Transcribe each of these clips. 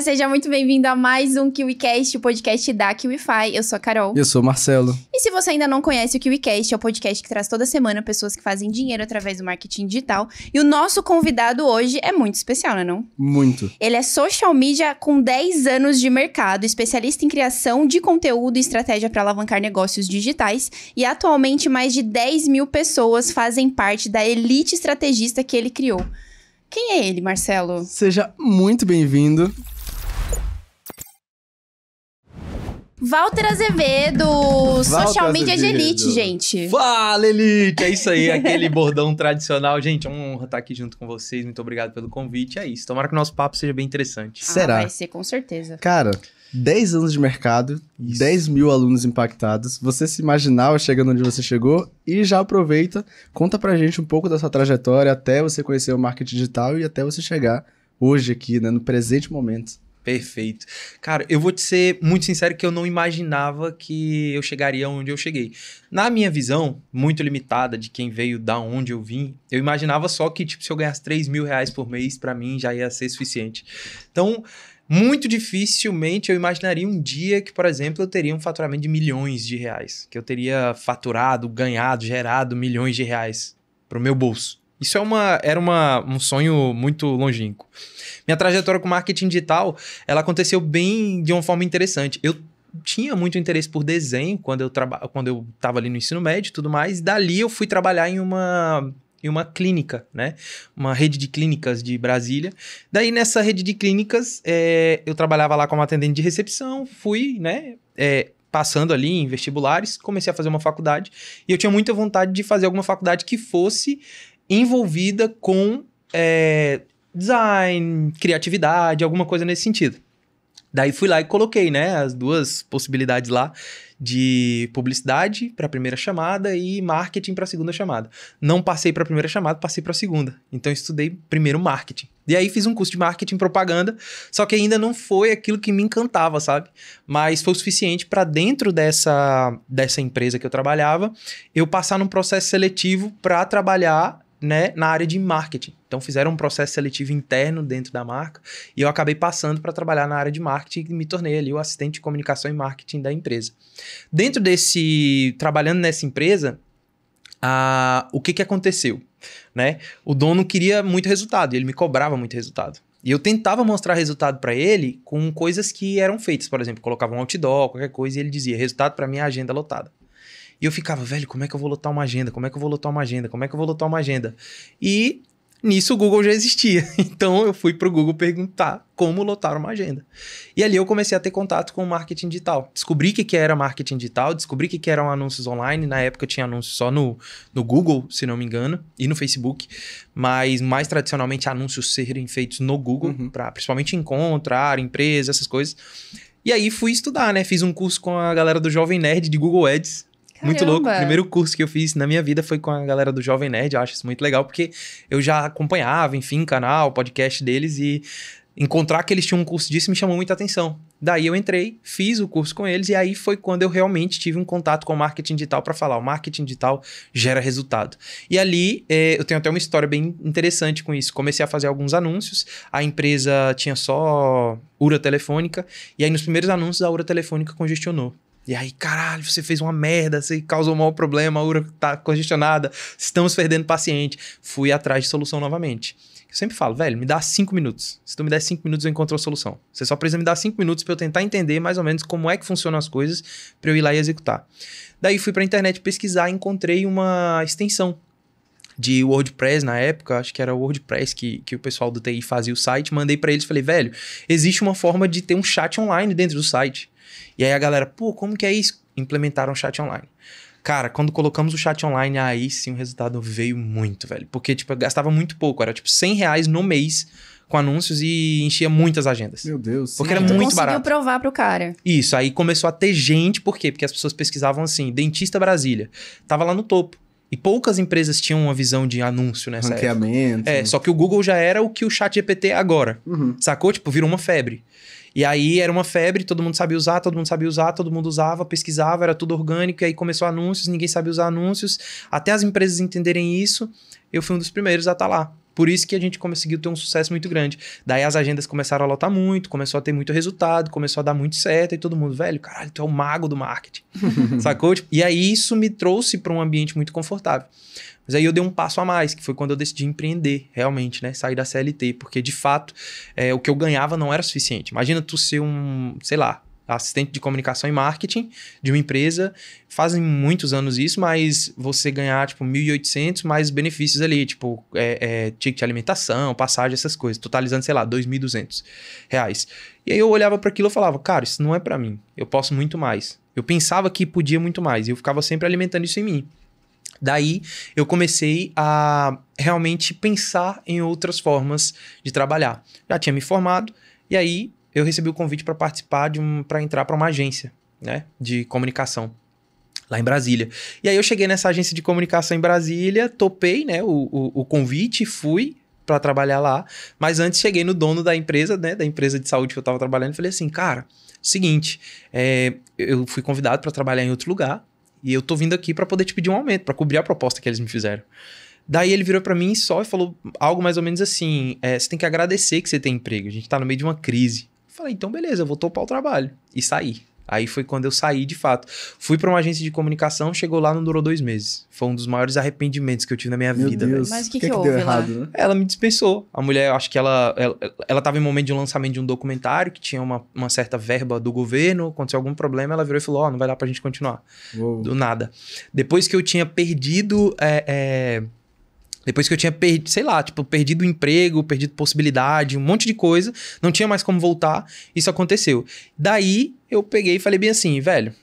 seja muito bem-vindo a mais um KiwiCast, o podcast da KiwiFi. Eu sou a Carol. Eu sou o Marcelo. E se você ainda não conhece o KiwiCast, é o podcast que traz toda semana pessoas que fazem dinheiro através do marketing digital. E o nosso convidado hoje é muito especial, né não? Muito. Ele é social media com 10 anos de mercado, especialista em criação de conteúdo e estratégia para alavancar negócios digitais. E atualmente mais de 10 mil pessoas fazem parte da elite estrategista que ele criou. Quem é ele, Marcelo? Seja muito bem-vindo. Walter Azevedo, social media de elite, gente. Fala, elite! É isso aí, aquele bordão tradicional. Gente, é uma honra estar aqui junto com vocês. Muito obrigado pelo convite. É isso. Tomara que o nosso papo seja bem interessante. Ah, Será? Vai ser, com certeza. Cara, 10 anos de mercado, Isso. 10 mil alunos impactados. Você se imaginava chegando onde você chegou e já aproveita, conta pra gente um pouco da sua trajetória até você conhecer o marketing digital e até você chegar hoje aqui, né, no presente momento. Perfeito. Cara, eu vou te ser muito sincero que eu não imaginava que eu chegaria onde eu cheguei. Na minha visão, muito limitada de quem veio da onde eu vim, eu imaginava só que, tipo, se eu ganhasse 3 mil reais por mês, para mim já ia ser suficiente. Então, muito dificilmente eu imaginaria um dia que, por exemplo, eu teria um faturamento de milhões de reais. Que eu teria faturado, ganhado, gerado milhões de reais pro meu bolso. Isso é uma, era uma, um sonho muito longínquo. Minha trajetória com marketing digital, ela aconteceu bem de uma forma interessante. Eu tinha muito interesse por desenho quando eu quando eu estava ali no ensino médio e tudo mais. E dali eu fui trabalhar em uma em uma clínica, né? Uma rede de clínicas de Brasília. Daí nessa rede de clínicas é, eu trabalhava lá como atendente de recepção, fui, né? É, passando ali em vestibulares, comecei a fazer uma faculdade e eu tinha muita vontade de fazer alguma faculdade que fosse envolvida com é, design, criatividade, alguma coisa nesse sentido. Daí fui lá e coloquei, né, as duas possibilidades lá de publicidade para a primeira chamada e marketing para a segunda chamada. Não passei para a primeira chamada, passei para a segunda. Então estudei primeiro marketing. E aí fiz um curso de marketing propaganda, só que ainda não foi aquilo que me encantava, sabe? Mas foi o suficiente para dentro dessa dessa empresa que eu trabalhava, eu passar num processo seletivo para trabalhar né, na área de marketing. Então fizeram um processo seletivo interno dentro da marca e eu acabei passando para trabalhar na área de marketing e me tornei ali o assistente de comunicação e marketing da empresa. Dentro desse trabalhando nessa empresa, a o que que aconteceu, né? O dono queria muito resultado, e ele me cobrava muito resultado. E eu tentava mostrar resultado para ele com coisas que eram feitas, por exemplo, colocava um outdoor, qualquer coisa, e ele dizia: "Resultado para minha é agenda lotada". E eu ficava, velho, como é que eu vou lotar uma agenda? Como é que eu vou lotar uma agenda? Como é que eu vou lotar uma agenda? E nisso o Google já existia. Então eu fui para o Google perguntar como lotar uma agenda. E ali eu comecei a ter contato com o marketing digital. Descobri que, que era marketing digital, descobri que, que eram anúncios online. Na época tinha anúncios só no, no Google, se não me engano, e no Facebook. Mas mais tradicionalmente anúncios serem feitos no Google, uhum. para principalmente encontrar, empresas essas coisas. E aí fui estudar, né? Fiz um curso com a galera do Jovem Nerd de Google Ads. Caramba. Muito louco. O primeiro curso que eu fiz na minha vida foi com a galera do Jovem Nerd. Eu acho isso muito legal, porque eu já acompanhava, enfim, canal, podcast deles e encontrar que eles tinham um curso disso me chamou muita atenção. Daí eu entrei, fiz o curso com eles e aí foi quando eu realmente tive um contato com o marketing digital para falar, o marketing digital gera resultado. E ali eh, eu tenho até uma história bem interessante com isso. Comecei a fazer alguns anúncios, a empresa tinha só URA telefônica e aí nos primeiros anúncios a URA telefônica congestionou. E aí, caralho, você fez uma merda, você causou um maior problema, a ura tá congestionada, estamos perdendo paciente. Fui atrás de solução novamente. Eu sempre falo, velho, me dá cinco minutos. Se tu me der cinco minutos, eu encontro a solução. Você só precisa me dar cinco minutos para eu tentar entender mais ou menos como é que funcionam as coisas para eu ir lá e executar. Daí fui pra internet pesquisar e encontrei uma extensão de WordPress na época, acho que era o WordPress que, que o pessoal do TI fazia o site, mandei para eles, falei, velho, existe uma forma de ter um chat online dentro do site. E aí a galera, pô, como que é isso? Implementaram o chat online. Cara, quando colocamos o chat online, aí sim o resultado veio muito, velho. Porque, tipo, eu gastava muito pouco. Era, tipo, 100 reais no mês com anúncios e enchia muitas agendas. Meu Deus. Sim. Porque era muito conseguiu barato. conseguiu provar pro cara. Isso, aí começou a ter gente, por quê? Porque as pessoas pesquisavam assim, dentista Brasília. Tava lá no topo. E poucas empresas tinham uma visão de anúncio nessa Ranqueamento. Época. É, só que o Google já era o que o chat GPT é agora. Uhum. Sacou? Tipo, virou uma febre. E aí era uma febre, todo mundo sabia usar, todo mundo sabia usar, todo mundo usava, pesquisava, era tudo orgânico, e aí começou anúncios, ninguém sabia usar anúncios. Até as empresas entenderem isso, eu fui um dos primeiros a estar tá lá. Por isso que a gente conseguiu ter um sucesso muito grande. Daí as agendas começaram a lotar muito, começou a ter muito resultado, começou a dar muito certo e todo mundo, velho, caralho, tu é o mago do marketing. sacou? Tipo, e aí isso me trouxe para um ambiente muito confortável. Mas aí eu dei um passo a mais, que foi quando eu decidi empreender, realmente, né? Sair da CLT, porque de fato é, o que eu ganhava não era suficiente. Imagina tu ser um, sei lá, assistente de comunicação e marketing de uma empresa, fazem muitos anos isso, mas você ganhar, tipo, 1.800 mais benefícios ali, tipo, é, é, ticket de alimentação, passagem, essas coisas, totalizando, sei lá, 2.200 reais. E aí eu olhava para aquilo e falava, cara, isso não é para mim, eu posso muito mais. Eu pensava que podia muito mais e eu ficava sempre alimentando isso em mim. Daí eu comecei a realmente pensar em outras formas de trabalhar. Já tinha me formado e aí eu recebi o convite para participar de um para entrar para uma agência, né, de comunicação lá em Brasília. E aí eu cheguei nessa agência de comunicação em Brasília, topei, né, o, o, o convite, fui para trabalhar lá, mas antes cheguei no dono da empresa, né, da empresa de saúde que eu estava trabalhando, e falei assim, cara, seguinte, é, eu fui convidado para trabalhar em outro lugar, e eu tô vindo aqui para poder te pedir um aumento, para cobrir a proposta que eles me fizeram. Daí ele virou para mim só e falou algo mais ou menos assim: é, você tem que agradecer que você tem emprego, a gente tá no meio de uma crise. Eu falei, então beleza, eu vou topar o trabalho. E saí. Aí foi quando eu saí de fato. Fui para uma agência de comunicação, chegou lá, não durou dois meses. Foi um dos maiores arrependimentos que eu tive na minha Meu vida. Deus, Mas o que, que, que, que deu errado? Lá? Né? Ela me dispensou. A mulher, acho que ela, ela, ela tava em momento de lançamento de um documentário que tinha uma, uma certa verba do governo. Aconteceu algum problema, ela virou e falou: Ó, oh, não vai dar pra gente continuar. Uou. Do nada. Depois que eu tinha perdido. É, é, depois que eu tinha perdido, sei lá, tipo, perdido emprego, perdido possibilidade, um monte de coisa, não tinha mais como voltar, isso aconteceu. Daí eu peguei e falei bem assim, velho,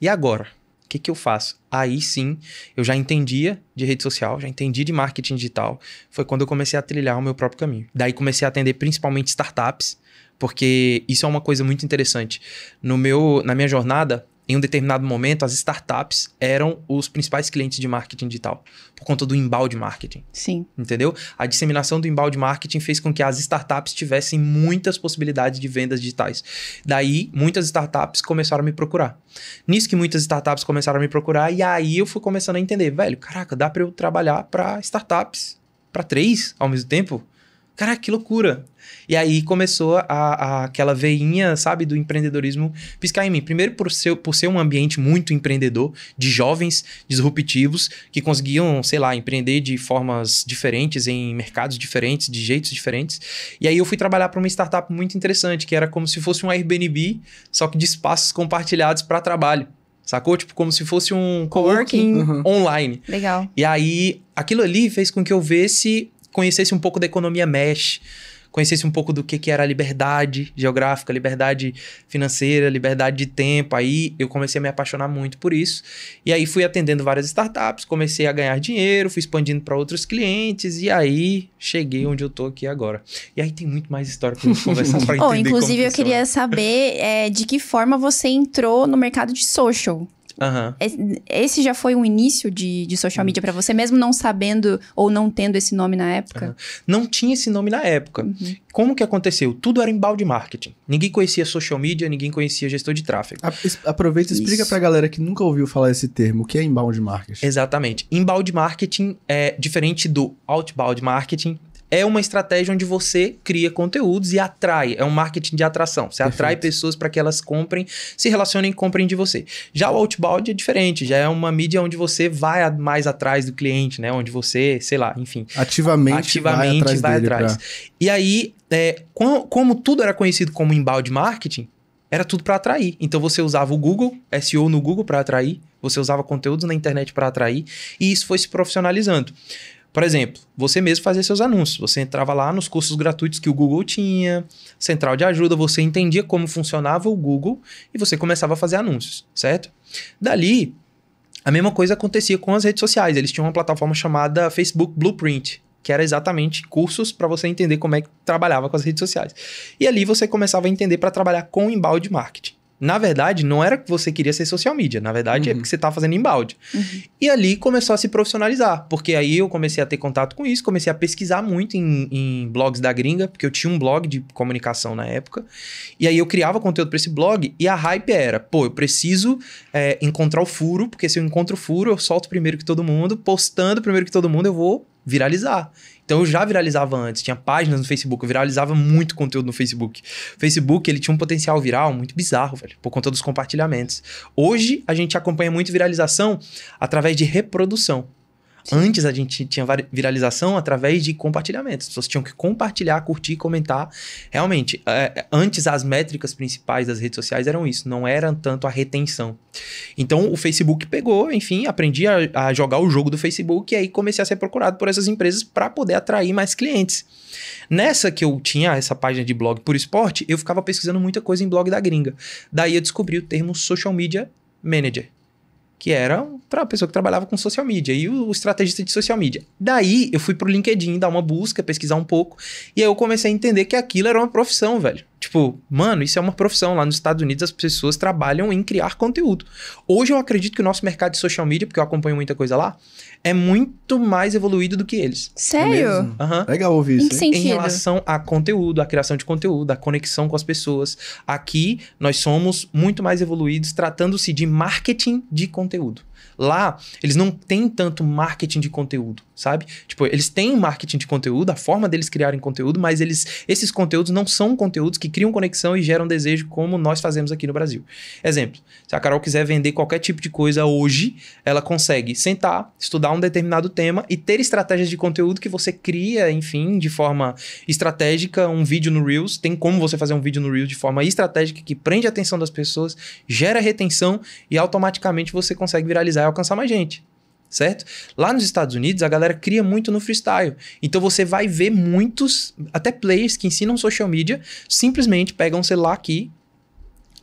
e agora? O que, que eu faço? Aí sim, eu já entendia de rede social, já entendi de marketing digital. Foi quando eu comecei a trilhar o meu próprio caminho. Daí comecei a atender principalmente startups, porque isso é uma coisa muito interessante. No meu, na minha jornada, em um determinado momento, as startups eram os principais clientes de marketing digital, por conta do embalde marketing. Sim. Entendeu? A disseminação do embalde marketing fez com que as startups tivessem muitas possibilidades de vendas digitais. Daí, muitas startups começaram a me procurar. Nisso que muitas startups começaram a me procurar, e aí eu fui começando a entender, velho, caraca, dá para eu trabalhar para startups, para três ao mesmo tempo? Caraca, que loucura! E aí começou a, a, aquela veinha, sabe, do empreendedorismo piscar em mim. Primeiro por ser, por ser um ambiente muito empreendedor, de jovens disruptivos que conseguiam, sei lá, empreender de formas diferentes, em mercados diferentes, de jeitos diferentes. E aí eu fui trabalhar para uma startup muito interessante, que era como se fosse um Airbnb, só que de espaços compartilhados para trabalho. Sacou? Tipo, como se fosse um coworking uhum. online. Legal. E aí, aquilo ali fez com que eu visse conhecesse um pouco da economia mesh, conhecesse um pouco do que, que era liberdade geográfica, liberdade financeira, liberdade de tempo. Aí eu comecei a me apaixonar muito por isso. E aí fui atendendo várias startups, comecei a ganhar dinheiro, fui expandindo para outros clientes e aí cheguei onde eu tô aqui agora. E aí tem muito mais história para conversar para entender. oh, inclusive eu queria saber é, de que forma você entrou no mercado de social. Uhum. Esse já foi um início de, de social media para você, mesmo não sabendo ou não tendo esse nome na época? Uhum. Não tinha esse nome na época. Uhum. Como que aconteceu? Tudo era embalde marketing. Ninguém conhecia social media, ninguém conhecia gestor de tráfego. A, aproveita e Isso. explica pra galera que nunca ouviu falar esse termo, o que é inbound marketing? Exatamente. Inbound marketing é diferente do outbound marketing, é uma estratégia onde você cria conteúdos e atrai. É um marketing de atração. Você Perfeito. atrai pessoas para que elas comprem, se relacionem e comprem de você. Já o outbound é diferente. Já é uma mídia onde você vai mais atrás do cliente, né? Onde você, sei lá, enfim. Ativamente, ativamente vai atrás. Vai atrás. Pra... E aí, é, como, como tudo era conhecido como embalde marketing, era tudo para atrair. Então você usava o Google, SEO no Google para atrair, você usava conteúdos na internet para atrair, e isso foi se profissionalizando. Por exemplo, você mesmo fazia seus anúncios. Você entrava lá nos cursos gratuitos que o Google tinha, central de ajuda, você entendia como funcionava o Google e você começava a fazer anúncios, certo? Dali, a mesma coisa acontecia com as redes sociais. Eles tinham uma plataforma chamada Facebook Blueprint, que era exatamente cursos para você entender como é que trabalhava com as redes sociais. E ali você começava a entender para trabalhar com embalde marketing. Na verdade, não era que você queria ser social media. Na verdade, é uhum. é porque você estava tá fazendo embalde. Uhum. E ali começou a se profissionalizar. Porque aí eu comecei a ter contato com isso, comecei a pesquisar muito em, em blogs da gringa, porque eu tinha um blog de comunicação na época. E aí eu criava conteúdo para esse blog e a hype era: pô, eu preciso é, encontrar o furo, porque se eu encontro o furo, eu solto primeiro que todo mundo, postando primeiro que todo mundo, eu vou viralizar. Então eu já viralizava antes, tinha páginas no Facebook, eu viralizava muito conteúdo no Facebook. O Facebook, ele tinha um potencial viral muito bizarro, velho, por conta dos compartilhamentos. Hoje a gente acompanha muito viralização através de reprodução. Antes a gente tinha viralização através de compartilhamento. As pessoas tinham que compartilhar, curtir, comentar. Realmente, é, é, antes as métricas principais das redes sociais eram isso, não era tanto a retenção. Então o Facebook pegou, enfim, aprendi a, a jogar o jogo do Facebook e aí comecei a ser procurado por essas empresas para poder atrair mais clientes. Nessa que eu tinha essa página de blog por esporte, eu ficava pesquisando muita coisa em blog da gringa. Daí eu descobri o termo social media manager que era para a pessoa que trabalhava com social media e o, o estrategista de social media. Daí eu fui pro LinkedIn dar uma busca, pesquisar um pouco, e aí eu comecei a entender que aquilo era uma profissão, velho. Tipo, mano, isso é uma profissão. Lá nos Estados Unidos as pessoas trabalham em criar conteúdo. Hoje eu acredito que o nosso mercado de social media, porque eu acompanho muita coisa lá, é muito mais evoluído do que eles. Sério? uhum. Legal ouvir isso. Em, que sentido? em relação a conteúdo, a criação de conteúdo, a conexão com as pessoas. Aqui nós somos muito mais evoluídos tratando-se de marketing de conteúdo lá eles não têm tanto marketing de conteúdo, sabe? Tipo, eles têm marketing de conteúdo, a forma deles criarem conteúdo, mas eles esses conteúdos não são conteúdos que criam conexão e geram desejo como nós fazemos aqui no Brasil. Exemplo, se a Carol quiser vender qualquer tipo de coisa hoje, ela consegue sentar, estudar um determinado tema e ter estratégias de conteúdo que você cria, enfim, de forma estratégica, um vídeo no Reels, tem como você fazer um vídeo no Reels de forma estratégica que prende a atenção das pessoas, gera retenção e automaticamente você consegue viralizar vai alcançar mais gente. Certo? Lá nos Estados Unidos, a galera cria muito no freestyle. Então você vai ver muitos, até players que ensinam social media, simplesmente pegam um celular aqui,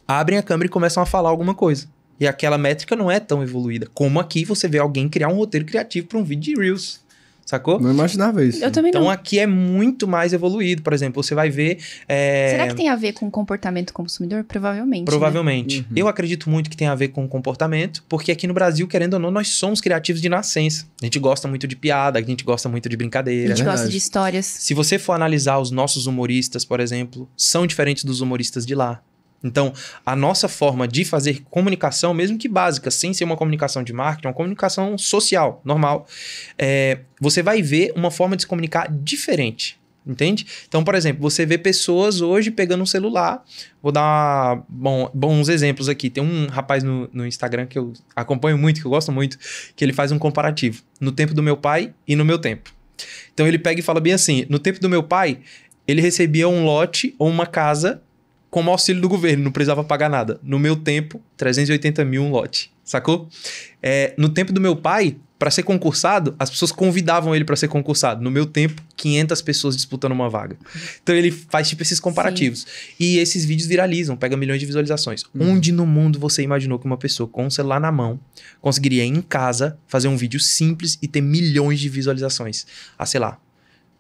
abrem a câmera e começam a falar alguma coisa. E aquela métrica não é tão evoluída. Como aqui você vê alguém criar um roteiro criativo para um vídeo de Reels. Sacou? Não imaginava isso. Eu também então, não. Então aqui é muito mais evoluído. Por exemplo, você vai ver. É... Será que tem a ver com comportamento consumidor? Provavelmente. Né? Provavelmente. Né? Uhum. Eu acredito muito que tem a ver com comportamento, porque aqui no Brasil, querendo ou não, nós somos criativos de nascença. A gente gosta muito de piada, a gente gosta muito de brincadeira. A gente gosta de histórias. Se você for analisar os nossos humoristas, por exemplo, são diferentes dos humoristas de lá. Então, a nossa forma de fazer comunicação, mesmo que básica, sem ser uma comunicação de marketing, uma comunicação social, normal, é, você vai ver uma forma de se comunicar diferente. Entende? Então, por exemplo, você vê pessoas hoje pegando um celular. Vou dar bom, bons exemplos aqui. Tem um rapaz no, no Instagram que eu acompanho muito, que eu gosto muito, que ele faz um comparativo no tempo do meu pai e no meu tempo. Então ele pega e fala bem assim: no tempo do meu pai, ele recebia um lote ou uma casa como auxílio do governo, não precisava pagar nada. No meu tempo, 380 mil um lote, sacou? É, no tempo do meu pai, para ser concursado, as pessoas convidavam ele para ser concursado. No meu tempo, 500 pessoas disputando uma vaga. Então ele faz tipo esses comparativos. Sim. E esses vídeos viralizam, pega milhões de visualizações. Uhum. Onde no mundo você imaginou que uma pessoa com um celular na mão conseguiria em casa fazer um vídeo simples e ter milhões de visualizações? Ah, sei lá,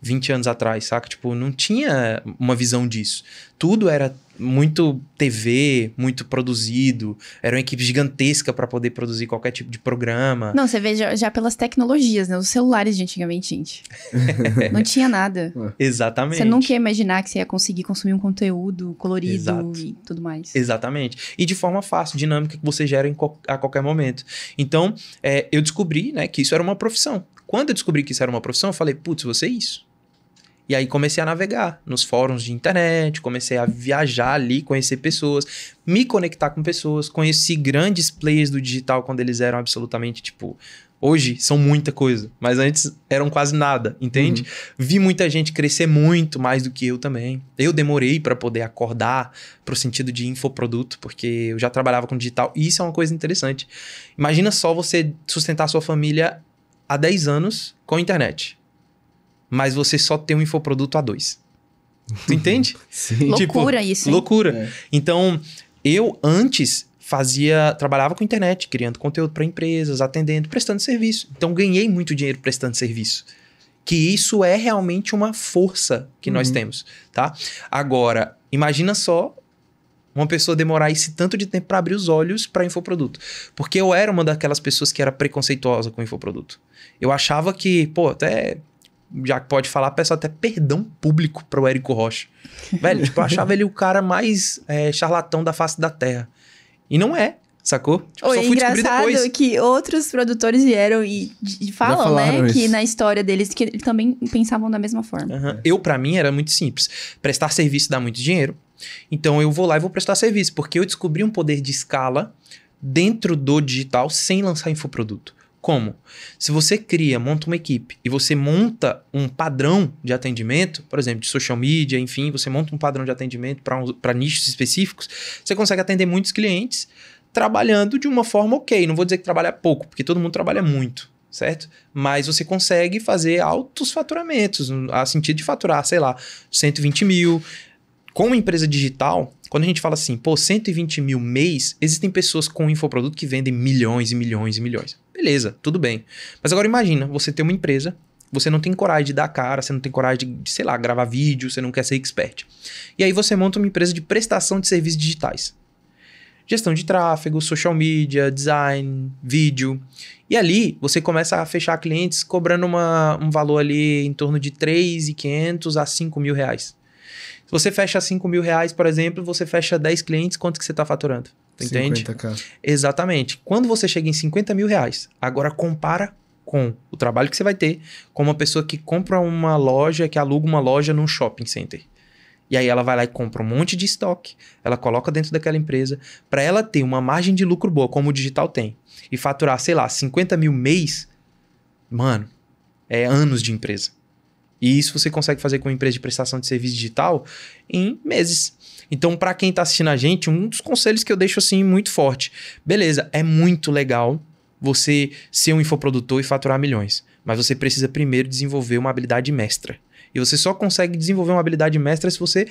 20 anos atrás, saca? Tipo, não tinha uma visão disso. Tudo era muito TV, muito produzido. Era uma equipe gigantesca para poder produzir qualquer tipo de programa. Não, você vê já, já pelas tecnologias, né? Os celulares de antigamente, gente. não tinha nada. É. Exatamente. Você nunca ia imaginar que você ia conseguir consumir um conteúdo colorido Exato. e tudo mais. Exatamente. E de forma fácil, dinâmica, que você gera a qualquer momento. Então, é, eu descobri né, que isso era uma profissão. Quando eu descobri que isso era uma profissão, eu falei, putz, você é isso. E aí comecei a navegar nos fóruns de internet, comecei a viajar ali, conhecer pessoas, me conectar com pessoas, conheci grandes players do digital quando eles eram absolutamente tipo Hoje são muita coisa, mas antes eram quase nada, entende? Uhum. Vi muita gente crescer muito mais do que eu também. Eu demorei para poder acordar pro sentido de infoproduto, porque eu já trabalhava com digital e isso é uma coisa interessante. Imagina só você sustentar sua família há 10 anos com internet mas você só tem um infoproduto a dois. Tu entende? Sim. Tipo, loucura isso. Hein? Loucura. É. Então, eu antes fazia, trabalhava com internet, criando conteúdo para empresas, atendendo, prestando serviço. Então ganhei muito dinheiro prestando serviço. Que isso é realmente uma força que uhum. nós temos, tá? Agora, imagina só uma pessoa demorar esse tanto de tempo para abrir os olhos para infoproduto. Porque eu era uma daquelas pessoas que era preconceituosa com infoproduto. Eu achava que, pô, até já que pode falar, peço até perdão público para o Érico Rocha. Velho, tipo, eu achava ele o cara mais é, charlatão da face da terra. E não é, sacou? Tipo, Oi, só fui engraçado depois. que outros produtores vieram e, e falam, né, isso. que na história deles, que eles também pensavam da mesma forma. Uhum. Eu, para mim, era muito simples. Prestar serviço dá muito dinheiro. Então eu vou lá e vou prestar serviço, porque eu descobri um poder de escala dentro do digital sem lançar infoproduto. Como? Se você cria, monta uma equipe e você monta um padrão de atendimento, por exemplo, de social media, enfim, você monta um padrão de atendimento para nichos específicos, você consegue atender muitos clientes trabalhando de uma forma ok. Não vou dizer que trabalha pouco, porque todo mundo trabalha muito, certo? Mas você consegue fazer altos faturamentos, a sentido de faturar, sei lá, 120 mil. Com uma empresa digital, quando a gente fala assim, pô, 120 mil mês, existem pessoas com infoproduto que vendem milhões e milhões e milhões. Beleza, tudo bem. Mas agora imagina, você tem uma empresa, você não tem coragem de dar cara, você não tem coragem de, sei lá, gravar vídeo, você não quer ser expert. E aí você monta uma empresa de prestação de serviços digitais. Gestão de tráfego, social media, design, vídeo. E ali você começa a fechar clientes cobrando uma, um valor ali em torno de 3,500 a 5 mil reais. Se você fecha 5 mil reais, por exemplo, você fecha 10 clientes, quanto que você está faturando? entende? 50k. Exatamente. Quando você chega em 50 mil reais, agora compara com o trabalho que você vai ter com uma pessoa que compra uma loja, que aluga uma loja num shopping center. E aí ela vai lá e compra um monte de estoque, ela coloca dentro daquela empresa, para ela ter uma margem de lucro boa, como o digital tem, e faturar, sei lá, 50 mil mês, mano, é anos de empresa. E isso você consegue fazer com uma empresa de prestação de serviço digital em meses. Então, para quem está assistindo a gente, um dos conselhos que eu deixo assim muito forte. Beleza, é muito legal você ser um infoprodutor e faturar milhões, mas você precisa primeiro desenvolver uma habilidade mestra. E você só consegue desenvolver uma habilidade mestra se você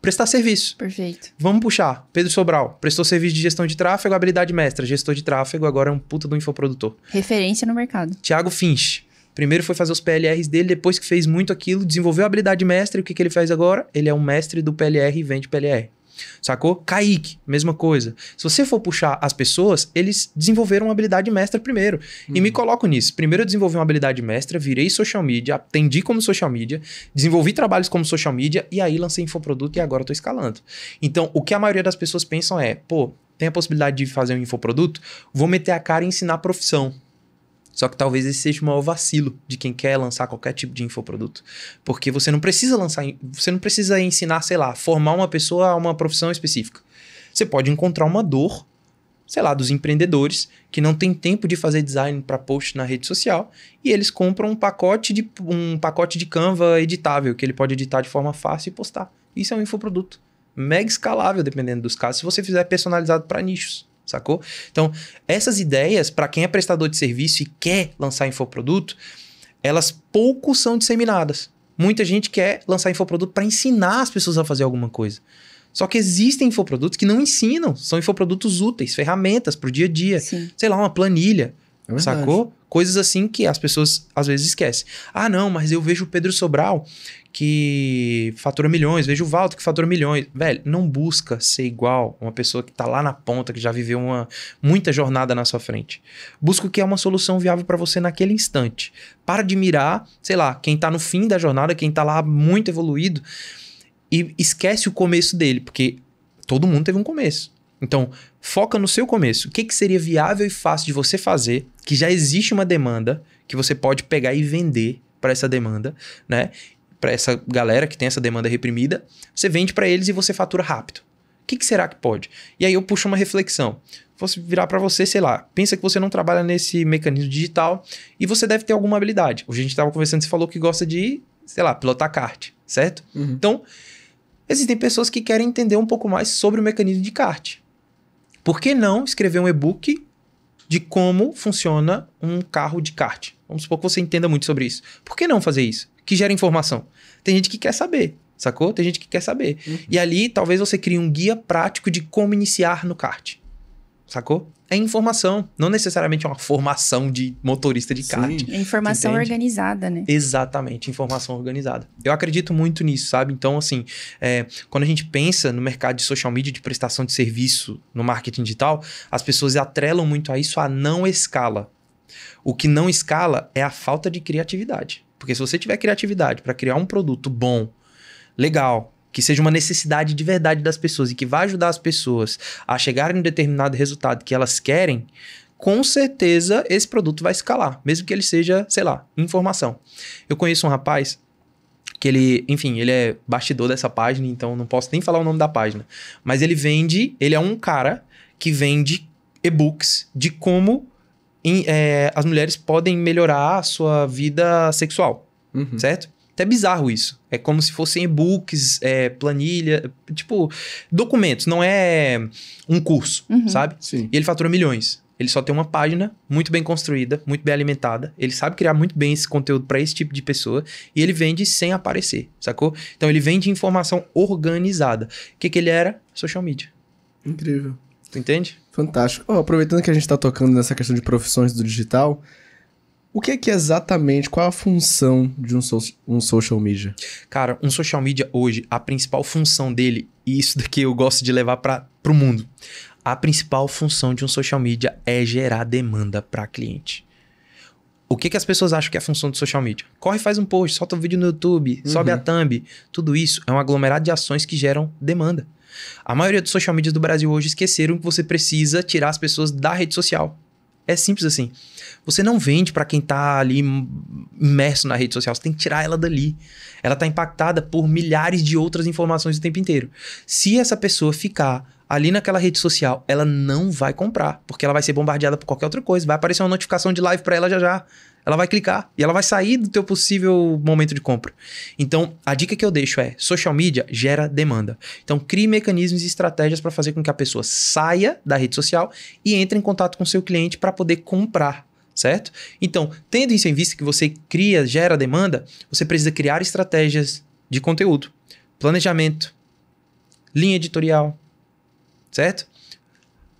prestar serviço. Perfeito. Vamos puxar. Pedro Sobral prestou serviço de gestão de tráfego, habilidade mestra, gestor de tráfego, agora é um puta do infoprodutor. Referência no mercado. Tiago Finch Primeiro foi fazer os PLRs dele, depois que fez muito aquilo, desenvolveu a habilidade mestre, o que, que ele faz agora? Ele é um mestre do PLR e vende PLR. Sacou? Kaique, mesma coisa. Se você for puxar as pessoas, eles desenvolveram uma habilidade mestra primeiro. Uhum. E me uhum. coloco nisso. Primeiro eu desenvolvi uma habilidade mestra, virei social media, atendi como social media, desenvolvi trabalhos como social media e aí lancei infoproduto e agora estou escalando. Então, o que a maioria das pessoas pensam é, pô, tem a possibilidade de fazer um infoproduto? Vou meter a cara e ensinar a profissão. Só que talvez esse seja o maior vacilo de quem quer lançar qualquer tipo de infoproduto. Porque você não precisa lançar, você não precisa ensinar, sei lá, formar uma pessoa a uma profissão específica. Você pode encontrar uma dor, sei lá, dos empreendedores que não tem tempo de fazer design para post na rede social e eles compram um pacote de um pacote de Canva editável que ele pode editar de forma fácil e postar. Isso é um infoproduto mega escalável dependendo dos casos, se você fizer personalizado para nichos sacou? Então, essas ideias, para quem é prestador de serviço e quer lançar infoproduto, elas pouco são disseminadas. Muita gente quer lançar infoproduto para ensinar as pessoas a fazer alguma coisa. Só que existem infoprodutos que não ensinam, são infoprodutos úteis, ferramentas para o dia a dia. Sim. Sei lá, uma planilha. É sacou? Coisas assim que as pessoas às vezes esquecem. Ah, não, mas eu vejo o Pedro Sobral que fatura milhões, vejo o Valdo que fatura milhões. Velho, não busca ser igual uma pessoa que tá lá na ponta, que já viveu uma muita jornada na sua frente. Busca o que é uma solução viável para você naquele instante. Para de mirar, sei lá, quem tá no fim da jornada, quem tá lá muito evoluído e esquece o começo dele, porque todo mundo teve um começo. Então, foca no seu começo. O que, que seria viável e fácil de você fazer que já existe uma demanda que você pode pegar e vender para essa demanda, né? Para essa galera que tem essa demanda reprimida, você vende para eles e você fatura rápido. O que, que, será que pode? E aí eu puxo uma reflexão. Fosse virar para você, sei lá, pensa que você não trabalha nesse mecanismo digital e você deve ter alguma habilidade. Hoje a gente estava conversando, você falou que gosta de, sei lá, pilotar kart, certo? Uhum. Então, existem pessoas que querem entender um pouco mais sobre o mecanismo de kart. Por que não escrever um e-book de como funciona um carro de kart. Vamos supor que você entenda muito sobre isso. Por que não fazer isso? Que gera informação. Tem gente que quer saber, sacou? Tem gente que quer saber. Uhum. E ali, talvez você crie um guia prático de como iniciar no kart sacou? É informação, não necessariamente é uma formação de motorista de kart. É informação organizada, né? Exatamente, informação organizada. Eu acredito muito nisso, sabe? Então, assim, é, quando a gente pensa no mercado de social media, de prestação de serviço no marketing digital, as pessoas atrelam muito a isso a não escala. O que não escala é a falta de criatividade. Porque se você tiver criatividade para criar um produto bom, legal, que seja uma necessidade de verdade das pessoas e que vai ajudar as pessoas a chegarem em um determinado resultado que elas querem, com certeza esse produto vai escalar, mesmo que ele seja, sei lá, informação. Eu conheço um rapaz que ele, enfim, ele é bastidor dessa página, então não posso nem falar o nome da página, mas ele vende, ele é um cara que vende e-books de como em, é, as mulheres podem melhorar a sua vida sexual, uhum. certo? Até bizarro isso. É como se fossem e-books, é, planilha, tipo, documentos, não é um curso, uhum. sabe? Sim. E ele fatura milhões. Ele só tem uma página muito bem construída, muito bem alimentada. Ele sabe criar muito bem esse conteúdo para esse tipo de pessoa e ele vende sem aparecer, sacou? Então ele vende informação organizada. O que, que ele era? Social media. Incrível. Tu entende? Fantástico. Oh, aproveitando que a gente está tocando nessa questão de profissões do digital, o que é que é exatamente, qual é a função de um, so um social media? Cara, um social media hoje, a principal função dele, e isso daqui eu gosto de levar para o mundo, a principal função de um social media é gerar demanda para cliente. O que, que as pessoas acham que é a função do social media? Corre, faz um post, solta um vídeo no YouTube, uhum. sobe a thumb. Tudo isso é um aglomerado de ações que geram demanda. A maioria dos social medias do Brasil hoje esqueceram que você precisa tirar as pessoas da rede social. É simples assim. Você não vende para quem tá ali imerso na rede social, você tem que tirar ela dali. Ela tá impactada por milhares de outras informações o tempo inteiro. Se essa pessoa ficar ali naquela rede social, ela não vai comprar, porque ela vai ser bombardeada por qualquer outra coisa. Vai aparecer uma notificação de live para ela já já. Ela vai clicar e ela vai sair do teu possível momento de compra. Então, a dica que eu deixo é: social media gera demanda. Então, crie mecanismos e estratégias para fazer com que a pessoa saia da rede social e entre em contato com seu cliente para poder comprar certo? Então, tendo isso em vista que você cria, gera demanda, você precisa criar estratégias de conteúdo, planejamento, linha editorial, certo?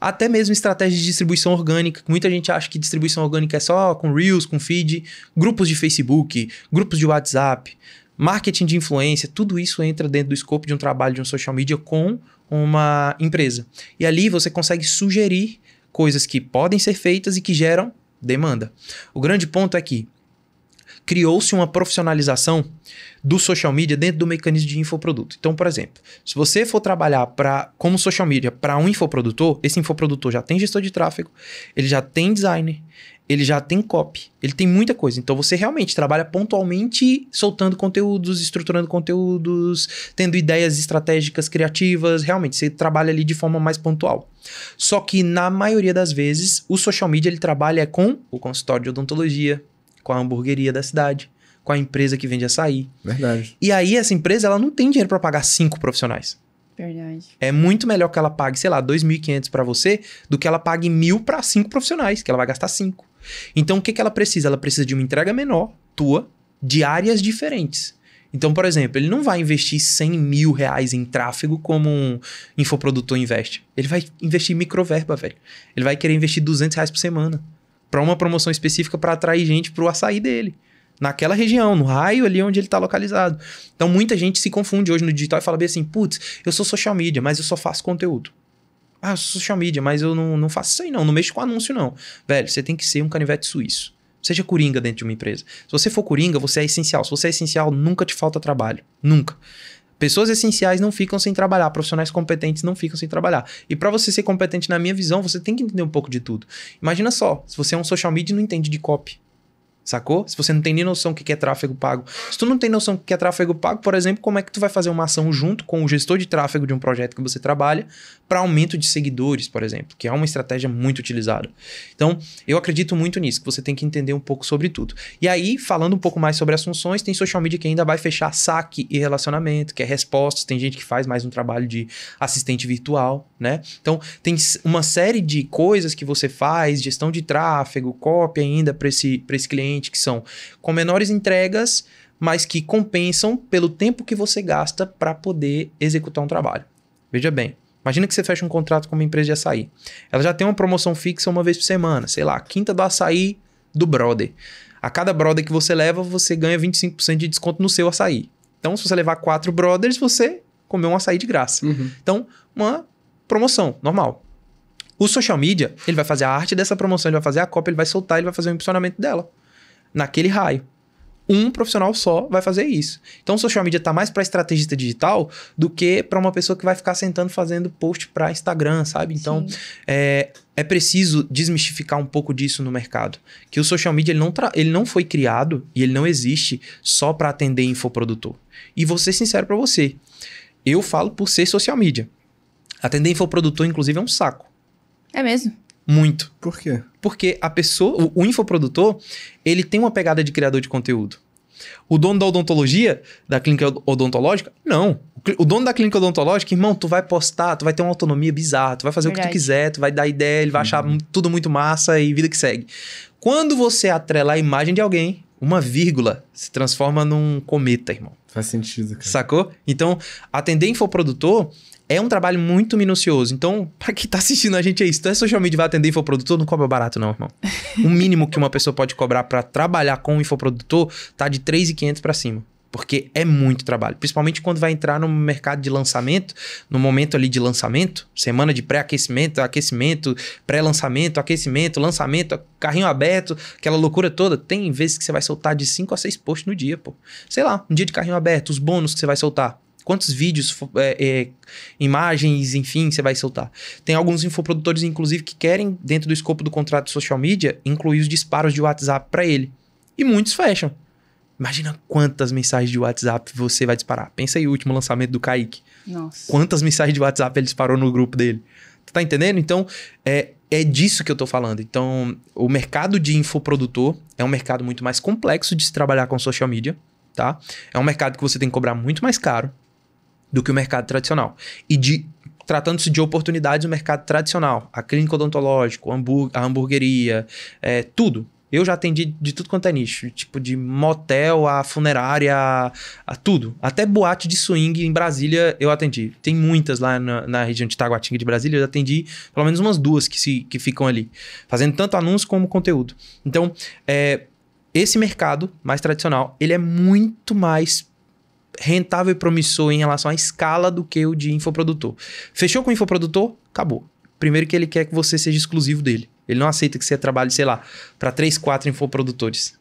até mesmo estratégias de distribuição orgânica. Muita gente acha que distribuição orgânica é só com Reels, com feed, grupos de Facebook, grupos de WhatsApp, marketing de influência, tudo isso entra dentro do escopo de um trabalho de um social media com uma empresa. E ali você consegue sugerir coisas que podem ser feitas e que geram demanda. O grande ponto é que criou-se uma profissionalização do social media dentro do mecanismo de infoproduto. Então, por exemplo, se você for trabalhar para como social media para um infoprodutor, esse infoprodutor já tem gestor de tráfego, ele já tem designer, ele já tem copy, ele tem muita coisa. Então você realmente trabalha pontualmente soltando conteúdos, estruturando conteúdos, tendo ideias estratégicas criativas, realmente você trabalha ali de forma mais pontual. Só que na maioria das vezes, o social media ele trabalha com o consultório de odontologia, com a hamburgueria da cidade, com a empresa que vende açaí. Verdade. E aí essa empresa ela não tem dinheiro para pagar cinco profissionais. Verdade. É muito melhor que ela pague, sei lá, 2.500 para você do que ela pague mil para cinco profissionais, que ela vai gastar cinco. Então o que, que ela precisa? Ela precisa de uma entrega menor, tua, de áreas diferentes. Então, por exemplo, ele não vai investir 100 mil reais em tráfego como um infoprodutor investe. Ele vai investir em microverba, velho. Ele vai querer investir 200 reais por semana para uma promoção específica para atrair gente para o açaí dele. Naquela região, no raio ali onde ele está localizado. Então muita gente se confunde hoje no digital e fala bem assim: putz, eu sou social media, mas eu só faço conteúdo. Ah, eu sou social media, mas eu não, não faço isso aí não, não mexo com anúncio não. Velho, você tem que ser um canivete suíço. Seja coringa dentro de uma empresa. Se você for coringa, você é essencial. Se você é essencial, nunca te falta trabalho. Nunca. Pessoas essenciais não ficam sem trabalhar, profissionais competentes não ficam sem trabalhar. E para você ser competente, na minha visão, você tem que entender um pouco de tudo. Imagina só, se você é um social media e não entende de copy. Sacou? Se você não tem nem noção do que é tráfego pago. Se tu não tem noção do que é tráfego pago, por exemplo, como é que tu vai fazer uma ação junto com o gestor de tráfego de um projeto que você trabalha para aumento de seguidores, por exemplo, que é uma estratégia muito utilizada. Então, eu acredito muito nisso, que você tem que entender um pouco sobre tudo. E aí, falando um pouco mais sobre assunções, tem social media que ainda vai fechar saque e relacionamento, que é respostas, tem gente que faz mais um trabalho de assistente virtual, né? Então, tem uma série de coisas que você faz, gestão de tráfego, copy ainda para esse, esse cliente, que são com menores entregas, mas que compensam pelo tempo que você gasta para poder executar um trabalho. Veja bem, Imagina que você fecha um contrato com uma empresa de açaí. Ela já tem uma promoção fixa uma vez por semana, sei lá, quinta do açaí do brother. A cada brother que você leva, você ganha 25% de desconto no seu açaí. Então, se você levar quatro brothers, você comeu um açaí de graça. Uhum. Então, uma promoção normal. O social media, ele vai fazer a arte dessa promoção, ele vai fazer a cópia, ele vai soltar, ele vai fazer o impulsionamento dela. Naquele raio um profissional só vai fazer isso. Então, o social media tá mais para estrategista digital do que para uma pessoa que vai ficar sentando fazendo post para Instagram, sabe? Então, é, é preciso desmistificar um pouco disso no mercado. Que o social media ele não, ele não foi criado e ele não existe só para atender infoprodutor. E vou ser sincero para você. Eu falo por ser social media. Atender infoprodutor, inclusive, é um saco. É mesmo? Muito. Por quê? Porque a pessoa, o, o infoprodutor, ele tem uma pegada de criador de conteúdo. O dono da odontologia, da clínica odontológica, não. O dono da clínica odontológica, irmão, tu vai postar, tu vai ter uma autonomia bizarra, tu vai fazer Verdade. o que tu quiser, tu vai dar ideia, ele vai uhum. achar tudo muito massa e vida que segue. Quando você atrela a imagem de alguém, uma vírgula se transforma num cometa, irmão. Faz sentido, cara. Sacou? Então, atender infoprodutor é um trabalho muito minucioso. Então, para quem tá assistindo a gente aí, se tu é social media vai atender infoprodutor, não cobra barato não, irmão. O mínimo que uma pessoa pode cobrar para trabalhar com um infoprodutor tá de 3.500 para cima porque é muito trabalho, principalmente quando vai entrar no mercado de lançamento, no momento ali de lançamento, semana de pré-aquecimento, aquecimento, pré-lançamento, aquecimento, lançamento, carrinho aberto, aquela loucura toda. Tem vezes que você vai soltar de 5 a 6 posts no dia, pô. Sei lá, um dia de carrinho aberto, os bônus que você vai soltar. Quantos vídeos, é, é, imagens, enfim, você vai soltar. Tem alguns infoprodutores, inclusive, que querem, dentro do escopo do contrato de social media, incluir os disparos de WhatsApp para ele. E muitos fecham. Imagina quantas mensagens de WhatsApp você vai disparar. Pensa aí o último lançamento do Kaique. Nossa. Quantas mensagens de WhatsApp ele disparou no grupo dele. Tu tá entendendo? Então, é, é disso que eu tô falando. Então, o mercado de infoprodutor é um mercado muito mais complexo de se trabalhar com social media, tá? É um mercado que você tem que cobrar muito mais caro do que o mercado tradicional. E de tratando-se de oportunidades do mercado tradicional, a clínica odontológica, a hamburgueria, é, tudo, eu já atendi de tudo quanto é nicho, tipo de motel a funerária, a, tudo. Até boate de swing em Brasília eu atendi. Tem muitas lá na, na região de Taguatinga de Brasília, eu já atendi pelo menos umas duas que, se, que ficam ali, fazendo tanto anúncio como conteúdo. Então, é, esse mercado mais tradicional, ele é muito mais rentável e promissor em relação à escala do que o de infoprodutor. Fechou com o infoprodutor? Acabou. Primeiro que ele quer que você seja exclusivo dele. Ele não aceita que você trabalhe, sei lá, para três, quatro infoprodutores.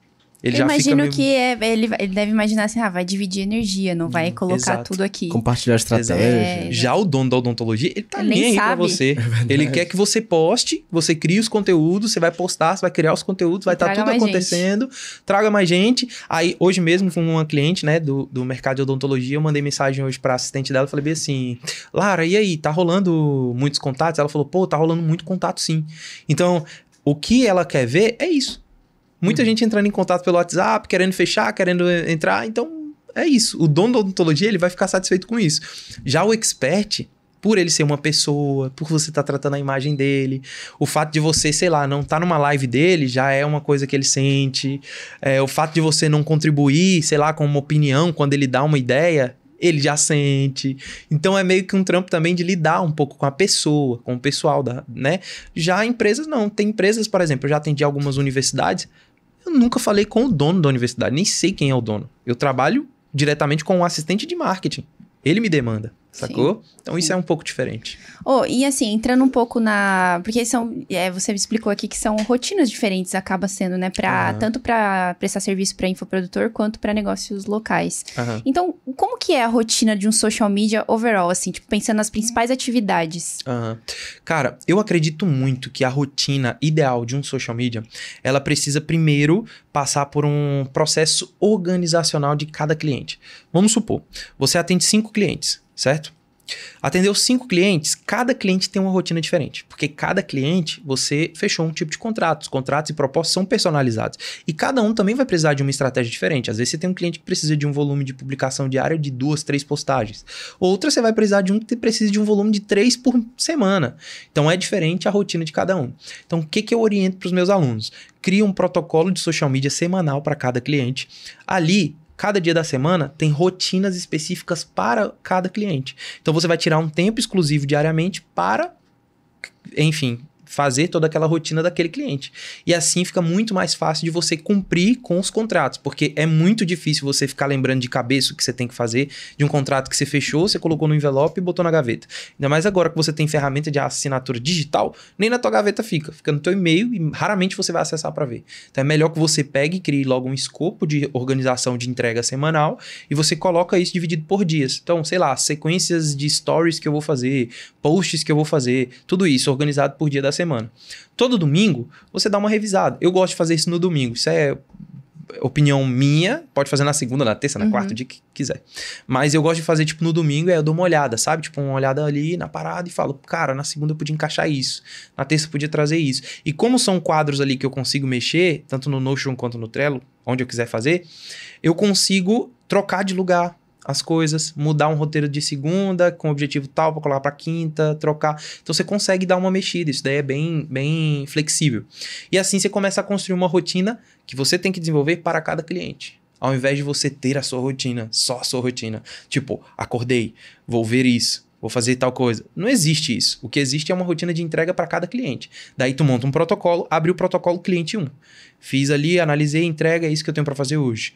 Ele eu imagino meio... que é, ele, ele deve imaginar assim, ah, vai dividir energia, não vai colocar Exato. tudo aqui. Compartilhar é. estratégia. É, Já o dono da odontologia, ele tá ele nem, nem aí pra você. É ele quer que você poste, você crie os conteúdos, você vai postar, você vai criar os conteúdos, vai estar tá tudo acontecendo, gente. traga mais gente. Aí, hoje mesmo, com uma cliente, né, do, do mercado de odontologia, eu mandei mensagem hoje pra assistente dela, falei bem assim, Lara, e aí, tá rolando muitos contatos? Ela falou, pô, tá rolando muito contato sim. Então, o que ela quer ver é isso. Muita uhum. gente entrando em contato pelo WhatsApp, querendo fechar, querendo entrar. Então, é isso. O dono da odontologia, ele vai ficar satisfeito com isso. Já o expert, por ele ser uma pessoa, por você estar tá tratando a imagem dele, o fato de você, sei lá, não estar tá numa live dele já é uma coisa que ele sente, é, o fato de você não contribuir, sei lá, com uma opinião quando ele dá uma ideia, ele já sente. Então é meio que um trampo também de lidar um pouco com a pessoa, com o pessoal da, né? Já empresas não, tem empresas, por exemplo, eu já atendi algumas universidades eu nunca falei com o dono da universidade, nem sei quem é o dono. Eu trabalho diretamente com um assistente de marketing. Ele me demanda. Sacou? Sim, então sim. isso é um pouco diferente. Oh, e assim, entrando um pouco na. Porque são. É, você me explicou aqui que são rotinas diferentes, acaba sendo, né? Pra, uhum. Tanto para prestar serviço para infoprodutor quanto para negócios locais. Uhum. Então, como que é a rotina de um social media overall, assim, tipo, pensando nas principais atividades? Uhum. Cara, eu acredito muito que a rotina ideal de um social media, ela precisa primeiro passar por um processo organizacional de cada cliente. Vamos supor, você atende cinco clientes certo? Atendeu cinco clientes, cada cliente tem uma rotina diferente, porque cada cliente você fechou um tipo de contrato, os contratos e propostas são personalizados. E cada um também vai precisar de uma estratégia diferente. Às vezes você tem um cliente que precisa de um volume de publicação diária de duas, três postagens. Outra você vai precisar de um que precisa de um volume de três por semana. Então é diferente a rotina de cada um. Então o que, que eu oriento para os meus alunos? Cria um protocolo de social media semanal para cada cliente. Ali Cada dia da semana tem rotinas específicas para cada cliente. Então você vai tirar um tempo exclusivo diariamente para, enfim, fazer toda aquela rotina daquele cliente. E assim fica muito mais fácil de você cumprir com os contratos, porque é muito difícil você ficar lembrando de cabeça o que você tem que fazer de um contrato que você fechou, você colocou no envelope e botou na gaveta. Ainda mais agora que você tem ferramenta de assinatura digital, nem na tua gaveta fica, fica no teu e-mail e raramente você vai acessar para ver. Então é melhor que você pegue e crie logo um escopo de organização de entrega semanal e você coloca isso dividido por dias. Então, sei lá, sequências de stories que eu vou fazer, posts que eu vou fazer, tudo isso organizado por dia da semana semana. Todo domingo, você dá uma revisada. Eu gosto de fazer isso no domingo. Isso é opinião minha, pode fazer na segunda, na terça, na uhum. quarta, o dia que quiser. Mas eu gosto de fazer, tipo, no domingo, aí eu dou uma olhada, sabe? Tipo, uma olhada ali na parada e falo, cara, na segunda eu podia encaixar isso, na terça eu podia trazer isso. E como são quadros ali que eu consigo mexer, tanto no Notion quanto no Trello, onde eu quiser fazer, eu consigo trocar de lugar, as coisas, mudar um roteiro de segunda com objetivo tal para colocar para quinta, trocar. Então você consegue dar uma mexida, isso daí é bem, bem flexível. E assim você começa a construir uma rotina que você tem que desenvolver para cada cliente. Ao invés de você ter a sua rotina, só a sua rotina. Tipo, acordei, vou ver isso, vou fazer tal coisa. Não existe isso. O que existe é uma rotina de entrega para cada cliente. Daí tu monta um protocolo, abre o protocolo cliente 1. Fiz ali, analisei, entrega, é isso que eu tenho para fazer hoje.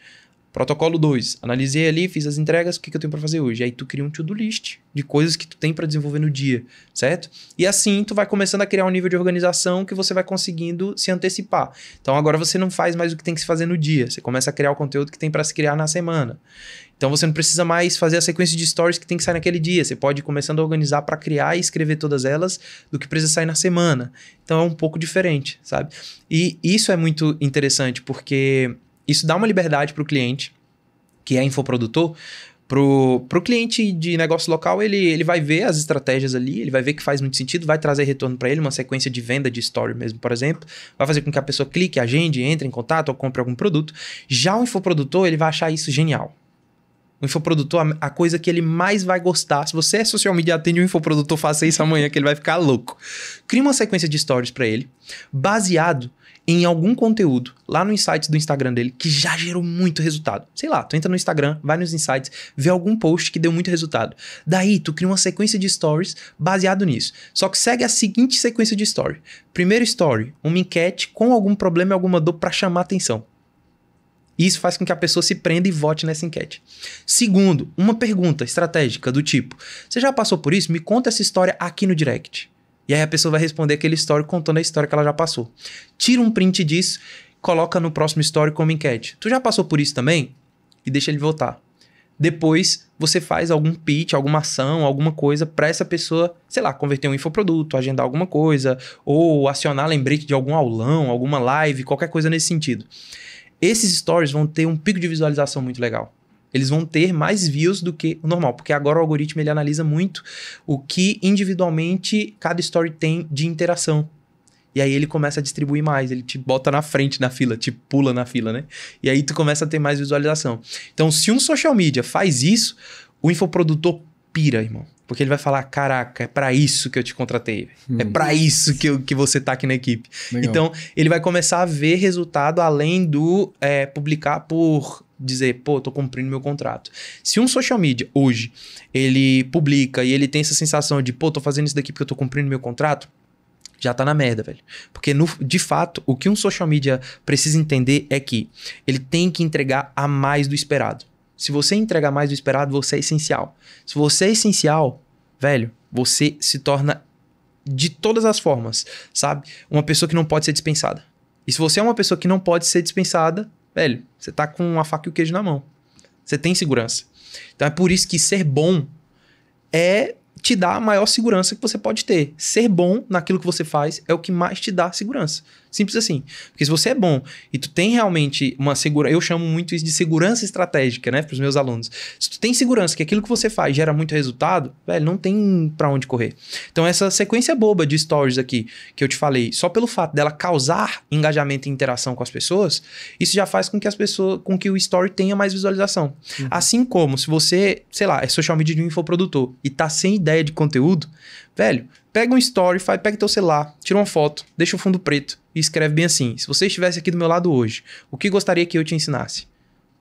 Protocolo 2. Analisei ali, fiz as entregas, o que, que eu tenho para fazer hoje? Aí tu cria um to-do list de coisas que tu tem para desenvolver no dia, certo? E assim tu vai começando a criar um nível de organização que você vai conseguindo se antecipar. Então agora você não faz mais o que tem que se fazer no dia, você começa a criar o conteúdo que tem para se criar na semana. Então você não precisa mais fazer a sequência de stories que tem que sair naquele dia. Você pode ir começando a organizar para criar e escrever todas elas do que precisa sair na semana. Então é um pouco diferente, sabe? E isso é muito interessante porque isso dá uma liberdade para o cliente, que é infoprodutor, para o cliente de negócio local, ele, ele vai ver as estratégias ali, ele vai ver que faz muito sentido, vai trazer retorno para ele, uma sequência de venda de story mesmo, por exemplo, vai fazer com que a pessoa clique, agende, entre em contato ou compre algum produto. Já o infoprodutor, ele vai achar isso genial. O infoprodutor, a coisa que ele mais vai gostar, se você é social media atende um infoprodutor, faça isso amanhã que ele vai ficar louco. Cria uma sequência de stories para ele, baseado em algum conteúdo lá no Insights do Instagram dele que já gerou muito resultado. Sei lá, tu entra no Instagram, vai nos Insights, vê algum post que deu muito resultado. Daí, tu cria uma sequência de stories baseado nisso. Só que segue a seguinte sequência de story. Primeiro story, uma enquete com algum problema e alguma dor para chamar atenção. Isso faz com que a pessoa se prenda e vote nessa enquete. Segundo, uma pergunta estratégica do tipo: Você já passou por isso? Me conta essa história aqui no direct. E aí a pessoa vai responder aquele story contando a história que ela já passou. Tira um print disso, coloca no próximo story como enquete. Tu já passou por isso também? E deixa ele votar. Depois você faz algum pitch, alguma ação, alguma coisa para essa pessoa, sei lá, converter um infoproduto, agendar alguma coisa, ou acionar lembrete de algum aulão, alguma live, qualquer coisa nesse sentido. Esses stories vão ter um pico de visualização muito legal eles vão ter mais views do que o normal, porque agora o algoritmo ele analisa muito o que individualmente cada story tem de interação. E aí ele começa a distribuir mais, ele te bota na frente na fila, te pula na fila, né? E aí tu começa a ter mais visualização. Então, se um social media faz isso, o infoprodutor pira, irmão. Porque ele vai falar: caraca, é para isso que eu te contratei. É hum. É para isso que, eu, que você tá aqui na equipe. Legal. Então, ele vai começar a ver resultado além do é, publicar por dizer, pô, tô cumprindo meu contrato. Se um social media hoje ele publica e ele tem essa sensação de, pô, tô fazendo isso daqui porque eu tô cumprindo meu contrato, já tá na merda, velho. Porque no, de fato, o que um social media precisa entender é que ele tem que entregar a mais do esperado. Se você entregar mais do esperado, você é essencial. Se você é essencial, velho, você se torna de todas as formas, sabe? Uma pessoa que não pode ser dispensada. E se você é uma pessoa que não pode ser dispensada, velho, você tá com a faca e o queijo na mão. Você tem segurança. Então é por isso que ser bom é te dá a maior segurança que você pode ter. Ser bom naquilo que você faz é o que mais te dá segurança. Simples assim. Porque se você é bom e tu tem realmente uma segurança, eu chamo muito isso de segurança estratégica, né, para os meus alunos. Se tu tem segurança que aquilo que você faz gera muito resultado, velho, não tem para onde correr. Então essa sequência boba de stories aqui que eu te falei, só pelo fato dela causar engajamento e interação com as pessoas, isso já faz com que as pessoas, com que o story tenha mais visualização. Uhum. Assim como se você, sei lá, é social media de um infoprodutor e tá sem ideia ideia de conteúdo, velho, pega um story, faz, pega teu celular, tira uma foto, deixa o fundo preto e escreve bem assim: se você estivesse aqui do meu lado hoje, o que gostaria que eu te ensinasse?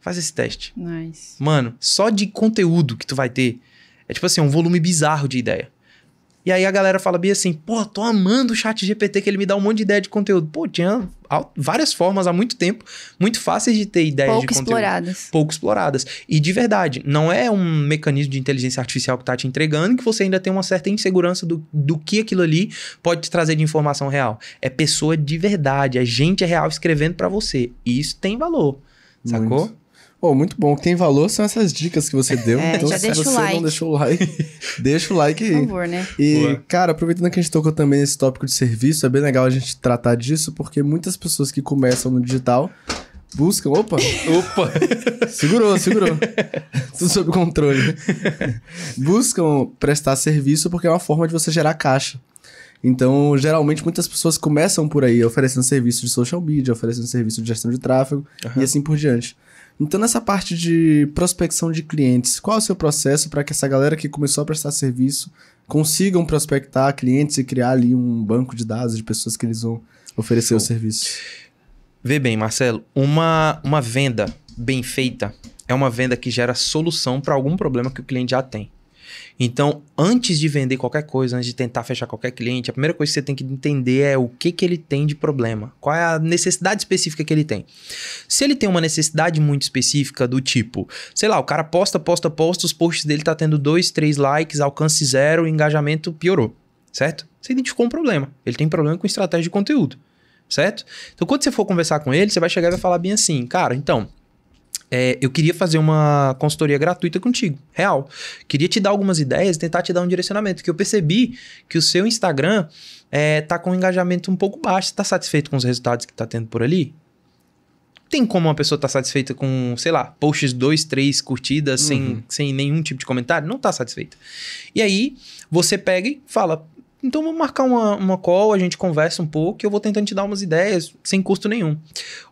Faz esse teste. Nice. Mano, só de conteúdo que tu vai ter é tipo assim, um volume bizarro de ideia. E aí a galera fala bem assim, pô, tô amando o chat GPT que ele me dá um monte de ideia de conteúdo. Pô, tinha várias formas há muito tempo, muito fáceis de ter ideias pouco de conteúdo. Pouco exploradas. Pouco exploradas. E de verdade, não é um mecanismo de inteligência artificial que tá te entregando que você ainda tem uma certa insegurança do, do que aquilo ali pode te trazer de informação real. É pessoa de verdade, é gente real escrevendo para você. E isso tem valor, muito. sacou? Pô, muito bom. O que tem valor são essas dicas que você deu. É, então, se você like. não deixou o like, deixa o like aí. Por favor, né? E, Boa. cara, aproveitando que a gente tocou também nesse tópico de serviço, é bem legal a gente tratar disso, porque muitas pessoas que começam no digital buscam. Opa! Opa! segurou, segurou. Tudo sob controle. buscam prestar serviço porque é uma forma de você gerar caixa. Então, geralmente, muitas pessoas começam por aí, oferecendo serviço de social media, oferecendo serviço de gestão de tráfego uhum. e assim por diante. Então, nessa parte de prospecção de clientes, qual é o seu processo para que essa galera que começou a prestar serviço consigam prospectar clientes e criar ali um banco de dados de pessoas que eles vão oferecer Show. o serviço? Vê bem, Marcelo, uma, uma venda bem feita é uma venda que gera solução para algum problema que o cliente já tem. Então, antes de vender qualquer coisa, antes de tentar fechar qualquer cliente, a primeira coisa que você tem que entender é o que, que ele tem de problema. Qual é a necessidade específica que ele tem. Se ele tem uma necessidade muito específica do tipo, sei lá, o cara posta, posta, posta, os posts dele tá tendo dois, três likes, alcance zero, engajamento piorou, certo? Você identificou um problema. Ele tem problema com estratégia de conteúdo, certo? Então, quando você for conversar com ele, você vai chegar e vai falar bem assim, cara, então é, eu queria fazer uma consultoria gratuita contigo, real. Queria te dar algumas ideias, tentar te dar um direcionamento, que eu percebi que o seu Instagram é, tá com um engajamento um pouco baixo. Você tá satisfeito com os resultados que tá tendo por ali? Tem como uma pessoa tá satisfeita com, sei lá, posts 2, 3 curtidas uhum. sem, sem nenhum tipo de comentário? Não tá satisfeita. E aí, você pega e fala, então vamos marcar uma, uma call, a gente conversa um pouco e eu vou tentando te dar umas ideias sem custo nenhum.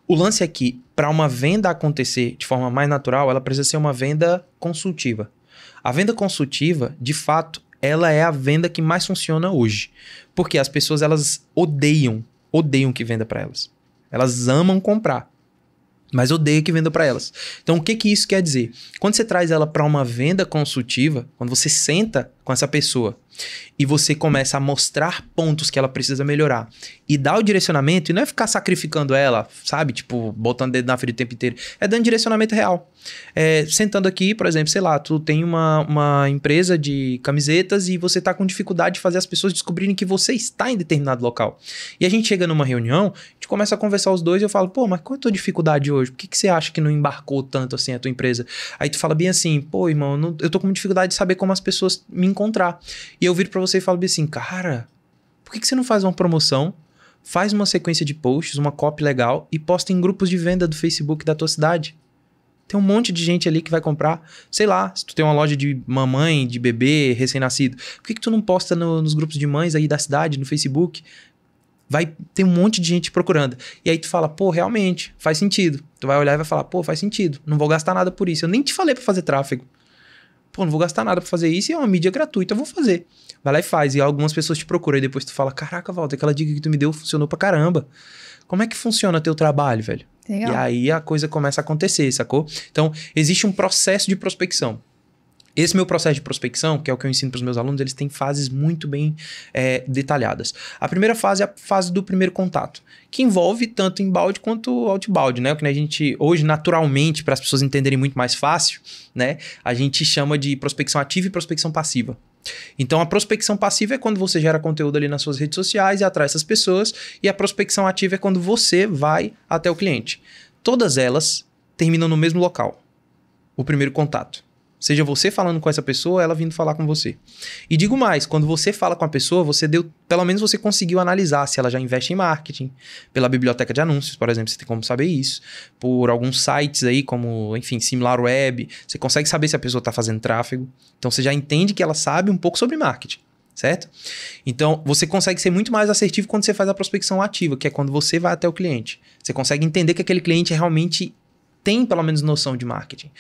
O lance é que, para uma venda acontecer de forma mais natural, ela precisa ser uma venda consultiva. A venda consultiva, de fato, ela é a venda que mais funciona hoje. Porque as pessoas elas odeiam, odeiam que venda para elas. Elas amam comprar, mas odeiam que venda para elas. Então o que que isso quer dizer? Quando você traz ela para uma venda consultiva, quando você senta com essa pessoa e você começa a mostrar pontos que ela precisa melhorar e dar o direcionamento e não é ficar sacrificando ela, sabe? Tipo, botando dedo na ferida o tempo inteiro. É dando direcionamento real. É, sentando aqui, por exemplo, sei lá, tu tem uma, uma empresa de camisetas e você tá com dificuldade de fazer as pessoas descobrirem que você está em determinado local. E a gente chega numa reunião, a gente começa a conversar os dois e eu falo, pô, mas qual é a tua dificuldade hoje? Por que, que você acha que não embarcou tanto assim a tua empresa? Aí tu fala bem assim, pô, irmão, não, eu tô com dificuldade de saber como as pessoas me encontrar. E eu viro para você e falo assim, cara, por que, que você não faz uma promoção? Faz uma sequência de posts, uma copy legal e posta em grupos de venda do Facebook da tua cidade. Tem um monte de gente ali que vai comprar. Sei lá, se tu tem uma loja de mamãe, de bebê, recém-nascido, por que, que tu não posta no, nos grupos de mães aí da cidade, no Facebook? Vai ter um monte de gente procurando. E aí tu fala, pô, realmente, faz sentido. Tu vai olhar e vai falar, pô, faz sentido. Não vou gastar nada por isso. Eu nem te falei para fazer tráfego pô, não vou gastar nada pra fazer isso e é uma mídia gratuita, eu vou fazer. Vai lá e faz. E algumas pessoas te procuram e depois tu fala: Caraca, Walter, aquela dica que tu me deu funcionou pra caramba. Como é que funciona teu trabalho, velho? Legal. E aí a coisa começa a acontecer, sacou? Então, existe um processo de prospecção. Esse meu processo de prospecção, que é o que eu ensino para os meus alunos, eles têm fases muito bem é, detalhadas. A primeira fase é a fase do primeiro contato, que envolve tanto embalde quanto outbound, né? O que a gente hoje naturalmente, para as pessoas entenderem muito mais fácil, né? A gente chama de prospecção ativa e prospecção passiva. Então, a prospecção passiva é quando você gera conteúdo ali nas suas redes sociais e atrai essas pessoas, e a prospecção ativa é quando você vai até o cliente. Todas elas terminam no mesmo local, o primeiro contato. Seja você falando com essa pessoa, ela vindo falar com você. E digo mais, quando você fala com a pessoa, você deu, pelo menos você conseguiu analisar se ela já investe em marketing, pela biblioteca de anúncios, por exemplo, você tem como saber isso, por alguns sites aí como, enfim, similar web, você consegue saber se a pessoa está fazendo tráfego. Então você já entende que ela sabe um pouco sobre marketing certo? Então, você consegue ser muito mais assertivo quando você faz a prospecção ativa, que é quando você vai até o cliente. Você consegue entender que aquele cliente é realmente tem pelo menos noção de marketing.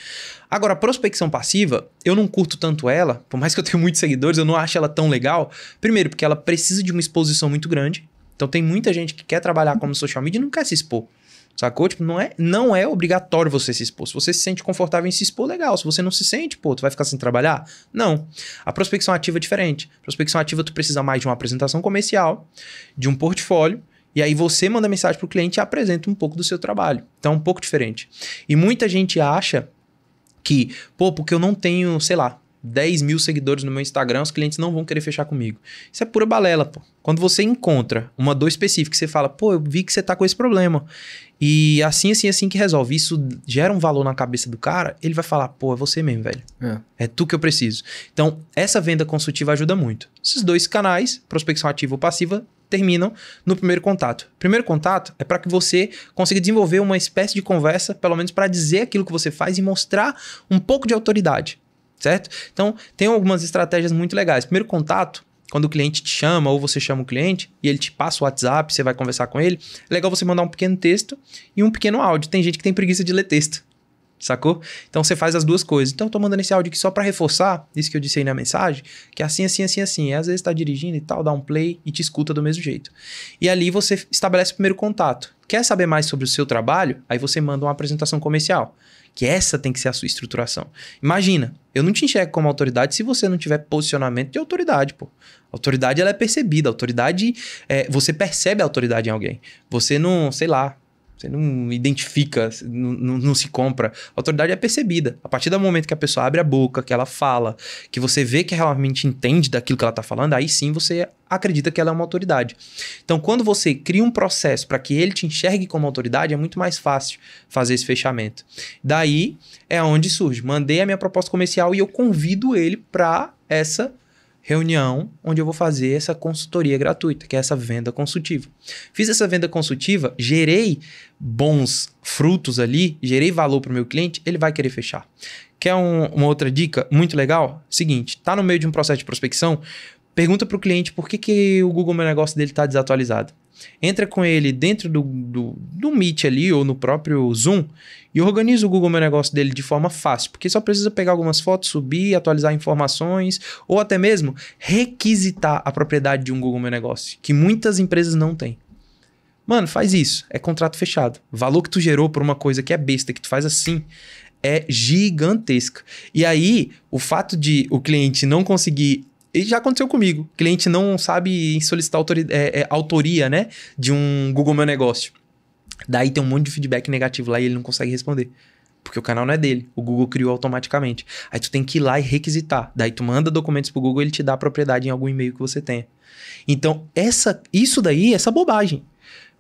Agora, a prospecção passiva, eu não curto tanto ela, por mais que eu tenha muitos seguidores, eu não acho ela tão legal. Primeiro, porque ela precisa de uma exposição muito grande. Então tem muita gente que quer trabalhar como social media e não quer se expor. Sacou? Tipo, não é, não é obrigatório você se expor. Se você se sente confortável em se expor, legal. Se você não se sente, pô, tu vai ficar sem trabalhar? Não. A prospecção ativa é diferente. A prospecção ativa, tu precisa mais de uma apresentação comercial, de um portfólio e aí você manda mensagem para o cliente e apresenta um pouco do seu trabalho. Então é um pouco diferente. E muita gente acha que, pô, porque eu não tenho, sei lá, 10 mil seguidores no meu Instagram, os clientes não vão querer fechar comigo. Isso é pura balela, pô. Quando você encontra uma dor específica, você fala, pô, eu vi que você tá com esse problema. E assim, assim, assim que resolve. Isso gera um valor na cabeça do cara, ele vai falar, pô, é você mesmo, velho. É, é tu que eu preciso. Então, essa venda consultiva ajuda muito. Esses dois canais, prospecção ativa ou passiva, terminam no primeiro contato. Primeiro contato é para que você consiga desenvolver uma espécie de conversa, pelo menos para dizer aquilo que você faz e mostrar um pouco de autoridade, certo? Então, tem algumas estratégias muito legais. Primeiro contato quando o cliente te chama ou você chama o cliente e ele te passa o WhatsApp, você vai conversar com ele, é legal você mandar um pequeno texto e um pequeno áudio. Tem gente que tem preguiça de ler texto sacou? Então você faz as duas coisas. Então eu tô mandando esse áudio aqui só para reforçar isso que eu disse aí na mensagem, que é assim, assim, assim, assim. E às vezes tá dirigindo e tal, dá um play e te escuta do mesmo jeito. E ali você estabelece o primeiro contato. Quer saber mais sobre o seu trabalho? Aí você manda uma apresentação comercial. Que essa tem que ser a sua estruturação. Imagina, eu não te enxergo como autoridade se você não tiver posicionamento de autoridade, pô. Autoridade ela é percebida, autoridade é, você percebe a autoridade em alguém. Você não, sei lá, você não identifica, não, não, não se compra. A autoridade é percebida. A partir do momento que a pessoa abre a boca, que ela fala, que você vê que realmente entende daquilo que ela está falando, aí sim você acredita que ela é uma autoridade. Então, quando você cria um processo para que ele te enxergue como autoridade, é muito mais fácil fazer esse fechamento. Daí é onde surge. Mandei a minha proposta comercial e eu convido ele para essa reunião onde eu vou fazer essa consultoria gratuita, que é essa venda consultiva. Fiz essa venda consultiva, gerei bons frutos ali, gerei valor para o meu cliente, ele vai querer fechar. Quer um, uma outra dica muito legal? Seguinte, tá no meio de um processo de prospecção, pergunta para o cliente por que, que o Google Meu Negócio dele está desatualizado entra com ele dentro do, do, do Meet ali ou no próprio Zoom e organiza o Google Meu Negócio dele de forma fácil, porque só precisa pegar algumas fotos, subir, atualizar informações ou até mesmo requisitar a propriedade de um Google Meu Negócio, que muitas empresas não têm. Mano, faz isso. É contrato fechado. O valor que tu gerou por uma coisa que é besta, que tu faz assim, é gigantesca. E aí, o fato de o cliente não conseguir e já aconteceu comigo. O cliente não sabe solicitar autoria, é, é, autoria, né? De um Google Meu Negócio. Daí tem um monte de feedback negativo lá e ele não consegue responder. Porque o canal não é dele. O Google criou automaticamente. Aí tu tem que ir lá e requisitar. Daí tu manda documentos pro Google e ele te dá a propriedade em algum e-mail que você tenha. Então, essa, isso daí, é essa bobagem.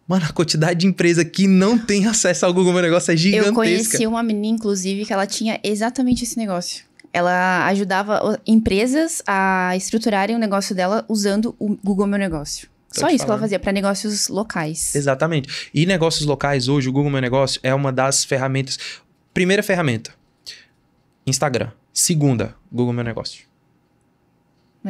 Mano, a quantidade de empresa que não tem acesso ao Google Meu Negócio é gigantesca. Eu conheci uma menina, inclusive, que ela tinha exatamente esse negócio. Ela ajudava empresas a estruturarem o negócio dela usando o Google Meu Negócio. Tô Só isso falando. que ela fazia para negócios locais. Exatamente. E negócios locais hoje, o Google Meu Negócio é uma das ferramentas. Primeira ferramenta, Instagram. Segunda, Google Meu Negócio.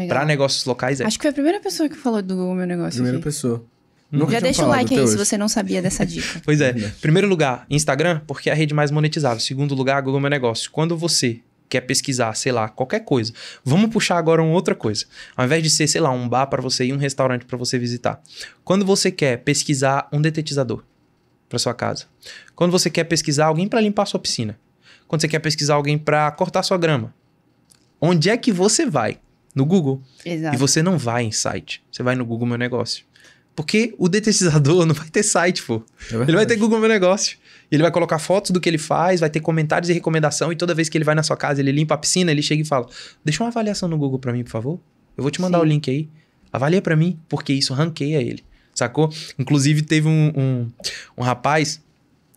Para negócios locais é. Acho que foi a primeira pessoa que falou do Google Meu Negócio. Primeira aqui. pessoa. Nunca Já deixa o like aí hoje. se você não sabia dessa dica. pois é. Primeiro lugar, Instagram, porque é a rede mais monetizável. Segundo lugar, Google Meu Negócio. Quando você quer pesquisar, sei lá, qualquer coisa. Vamos puxar agora uma outra coisa. Ao invés de ser, sei lá, um bar para você ir, um restaurante para você visitar. Quando você quer pesquisar um detetizador para sua casa. Quando você quer pesquisar alguém para limpar sua piscina. Quando você quer pesquisar alguém para cortar sua grama. Onde é que você vai? No Google. Exato. E você não vai em site. Você vai no Google Meu Negócio. Porque o detetizador não vai ter site, pô. É Ele vai ter Google Meu Negócio. Ele vai colocar fotos do que ele faz, vai ter comentários e recomendação. E toda vez que ele vai na sua casa, ele limpa a piscina, ele chega e fala: Deixa uma avaliação no Google para mim, por favor. Eu vou te mandar Sim. o link aí. Avalia para mim, porque isso ranqueia ele. Sacou? Inclusive, teve um, um, um rapaz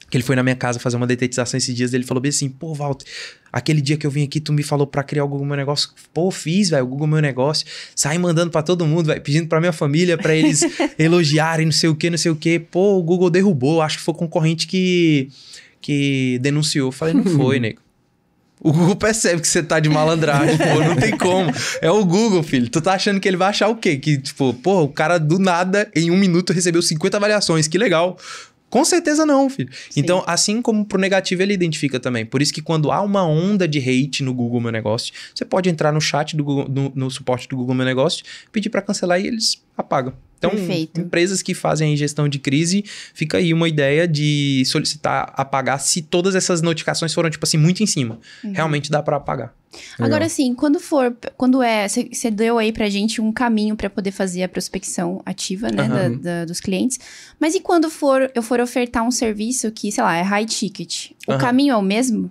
que ele foi na minha casa fazer uma detetização esses dias, ele falou bem assim, pô, Walter, aquele dia que eu vim aqui, tu me falou pra criar o Google Meu Negócio, pô, fiz, velho, o Google Meu Negócio, saí mandando para todo mundo, velho, pedindo pra minha família, para eles elogiarem, não sei o que, não sei o que, pô, o Google derrubou, acho que foi concorrente que, que denunciou, falei, não foi, nego. O Google percebe que você tá de malandragem, pô, não tem como. É o Google, filho. Tu tá achando que ele vai achar o quê? Que, tipo, pô, o cara do nada, em um minuto, recebeu 50 avaliações, que legal. Com certeza não, filho. Sim. Então, assim como pro negativo ele identifica também. Por isso que quando há uma onda de hate no Google Meu Negócio, você pode entrar no chat do Google, no, no suporte do Google Meu Negócio, pedir para cancelar e eles apagam. Então, Perfeito. empresas que fazem gestão de crise, fica aí uma ideia de solicitar apagar se todas essas notificações foram, tipo assim, muito em cima. Uhum. Realmente dá para apagar. Legal. Agora sim, quando for, quando é, você deu aí pra gente um caminho para poder fazer a prospecção ativa, né, uhum. da, da, dos clientes. Mas e quando for, eu for ofertar um serviço que, sei lá, é high ticket? O uhum. caminho é o mesmo?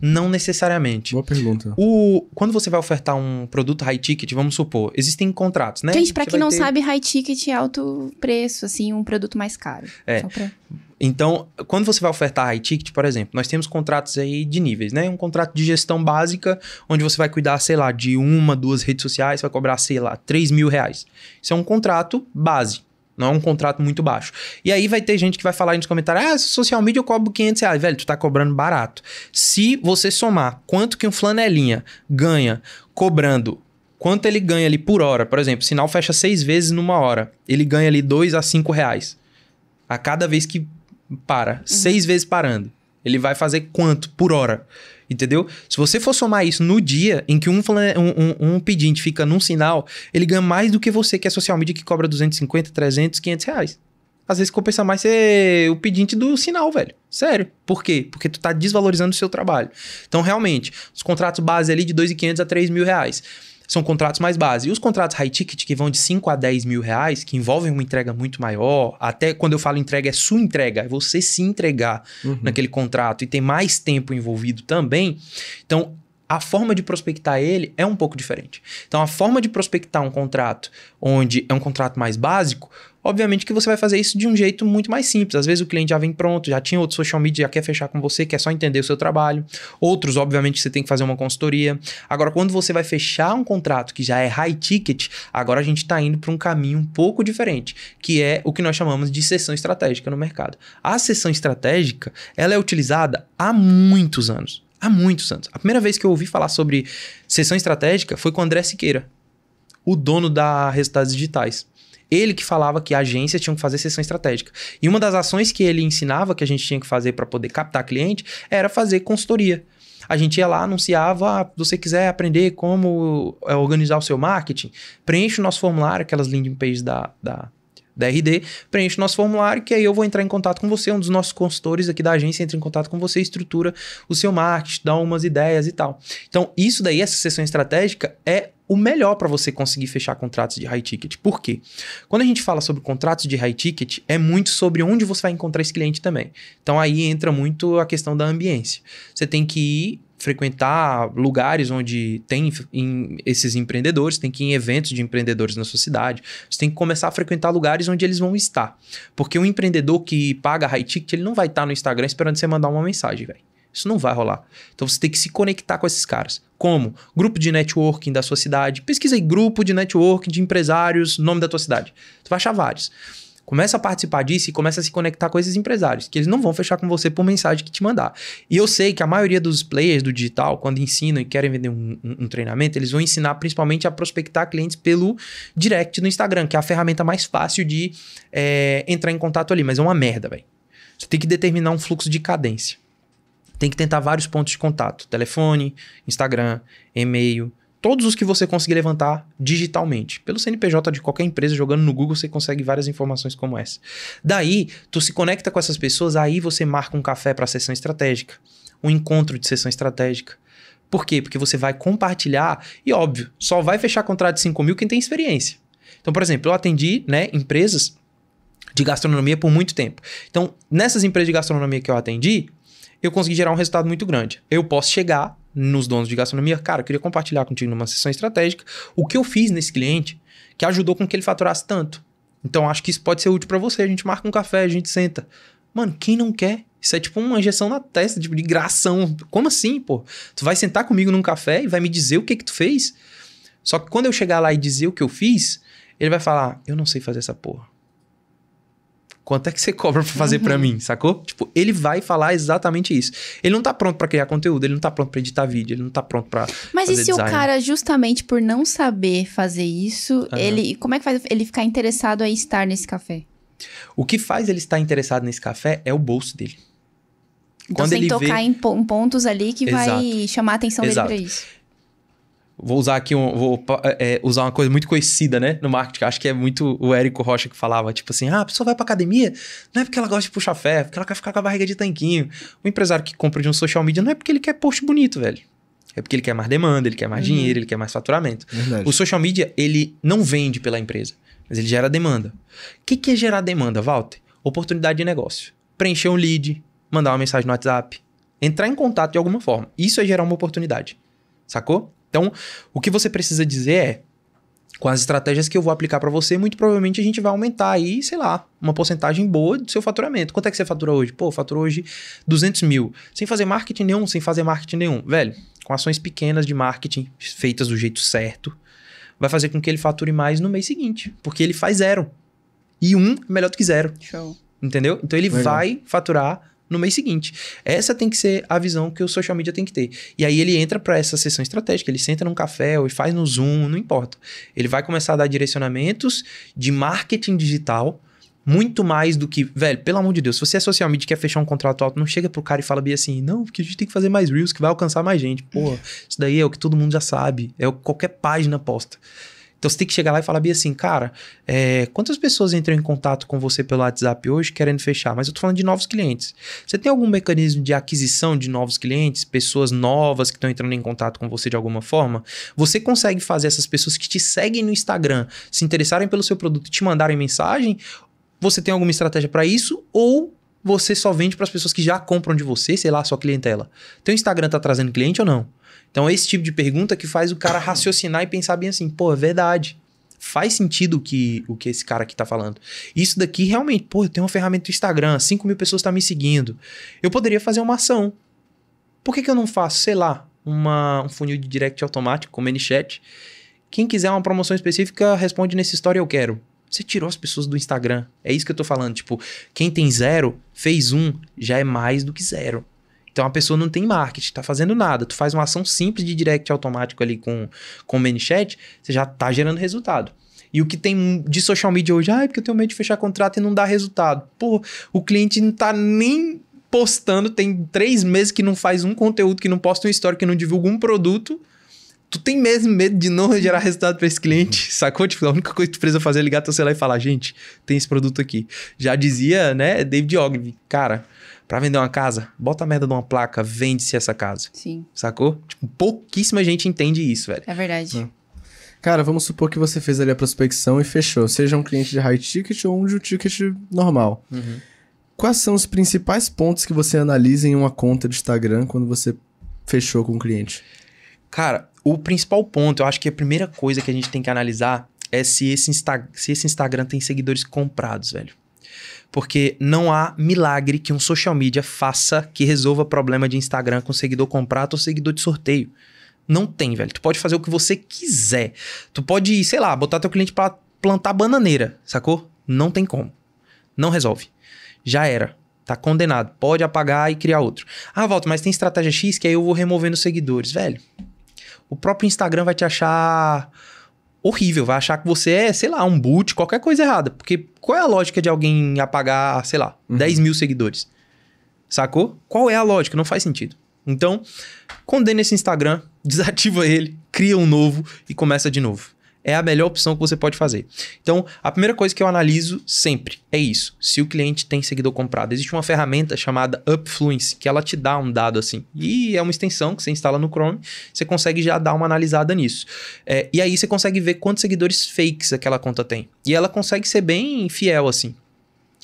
Não necessariamente. Boa pergunta. O, quando você vai ofertar um produto high ticket, vamos supor, existem contratos, né? Gente, para quem não ter... sabe, high ticket é alto preço, assim, um produto mais caro. É. Pra... Então, quando você vai ofertar high ticket, por exemplo, nós temos contratos aí de níveis, né? Um contrato de gestão básica, onde você vai cuidar, sei lá, de uma, duas redes sociais, vai cobrar, sei lá, 3 mil reais. Isso é um contrato base. Não é um contrato muito baixo. E aí vai ter gente que vai falar aí nos comentários: ah, social media eu cobro 500 reais. Velho, tu tá cobrando barato. Se você somar quanto que um flanelinha ganha cobrando quanto ele ganha ali por hora. Por exemplo, sinal fecha seis vezes numa hora. Ele ganha ali dois a cinco reais. A cada vez que para. Uhum. Seis vezes parando. Ele vai fazer quanto por hora? entendeu? Se você for somar isso no dia em que um, um, um pedinte fica num sinal, ele ganha mais do que você que é social media que cobra 250, 300, 500 reais. Às vezes compensa mais ser o pedinte do sinal, velho. Sério. Por quê? Porque tu tá desvalorizando o seu trabalho. Então, realmente, os contratos base ali de 2.500 a 3 mil reais são contratos mais básicos, E os contratos high ticket, que vão de 5 a 10 mil reais, que envolvem uma entrega muito maior, até quando eu falo entrega, é sua entrega, é você se entregar uhum. naquele contrato e tem mais tempo envolvido também. Então, a forma de prospectar ele é um pouco diferente. Então, a forma de prospectar um contrato onde é um contrato mais básico, obviamente que você vai fazer isso de um jeito muito mais simples. Às vezes o cliente já vem pronto, já tinha outro social media, já quer fechar com você, quer só entender o seu trabalho. Outros, obviamente, você tem que fazer uma consultoria. Agora, quando você vai fechar um contrato que já é high ticket, agora a gente está indo para um caminho um pouco diferente, que é o que nós chamamos de sessão estratégica no mercado. A sessão estratégica, ela é utilizada há muitos anos Há muitos anos. A primeira vez que eu ouvi falar sobre sessão estratégica foi com o André Siqueira, o dono da Resultados Digitais. Ele que falava que a agência tinha que fazer sessão estratégica. E uma das ações que ele ensinava que a gente tinha que fazer para poder captar cliente era fazer consultoria. A gente ia lá, anunciava, ah, você quiser aprender como eh, organizar o seu marketing, preenche o nosso formulário, aquelas landing pages da, da, DRD, preenche nosso formulário, que aí eu vou entrar em contato com você, um dos nossos consultores aqui da agência entra em contato com você, estrutura o seu marketing, dá umas ideias e tal. Então, isso daí, essa sessão estratégica, é o melhor para você conseguir fechar contratos de high ticket. Por quê? Quando a gente fala sobre contratos de high ticket, é muito sobre onde você vai encontrar esse cliente também. Então aí entra muito a questão da ambiência. Você tem que ir frequentar lugares onde tem em, esses empreendedores, tem que ir em eventos de empreendedores na sua cidade, você tem que começar a frequentar lugares onde eles vão estar. Porque o um empreendedor que paga high ticket, ele não vai estar no Instagram esperando você mandar uma mensagem, velho. Isso não vai rolar. Então você tem que se conectar com esses caras. Como? Grupo de networking da sua cidade. Pesquisa aí grupo de networking de empresários, nome da tua cidade. Tu vai achar vários. Começa a participar disso e começa a se conectar com esses empresários, que eles não vão fechar com você por mensagem que te mandar. E eu sei que a maioria dos players do digital, quando ensinam e querem vender um, um, um treinamento, eles vão ensinar principalmente a prospectar clientes pelo direct no Instagram, que é a ferramenta mais fácil de é, entrar em contato ali, mas é uma merda, velho. Você tem que determinar um fluxo de cadência. Tem que tentar vários pontos de contato: telefone, Instagram, e-mail, todos os que você conseguir levantar digitalmente. Pelo CNPJ de qualquer empresa, jogando no Google, você consegue várias informações como essa. Daí, tu se conecta com essas pessoas, aí você marca um café para a sessão estratégica, um encontro de sessão estratégica. Por quê? Porque você vai compartilhar e, óbvio, só vai fechar contrato de 5 mil quem tem experiência. Então, por exemplo, eu atendi né, empresas de gastronomia por muito tempo. Então, nessas empresas de gastronomia que eu atendi, eu consegui gerar um resultado muito grande. Eu posso chegar nos donos de gastronomia, cara, eu queria compartilhar contigo numa sessão estratégica o que eu fiz nesse cliente que ajudou com que ele faturasse tanto. Então acho que isso pode ser útil para você. A gente marca um café, a gente senta. Mano, quem não quer? Isso é tipo uma injeção na testa, tipo de gração. Como assim, pô? Tu vai sentar comigo num café e vai me dizer o que que tu fez? Só que quando eu chegar lá e dizer o que eu fiz, ele vai falar: "Eu não sei fazer essa porra". Quanto é que você cobra pra fazer uhum. pra mim, sacou? Tipo, ele vai falar exatamente isso. Ele não tá pronto para criar conteúdo, ele não tá pronto pra editar vídeo, ele não tá pronto pra. Mas e se design. o cara, justamente por não saber fazer isso, uhum. ele. Como é que faz ele ficar interessado em estar nesse café? O que faz ele estar interessado nesse café é o bolso dele. Então, Quando sem ele tocar vê... em pontos ali que Exato. vai chamar a atenção Exato. dele pra isso vou usar aqui um, vou é, é, usar uma coisa muito conhecida, né, no marketing. Acho que é muito o Érico Rocha que falava, tipo assim, ah, a pessoa vai pra academia, não é porque ela gosta de puxar ferro, é porque ela quer ficar com a barriga de tanquinho. O empresário que compra de um social media não é porque ele quer post bonito, velho. É porque ele quer mais demanda, ele quer mais uhum. dinheiro, ele quer mais faturamento. Verdade. O social media, ele não vende pela empresa, mas ele gera demanda. O que, que é gerar demanda, Walter? Oportunidade de negócio. Preencher um lead, mandar uma mensagem no WhatsApp, entrar em contato de alguma forma. Isso é gerar uma oportunidade. Sacou? Então, o que você precisa dizer é, com as estratégias que eu vou aplicar para você, muito provavelmente a gente vai aumentar aí, sei lá, uma porcentagem boa do seu faturamento. Quanto é que você fatura hoje? Pô, fatura hoje 200 mil. Sem fazer marketing nenhum, sem fazer marketing nenhum. Velho, com ações pequenas de marketing feitas do jeito certo, vai fazer com que ele fature mais no mês seguinte, porque ele faz zero. E um é melhor do que zero. Show. Entendeu? Então ele Legal. vai faturar no mês seguinte. Essa tem que ser a visão que o social media tem que ter. E aí ele entra para essa sessão estratégica, ele senta num café ou faz no Zoom, não importa. Ele vai começar a dar direcionamentos de marketing digital muito mais do que. Velho, pelo amor de Deus, se você é social media e quer fechar um contrato alto, não chega pro cara e fala bem assim, não, porque a gente tem que fazer mais reels que vai alcançar mais gente. Pô, isso daí é o que todo mundo já sabe. É o que qualquer página posta. Então você tem que chegar lá e falar bem assim, cara, é, quantas pessoas entram em contato com você pelo WhatsApp hoje querendo fechar? Mas eu tô falando de novos clientes. Você tem algum mecanismo de aquisição de novos clientes, pessoas novas que estão entrando em contato com você de alguma forma? Você consegue fazer essas pessoas que te seguem no Instagram se interessarem pelo seu produto e te mandarem mensagem? Você tem alguma estratégia para isso? Ou você só vende para as pessoas que já compram de você, sei lá, sua clientela? Teu Instagram tá trazendo cliente ou não? Então é esse tipo de pergunta que faz o cara raciocinar e pensar bem assim, pô, é verdade. Faz sentido o que, o que esse cara aqui tá falando. Isso daqui realmente, pô, eu tenho uma ferramenta do Instagram, 5 mil pessoas estão tá me seguindo. Eu poderia fazer uma ação. Por que, que eu não faço, sei lá, uma, um funil de direct automático, como chat. Quem quiser uma promoção específica, responde nesse story eu quero. Você tirou as pessoas do Instagram. É isso que eu tô falando. Tipo, quem tem zero, fez um, já é mais do que zero. Então a pessoa não tem marketing, tá fazendo nada. Tu faz uma ação simples de direct automático ali com com ManyChat, você já tá gerando resultado. E o que tem de social media hoje, ah, é porque eu tenho medo de fechar contrato e não dar resultado. Pô, o cliente não tá nem postando, tem três meses que não faz um conteúdo, que não posta um story, que não divulga um produto. Tu tem mesmo medo de não gerar resultado para esse cliente, uhum. sacou? Tipo, a única coisa que tu precisa fazer é ligar teu celular e falar, gente, tem esse produto aqui. Já dizia, né, David Ogilvy, cara, para vender uma casa, bota a merda de uma placa, vende-se essa casa. Sim. Sacou? Tipo, pouquíssima gente entende isso, velho. É verdade. Hum. Cara, vamos supor que você fez ali a prospecção e fechou, seja um cliente de high ticket ou um de um ticket normal. Uhum. Quais são os principais pontos que você analisa em uma conta de Instagram quando você fechou com o um cliente? Cara, o principal ponto, eu acho que a primeira coisa que a gente tem que analisar é se esse, Insta se esse Instagram tem seguidores comprados, velho. Porque não há milagre que um social media faça que resolva problema de Instagram com seguidor comprado ou seguidor de sorteio. Não tem, velho. Tu pode fazer o que você quiser. Tu pode, sei lá, botar teu cliente para plantar bananeira, sacou? Não tem como. Não resolve. Já era. Tá condenado. Pode apagar e criar outro. Ah, Walter, mas tem estratégia X que aí eu vou removendo seguidores. Velho, o próprio Instagram vai te achar horrível, vai achar que você é, sei lá, um boot, qualquer coisa errada. Porque qual é a lógica de alguém apagar, sei lá, uhum. 10 mil seguidores? Sacou? Qual é a lógica? Não faz sentido. Então, condena esse Instagram, desativa ele, cria um novo e começa de novo é a melhor opção que você pode fazer. Então, a primeira coisa que eu analiso sempre é isso: se o cliente tem seguidor comprado. Existe uma ferramenta chamada Upfluence que ela te dá um dado assim. E é uma extensão que você instala no Chrome, você consegue já dar uma analisada nisso. É, e aí você consegue ver quantos seguidores fakes aquela conta tem. E ela consegue ser bem fiel assim.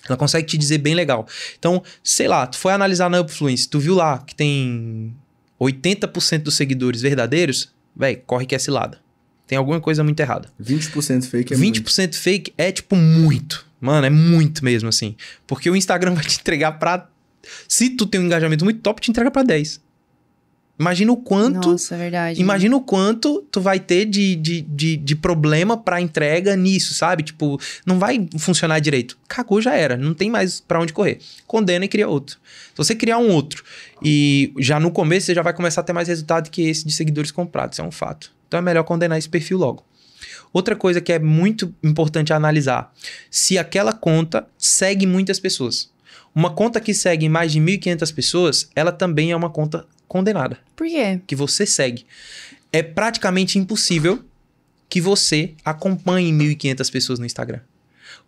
Ela consegue te dizer bem legal. Então, sei lá, tu foi analisar na Upfluence, tu viu lá que tem 80% dos seguidores verdadeiros, Véi, corre que é cilada. Tem alguma coisa muito errada. 20% fake é 20% muito. fake é tipo muito. Mano, é muito mesmo assim. Porque o Instagram vai te entregar pra. Se tu tem um engajamento muito top, te entrega pra 10. Imagina o quanto. Nossa, é verdade. Imagina né? o quanto tu vai ter de, de, de, de problema para entrega nisso, sabe? Tipo, não vai funcionar direito. Cagou, já era. Não tem mais para onde correr. Condena e cria outro. Se você criar um outro e já no começo você já vai começar a ter mais resultado que esse de seguidores comprados. Isso é um fato. Então é melhor condenar esse perfil logo. Outra coisa que é muito importante analisar: se aquela conta segue muitas pessoas. Uma conta que segue mais de 1.500 pessoas, ela também é uma conta condenada. Por quê? Que você segue. É praticamente impossível que você acompanhe 1.500 pessoas no Instagram.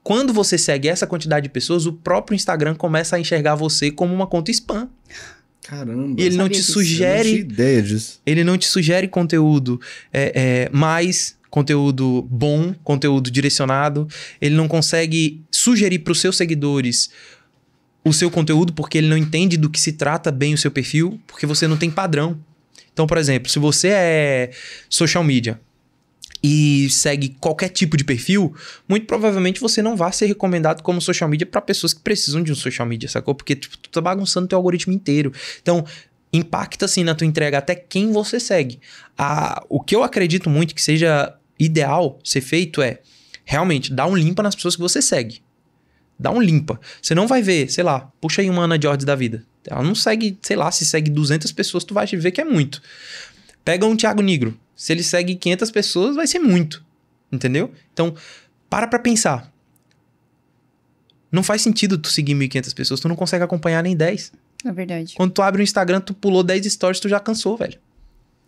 Quando você segue essa quantidade de pessoas, o próprio Instagram começa a enxergar você como uma conta spam. Caramba, e ele não te sugere. ideias. Ele não te sugere conteúdo é, é, mais conteúdo bom, conteúdo direcionado. Ele não consegue sugerir para os seus seguidores o seu conteúdo porque ele não entende do que se trata bem o seu perfil, porque você não tem padrão. Então, por exemplo, se você é social media e segue qualquer tipo de perfil, muito provavelmente você não vai ser recomendado como social media para pessoas que precisam de um social media, sacou? Porque tipo, tu tá bagunçando teu algoritmo inteiro. Então, impacta assim na tua entrega até quem você segue. A, o que eu acredito muito que seja ideal ser feito é realmente dar um limpa nas pessoas que você segue. Dá um limpa. Você não vai ver, sei lá, puxa aí uma Ana George da vida. Ela não segue, sei lá, se segue 200 pessoas, tu vai ver que é muito. Pega um Thiago Negro. Se ele segue 500 pessoas, vai ser muito. Entendeu? Então, para pra pensar. Não faz sentido tu seguir 1.500 pessoas, tu não consegue acompanhar nem 10. É verdade. Quando tu abre o Instagram, tu pulou 10 stories, tu já cansou, velho.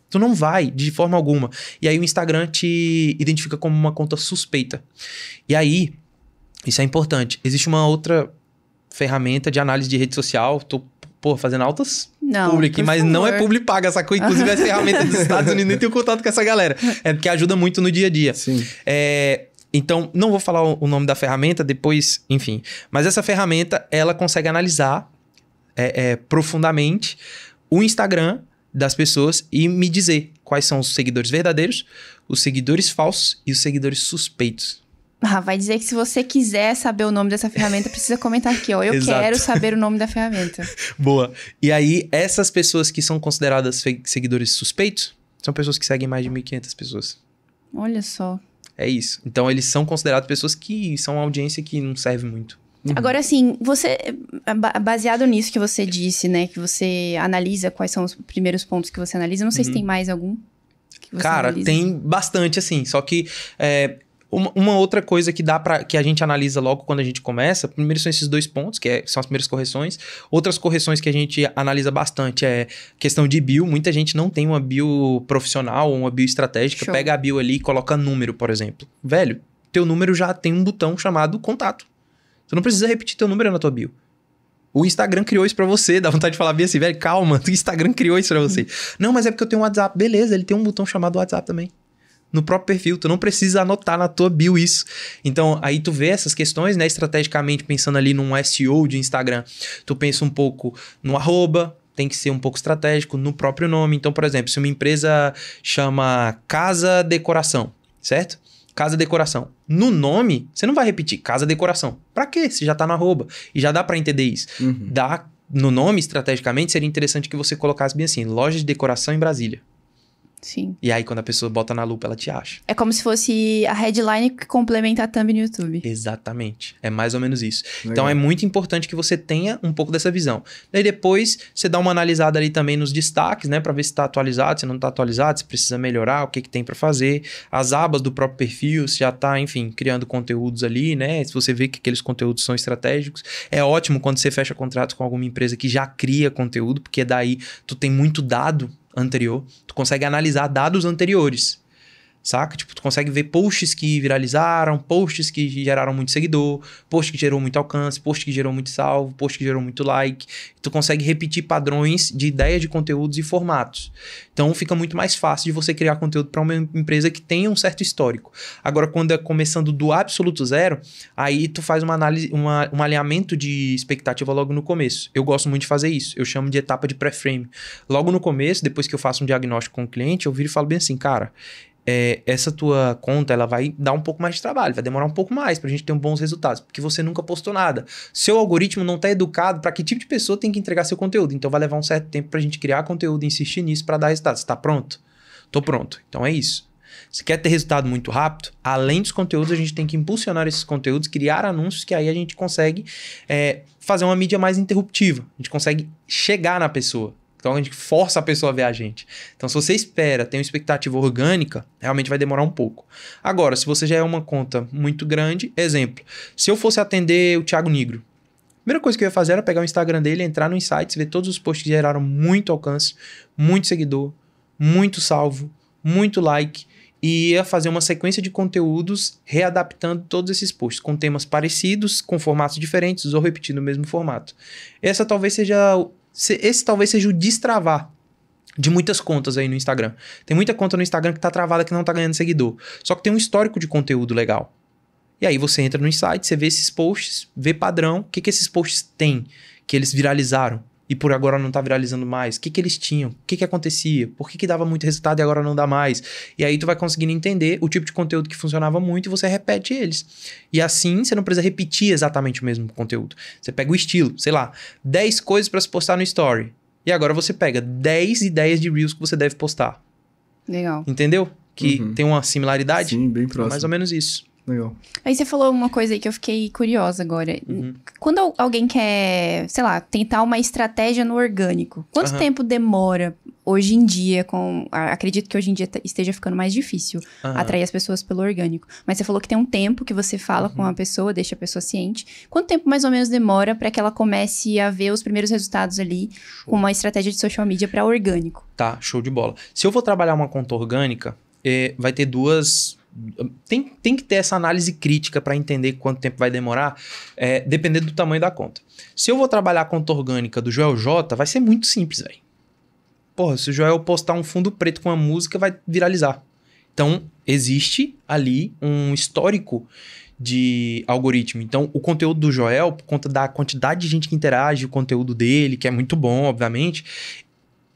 Tu não vai, de forma alguma. E aí o Instagram te identifica como uma conta suspeita. E aí, isso é importante. Existe uma outra ferramenta de análise de rede social. Tô, pô, fazendo altas não, public, mas favor. não é public paga, sacou? Inclusive, essa ferramenta dos Estados Unidos nem tenho contato com essa galera. É porque ajuda muito no dia a dia. Sim. É, então, não vou falar o nome da ferramenta, depois, enfim. Mas essa ferramenta, ela consegue analisar é, é, profundamente o Instagram das pessoas e me dizer quais são os seguidores verdadeiros, os seguidores falsos e os seguidores suspeitos. Ah, vai dizer que se você quiser saber o nome dessa ferramenta, precisa comentar aqui, ó. Eu quero saber o nome da ferramenta. Boa. E aí, essas pessoas que são consideradas seguidores suspeitos, são pessoas que seguem mais de 1.500 pessoas. Olha só. É isso. Então, eles são considerados pessoas que são uma audiência que não serve muito. Uhum. Agora, assim, você, eh, baseado nisso que você disse, né, que você analisa quais são os primeiros pontos que você analisa, não sei uhum. se tem mais algum. Cara, analisa. tem bastante, assim, só que é, uma, uma outra coisa que dá para que a gente analisa logo quando a gente começa, primeiro são esses dois pontos, que é, são as primeiras correções. Outras correções que a gente analisa bastante é questão de bio. Muita gente não tem uma bio profissional, uma bio estratégica, Show. pega a bio ali e coloca número, por exemplo. Velho, teu número já tem um botão chamado contato. Tu não precisa repetir teu número na tua bio. O Instagram criou isso para você, dá vontade de falar bem assim, velho, calma, o Instagram criou isso para você. não, mas é porque eu tenho um WhatsApp. Beleza, ele tem um botão chamado WhatsApp também no próprio perfil, tu não precisa anotar na tua bio isso. Então, aí tu vê essas questões, né, estrategicamente pensando ali num SEO de Instagram, tu pensa um pouco no arroba, tem que ser um pouco estratégico no próprio nome. Então, por exemplo, se uma empresa chama Casa Decoração, certo? Casa Decoração. No nome, você não vai repetir Casa Decoração. Para quê? Se já tá no arroba. E já dá para entender isso. Uhum. Dá no nome, estrategicamente, seria interessante que você colocasse bem assim: loja de decoração em Brasília. Sim. E aí, quando a pessoa bota na lupa, ela te acha. É como se fosse a headline que complementa a thumb no YouTube. Exatamente. É mais ou menos isso. Então, Legal. Então, é muito importante que você tenha um pouco dessa visão. Daí, depois, você dá uma analisada ali também nos destaques, né? Pra ver se tá atualizado, se não tá atualizado, se precisa melhorar, o que, que tem para fazer. As abas do próprio perfil, se já tá, enfim, criando conteúdos ali, né? Se você vê que aqueles conteúdos são estratégicos. É ótimo quando você fecha contrato com alguma empresa que já cria conteúdo, porque daí tu tem muito dado anterior, tu consegue analisar dados anteriores saca? Tipo, tu consegue ver posts que viralizaram, posts que geraram muito seguidor, post que gerou muito alcance, post que gerou muito salvo, post que gerou muito like. Tu consegue repetir padrões de ideias de conteúdos e formatos. Então fica muito mais fácil de você criar conteúdo para uma empresa que tenha um certo histórico. Agora, quando é começando do absoluto zero, aí tu faz uma análise, uma, um alinhamento de expectativa logo no começo. Eu gosto muito de fazer isso. Eu chamo de etapa de pré-frame. Logo no começo, depois que eu faço um diagnóstico com o cliente, eu viro e falo bem assim, cara, é, essa tua conta ela vai dar um pouco mais de trabalho, vai demorar um pouco mais para a gente ter bons resultados, porque você nunca postou nada. Seu algoritmo não está educado para que tipo de pessoa tem que entregar seu conteúdo, então vai levar um certo tempo para a gente criar conteúdo, insistir nisso para dar resultados. Está pronto? estou pronto. Então é isso. Se quer ter resultado muito rápido, além dos conteúdos, a gente tem que impulsionar esses conteúdos, criar anúncios que aí a gente consegue é, fazer uma mídia mais interruptiva. A gente consegue chegar na pessoa. Então a gente força a pessoa a ver a gente. Então, se você espera, tem uma expectativa orgânica, realmente vai demorar um pouco. Agora, se você já é uma conta muito grande, exemplo, se eu fosse atender o Thiago Negro, a primeira coisa que eu ia fazer era pegar o Instagram dele, entrar no Insights, ver todos os posts que geraram muito alcance, muito seguidor, muito salvo, muito like e ia fazer uma sequência de conteúdos readaptando todos esses posts, com temas parecidos, com formatos diferentes ou repetindo o mesmo formato. Essa talvez seja esse talvez seja o destravar de muitas contas aí no Instagram. Tem muita conta no Instagram que tá travada que não tá ganhando seguidor. Só que tem um histórico de conteúdo legal. E aí você entra no site, você vê esses posts, vê padrão, o que, que esses posts têm, que eles viralizaram e por agora não tá viralizando mais? O que, que eles tinham? O que, que acontecia? Por que, que dava muito resultado e agora não dá mais? E aí tu vai conseguindo entender o tipo de conteúdo que funcionava muito e você repete eles. E assim você não precisa repetir exatamente o mesmo conteúdo. Você pega o estilo, sei lá, 10 coisas para se postar no story. E agora você pega 10 ideias de reels que você deve postar. Legal. Entendeu? Que uhum. tem uma similaridade? Sim, bem próximo. É mais ou menos isso. Legal. Aí você falou uma coisa aí que eu fiquei curiosa agora. Uhum. Quando alguém quer, sei lá, tentar uma estratégia no orgânico, quanto uhum. tempo demora hoje em dia com, acredito que hoje em dia esteja ficando mais difícil uhum. atrair as pessoas pelo orgânico. Mas você falou que tem um tempo que você fala uhum. com a pessoa, deixa a pessoa ciente. Quanto tempo mais ou menos demora para que ela comece a ver os primeiros resultados ali show. com uma estratégia de social media para orgânico? Tá, show de bola. Se eu vou trabalhar uma conta orgânica, eh, vai ter duas tem, tem que ter essa análise crítica para entender quanto tempo vai demorar, é, dependendo do tamanho da conta. Se eu vou trabalhar a conta orgânica do Joel J, vai ser muito simples, velho. Porra, se o Joel postar um fundo preto com uma música, vai viralizar. Então, existe ali um histórico de algoritmo. Então, o conteúdo do Joel, por conta da quantidade de gente que interage, o conteúdo dele, que é muito bom, obviamente,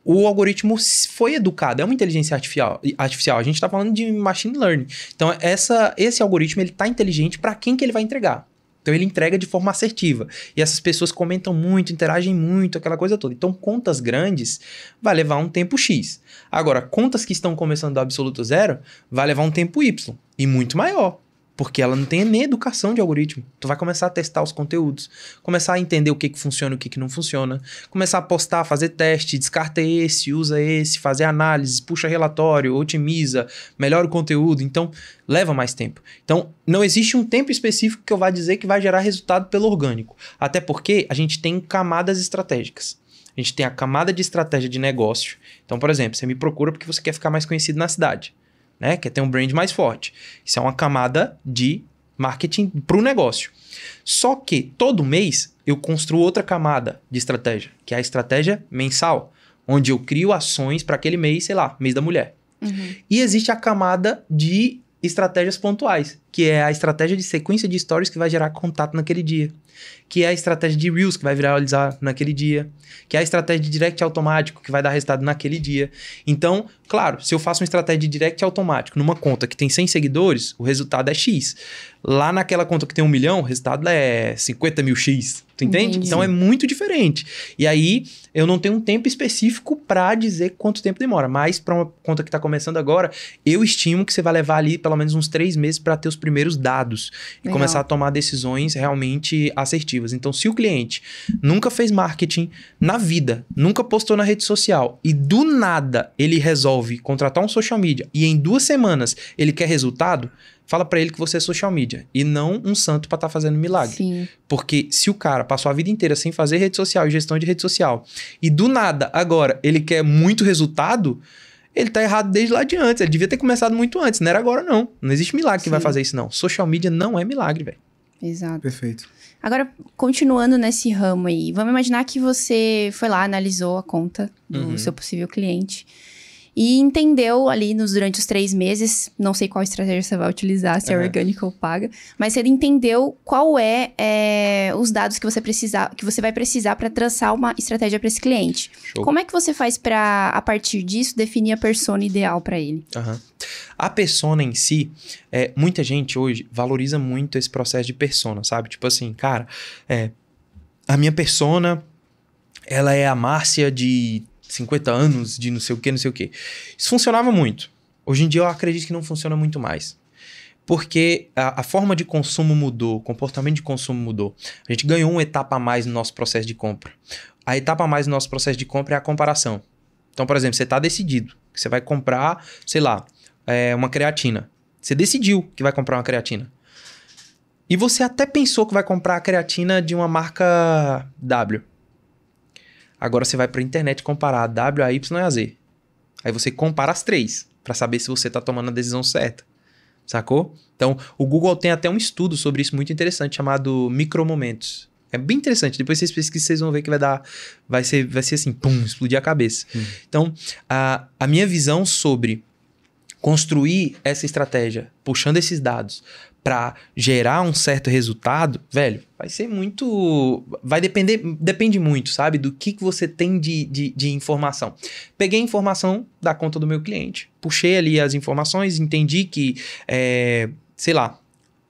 o algoritmo foi educado, é uma inteligência artificial. artificial. A gente está falando de machine learning. Então, é essa, esse algoritmo ele está inteligente para quem que ele vai entregar. Então, ele entrega de forma assertiva. E essas pessoas comentam muito, interagem muito, aquela coisa toda. Então, contas grandes vai levar um tempo X. Agora, contas que estão começando do absoluto zero vai levar um tempo Y e muito maior. Porque ela não tem nem educação de algoritmo. Tu vai começar a testar os conteúdos, começar a entender o que, que funciona e o que, que não funciona, começar a postar, fazer teste, descarta esse, usa esse, fazer análise, puxa relatório, otimiza, melhora o conteúdo. Então, leva mais tempo. Então, não existe um tempo específico que eu vá dizer que vai gerar resultado pelo orgânico. Até porque a gente tem camadas estratégicas. A gente tem a camada de estratégia de negócio. Então, por exemplo, você me procura porque você quer ficar mais conhecido na cidade né? Quer é ter um brand mais forte. Isso é uma camada de marketing para o negócio. Só que todo mês eu construo outra camada de estratégia, que é a estratégia mensal, onde eu crio ações para aquele mês, sei lá, mês da mulher. Uhum. E existe a camada de estratégias pontuais, que é a estratégia de sequência de stories que vai gerar contato naquele dia, que é a estratégia de Reels que vai viralizar naquele dia, que é a estratégia de direct automático que vai dar resultado naquele dia. Então, claro, se eu faço uma estratégia de direct automático numa conta que tem 100 seguidores, o resultado é X. Lá naquela conta que tem um milhão, o resultado é 50 mil X. Tu entende? Então é muito diferente. E aí eu não tenho um tempo específico para dizer quanto tempo demora. Mas para uma conta que está começando agora, eu estimo que você vai levar ali pelo menos uns três meses para ter os primeiros dados e Legal. começar a tomar decisões realmente assertivas. Então, se o cliente nunca fez marketing na vida, nunca postou na rede social e do nada ele resolve contratar um social media e em duas semanas ele quer resultado, fala para ele que você é social media e não um santo para estar tá fazendo milagre. Sim. Porque se o cara passou a vida inteira sem fazer rede social e gestão de rede social e do nada agora ele quer muito resultado, ele tá errado desde lá de antes. Ele devia ter começado muito antes, não era agora, não. Não existe milagre Sim. que vai fazer isso, não. Social media não é milagre, velho. Exato. Perfeito. Agora, continuando nesse ramo aí, vamos imaginar que você foi lá, analisou a conta do uhum. seu possível cliente e entendeu ali nos durante os três meses, não sei qual estratégia você vai utilizar, se é, é orgânica ou paga, mas ele entendeu qual é, é, os dados que você precisar, que você vai precisar para traçar uma estratégia para esse cliente. Show. Como é que você faz para a partir disso definir a persona ideal para ele? Uhum. A persona em si, é, muita gente hoje valoriza muito esse processo de persona, sabe? Tipo assim, cara, é, a minha persona ela é a Márcia de 50 anos de não sei o que, não sei o que. Isso funcionava muito. Hoje em dia eu acredito que não funciona muito mais. Porque a, a, forma de consumo mudou, o comportamento de consumo mudou. A gente ganhou uma etapa a mais no nosso processo de compra. A etapa a mais no nosso processo de compra é a comparação. Então, por exemplo, você está decidido que você vai comprar, sei lá, é, uma creatina. Você decidiu que vai comprar uma creatina. E você até pensou que vai comprar a creatina de uma marca W. Agora você vai para a internet comparar a W, a Y e a Z. Aí você compara as três para saber se você está tomando a decisão certa. Sacou? Então, o Google tem até um estudo sobre isso muito interessante chamado micromomentos. É bem interessante. Depois vocês pesquisam, vocês vão ver que vai dar. Vai ser, vai ser assim, pum, explodir a cabeça. Hum. Então, a, a minha visão sobre construir essa estratégia, puxando esses dados para gerar um certo resultado, velho, vai ser muito. Vai depender. Depende muito, sabe? Do que, que você tem de, de, de informação. Peguei a informação da conta do meu cliente, puxei ali as informações, entendi que, é, sei lá,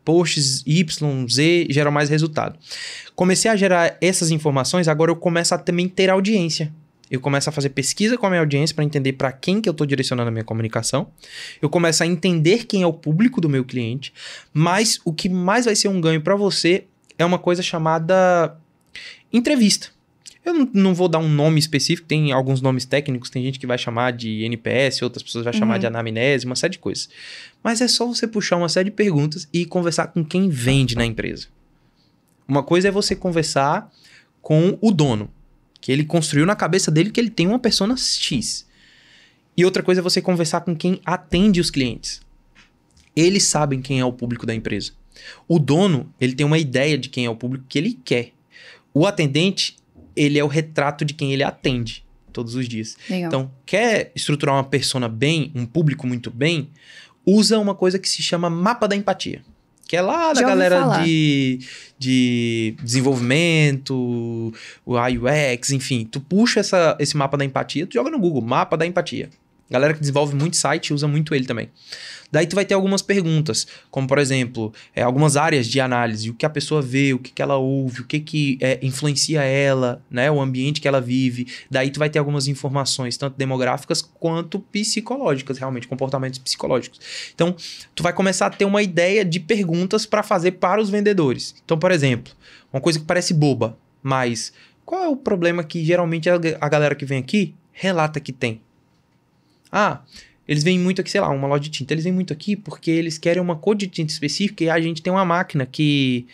posts Y, Z geram mais resultado. Comecei a gerar essas informações, agora eu começo a também ter audiência. Eu começo a fazer pesquisa com a minha audiência para entender para quem que eu estou direcionando a minha comunicação. Eu começo a entender quem é o público do meu cliente. Mas o que mais vai ser um ganho para você é uma coisa chamada entrevista. Eu não, vou dar um nome específico, tem alguns nomes técnicos, tem gente que vai chamar de NPS, outras pessoas vai chamar uhum. de anamnese, uma série de coisas. Mas é só você puxar uma série de perguntas e conversar com quem vende na empresa. Uma coisa é você conversar com o dono. Que ele construiu na cabeça dele que ele tem uma persona X. E outra coisa é você conversar com quem atende os clientes. Eles sabem quem é o público da empresa. O dono, ele tem uma ideia de quem é o público que ele quer. O atendente, ele é o retrato de quem ele atende todos os dias. Legal. Então, quer estruturar uma persona bem, um público muito bem, usa uma coisa que se chama mapa da empatia que é lá da Já galera de, de desenvolvimento, o UX, enfim. Tu puxa essa, esse mapa da empatia, tu joga no Google, mapa da empatia. Galera que desenvolve muito site usa muito ele também. Daí tu vai ter algumas perguntas, como por exemplo, é, algumas áreas de análise, o que a pessoa vê, o que, que ela ouve, o que, que é, influencia ela, né, o ambiente que ela vive. Daí tu vai ter algumas informações, tanto demográficas quanto psicológicas, realmente, comportamentos psicológicos. Então, tu vai começar a ter uma ideia de perguntas para fazer para os vendedores. Então, por exemplo, uma coisa que parece boba, mas qual é o problema que geralmente a galera que vem aqui relata que tem? Ah, eles vêm muito aqui, sei lá, uma loja de tinta. Eles vêm muito aqui porque eles querem uma cor de tinta específica e a gente tem uma máquina que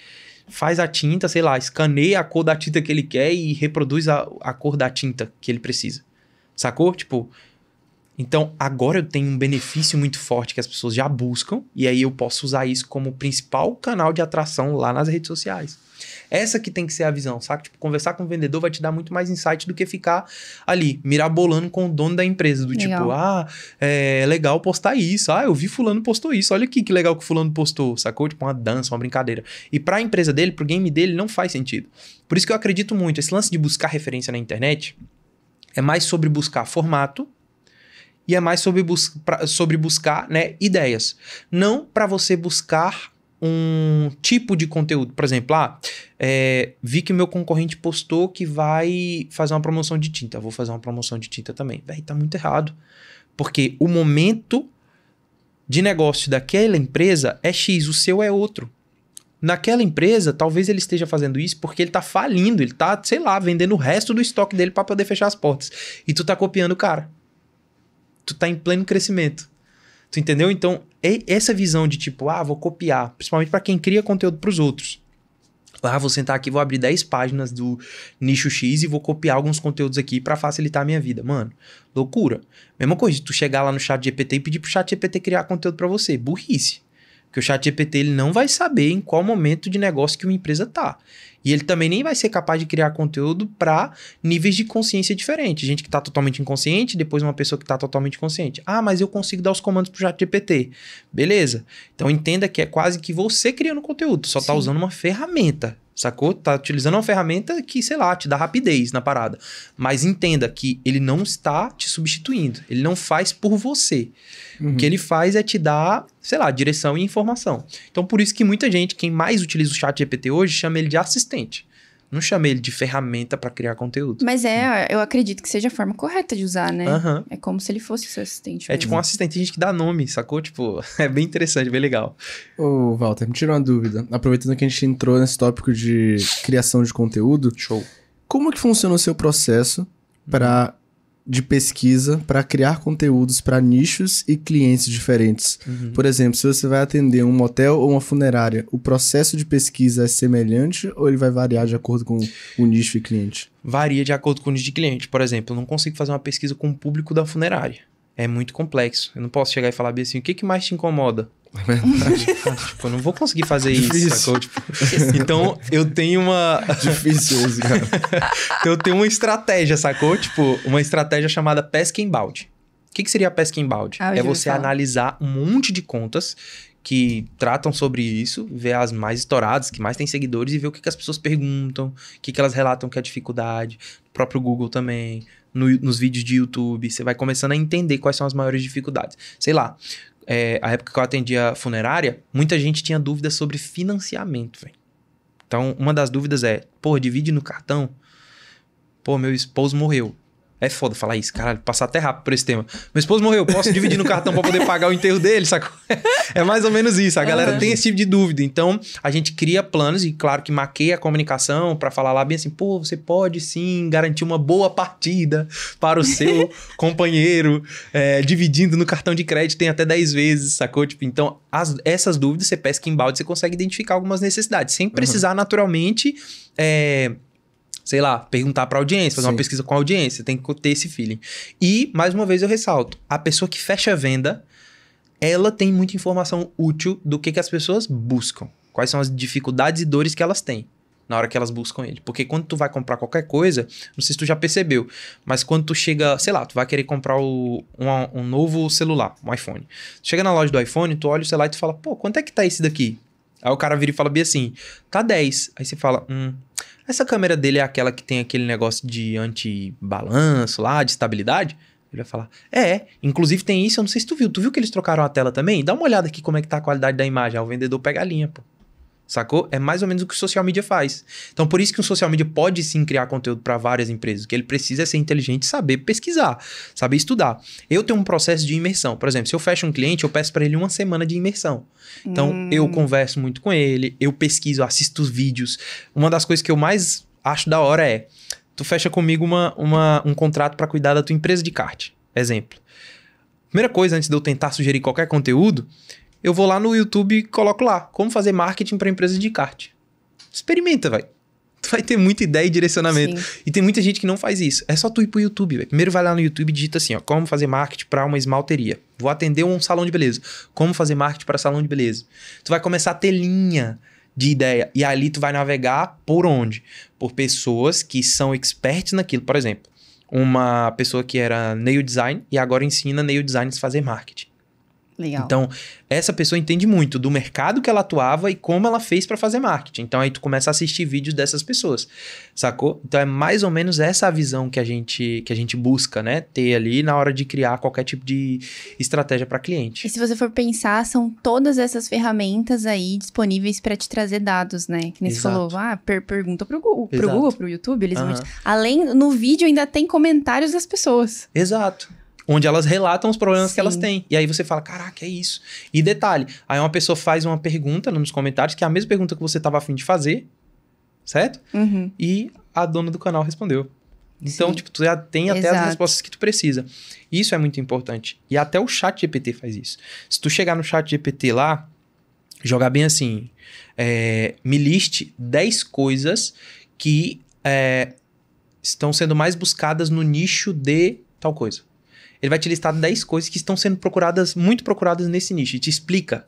faz a tinta, sei lá, escaneia a cor da tinta que ele quer e reproduz a, a cor da tinta que ele precisa. Sacou? Tipo. Então, agora eu tenho um benefício muito forte que as pessoas já buscam, e aí eu posso usar isso como principal canal de atração lá nas redes sociais. Essa que tem que ser a visão, saca? Tipo, conversar com o vendedor vai te dar muito mais insight do que ficar ali mirabolando com o dono da empresa. Do tipo, legal. tipo, ah, é legal postar isso. Ah, eu vi fulano postou isso. Olha aqui que legal que fulano postou, sacou? Tipo, uma dança, uma brincadeira. E pra empresa dele, pro game dele, não faz sentido. Por isso que eu acredito muito. Esse lance de buscar referência na internet é mais sobre buscar formato e é mais sobre, bus pra, sobre buscar né, ideias. Não para você buscar um tipo de conteúdo. Por exemplo, ah, é, vi que meu concorrente postou que vai fazer uma promoção de tinta. Vou fazer uma promoção de tinta também. Véi, tá muito errado. Porque o momento de negócio daquela empresa é X, o seu é outro. Naquela empresa, talvez ele esteja fazendo isso porque ele tá falindo, ele tá, sei lá, vendendo o resto do estoque dele para poder fechar as portas. E tu tá copiando o cara. Tu tá em pleno crescimento. Tu entendeu? Então, essa visão de tipo, ah, vou copiar, principalmente para quem cria conteúdo para os outros. Lá ah, vou sentar aqui, vou abrir 10 páginas do nicho X e vou copiar alguns conteúdos aqui para facilitar a minha vida. Mano, loucura. Mesma coisa, tu chegar lá no chat GPT e pedir pro chat GPT criar conteúdo para você, burrice. Porque o chat GPT ele não vai saber em qual momento de negócio que uma empresa tá. E ele também nem vai ser capaz de criar conteúdo para níveis de consciência diferentes. Gente que está totalmente inconsciente, depois uma pessoa que está totalmente consciente. Ah, mas eu consigo dar os comandos para o GPT. Beleza. Então entenda que é quase que você criando conteúdo, só está usando uma ferramenta. Sacou? Tá utilizando uma ferramenta que, sei lá, te dá rapidez na parada. Mas entenda que ele não está te substituindo. Ele não faz por você. Uhum. O que uhum. ele faz é te dar, sei lá, direção e informação. Então, por isso que muita gente, quem mais utiliza o chat GPT hoje, chama ele de assistente. Não chamei ele de ferramenta para criar conteúdo. Mas é, eu acredito que seja a forma correta de usar, né? Uhum. É como se ele fosse seu assistente. É tipo um assistente, tem gente que dá nome, sacou? Tipo, é bem interessante, bem legal. Ô, Walter, me tira uma dúvida. Aproveitando que a gente entrou nesse tópico de criação de conteúdo. Show. Como que funciona o seu processo para de pesquisa para criar conteúdos para nichos e clientes diferentes. Uhum. Por exemplo, se você vai atender um motel ou uma funerária, o processo de pesquisa é semelhante ou ele vai variar de acordo com o nicho e cliente? Varia de acordo com o nicho e cliente. Por exemplo, eu não consigo fazer uma pesquisa com o público da funerária. É muito complexo. Eu não posso chegar e falar bem assim, o que, que mais te incomoda? É verdade. Ah, tipo, eu não vou conseguir fazer Difícil. isso, sacou? Tipo, então, eu tenho uma... Difícil isso, cara. então, eu tenho uma estratégia, sacou? Tipo, uma estratégia chamada pesca em balde. O que, que seria a pesca em balde? Ah, é você analisar um monte de contas que tratam sobre isso, ver as mais estouradas, que mais têm seguidores e ver o que, que as pessoas perguntam, o que, que elas relatam que é dificuldade. O próprio Google também, no, nos vídeos de YouTube. Você vai começando a entender quais são as maiores dificuldades. Sei lá, é, a época que eu atendia funerária, muita gente tinha dúvidas sobre financiamento, velho. Então, uma das dúvidas é, pô, divide no cartão? Pô, meu esposo morreu. É foda falar isso, caralho, passar até rápido por esse tema. Meu esposo morreu, posso dividir no cartão para poder pagar o enterro dele, sacou? É mais ou menos isso. A galera uhum. tem esse tipo de dúvida. Então, a gente cria planos e, claro, que maqueia a comunicação para falar lá bem assim, pô, você pode sim garantir uma boa partida para o seu companheiro, é, dividindo no cartão de crédito tem até 10 vezes, sacou? Tipo, então, as, essas dúvidas você pesca em balde, você consegue identificar algumas necessidades, sem precisar uhum. naturalmente. É, sei lá, perguntar para audiência, fazer Sim. uma pesquisa com a audiência, tem que ter esse feeling. E, mais uma vez, eu ressalto: a pessoa que fecha a venda, ela tem muita informação útil do que, que as pessoas buscam, quais são as dificuldades e dores que elas têm na hora que elas buscam ele. Porque quando tu vai comprar qualquer coisa, não sei se tu já percebeu, mas quando tu chega, sei lá, tu vai querer comprar o, um, um, novo celular, um iPhone. Tu chega na loja do iPhone, tu olha o celular e tu fala, pô, quanto é que tá esse daqui? Aí o cara vira e fala bem assim, tá 10. Aí você fala, hum, essa câmera dele é aquela que tem aquele negócio de anti-balanço lá, de estabilidade? Ele vai falar, é, inclusive tem isso, eu não sei se tu viu. Tu viu que eles trocaram a tela também? Dá uma olhada aqui como é que tá a qualidade da imagem. Aí o vendedor pega a linha, pô. Sacou? É mais ou menos o que o social media faz. Então, por isso que o social media pode sim criar conteúdo para várias empresas. O que ele precisa é ser inteligente, saber pesquisar, saber estudar. Eu tenho um processo de imersão. Por exemplo, se eu fecho um cliente, eu peço para ele uma semana de imersão. Então, hum. eu converso muito com ele, eu pesquiso, assisto os vídeos. Uma das coisas que eu mais acho da hora é: tu fecha comigo uma, uma um contrato para cuidar da tua empresa de kart. Exemplo. Primeira coisa, antes de eu tentar sugerir qualquer conteúdo, eu vou lá no YouTube e coloco lá como fazer marketing para empresas de kart. Experimenta, vai. Tu vai ter muita ideia e direcionamento. Sim. E tem muita gente que não faz isso. É só tu ir pro YouTube, Primeiro vai lá no YouTube e digita assim, ó, como fazer marketing para uma esmalteria. Vou atender um salão de beleza. Como fazer marketing para salão de beleza. Tu vai começar a ter linha de ideia. E ali tu vai navegar por onde? Por pessoas que são expertos naquilo. Por exemplo, uma pessoa que era nail design e agora ensina nail designers fazer marketing. Legal. Então, essa pessoa entende muito do mercado que ela atuava e como ela fez para fazer marketing. Então, aí tu começa a assistir vídeos dessas pessoas, sacou? Então, é mais ou menos essa a visão que a gente, que a gente busca, né? Ter ali na hora de criar qualquer tipo de estratégia para cliente. E se você for pensar, são todas essas ferramentas aí disponíveis para te trazer dados, né? Que nem você falou, ah, per pergunta pro Google, pro Google, pro YouTube, eles uhum. vão... Além, no vídeo ainda tem comentários das pessoas. Exato onde elas relatam os problemas Sim. que elas têm. E aí você fala, caraca, é isso. E detalhe, aí uma pessoa faz uma pergunta nos comentários, que é a mesma pergunta que você estava afim de fazer, certo? Uhum. E a dona do canal respondeu. Então, Sim. tipo, tu já tem até as respostas que tu precisa. Isso é muito importante. E até o chat GPT faz isso. Se tu chegar no chat GPT lá, jogar bem assim, é, me liste 10 coisas que é, estão sendo mais buscadas no nicho de tal coisa. Ele vai te listar 10 coisas que estão sendo procuradas, muito procuradas nesse nicho, e te explica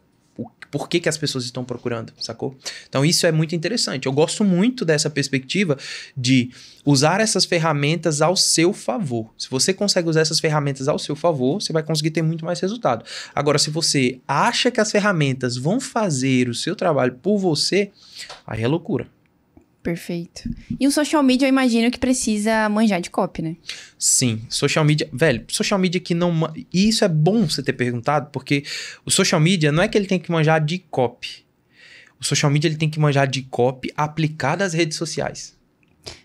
por que, que as pessoas estão procurando, sacou? Então isso é muito interessante. Eu gosto muito dessa perspectiva de usar essas ferramentas ao seu favor. Se você consegue usar essas ferramentas ao seu favor, você vai conseguir ter muito mais resultado. Agora, se você acha que as ferramentas vão fazer o seu trabalho por você, aí é loucura. Perfeito. E o social media, eu imagino que precisa manjar de copy, né? Sim. Social media. Velho, social media que não. E isso é bom você ter perguntado, porque o social media não é que ele tem que manjar de copy. O social media ele tem que manjar de copy aplicada às redes sociais.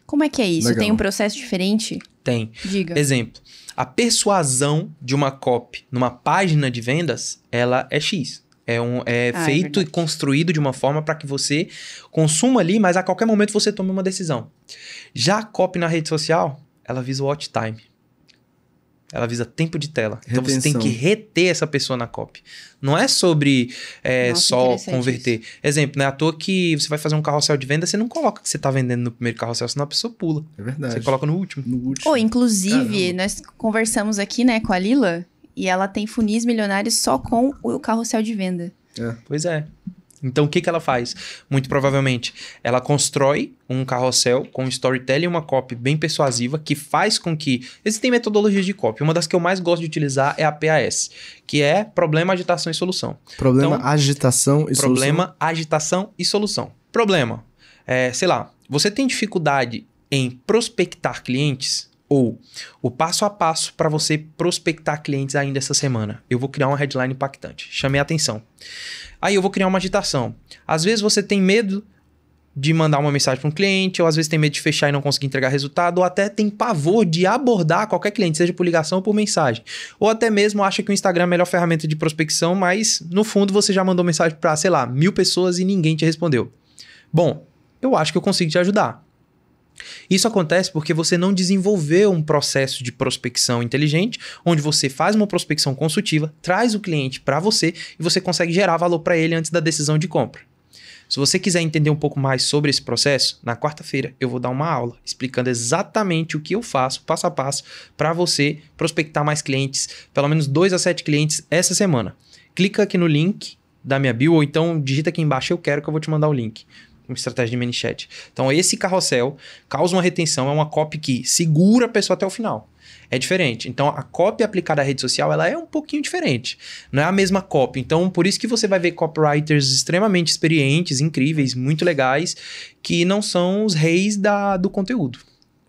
Como é que é isso? Legal. Tem um processo diferente? Tem. Diga. Exemplo. A persuasão de uma copy numa página de vendas, ela é X. É, um, é ah, é feito é e construído de uma forma para que você consuma ali, mas a qualquer momento você tome uma decisão. Já a copy na rede social, ela visa o watch time. Ela visa tempo de tela. Retenção. Então você tem que reter essa pessoa na copy. Não é sobre é, Nossa, só converter. Isso. Exemplo, né? À toa que você vai fazer um carrossel de venda, você não coloca que você está vendendo no primeiro carrossel, senão a pessoa pula. É verdade. Você coloca no último. No último. Oh, inclusive, Caramba. nós conversamos aqui, né, com a Lila, e ela tem funis milionários só com o carrossel de venda. É. Pois é. Então, o que, que ela faz? Muito provavelmente, ela constrói um carrossel com storytelling e uma copy bem persuasiva que faz com que. Existem metodologias de copy. Uma das que eu mais gosto de utilizar é a PAS, que é problema, agitação e solução. Problema, então, agitação e problema, solução. Problema, agitação e solução. Problema. É, sei lá, você tem dificuldade em prospectar clientes? ou o passo a passo para você prospectar clientes ainda essa semana. Eu vou criar uma headline impactante. Chamei a atenção. Aí eu vou criar uma agitação. Às vezes você tem medo de mandar uma mensagem para um cliente, ou às vezes tem medo de fechar e não conseguir entregar resultado, ou até tem pavor de abordar qualquer cliente, seja por ligação ou por mensagem. Ou até mesmo acha que o Instagram é a melhor ferramenta de prospecção, mas no fundo você já mandou mensagem para, sei lá, mil pessoas e ninguém te respondeu. Bom, eu acho que eu consigo te ajudar. Isso acontece porque você não desenvolveu um processo de prospecção inteligente, onde você faz uma prospecção consultiva, traz o cliente para você e você consegue gerar valor para ele antes da decisão de compra. Se você quiser entender um pouco mais sobre esse processo, na quarta-feira eu vou dar uma aula explicando exatamente o que eu faço, passo a passo, para você prospectar mais clientes, pelo menos 2 a 7 clientes essa semana. Clica aqui no link da minha bio ou então digita aqui embaixo eu quero que eu vou te mandar o link uma estratégia de ManyChat. Então, esse carrossel causa uma retenção, é uma copy que segura a pessoa até o final. É diferente. Então, a copy aplicada à rede social, ela é um pouquinho diferente. Não é a mesma copy. Então, por isso que você vai ver copywriters extremamente experientes, incríveis, muito legais, que não são os reis da, do conteúdo.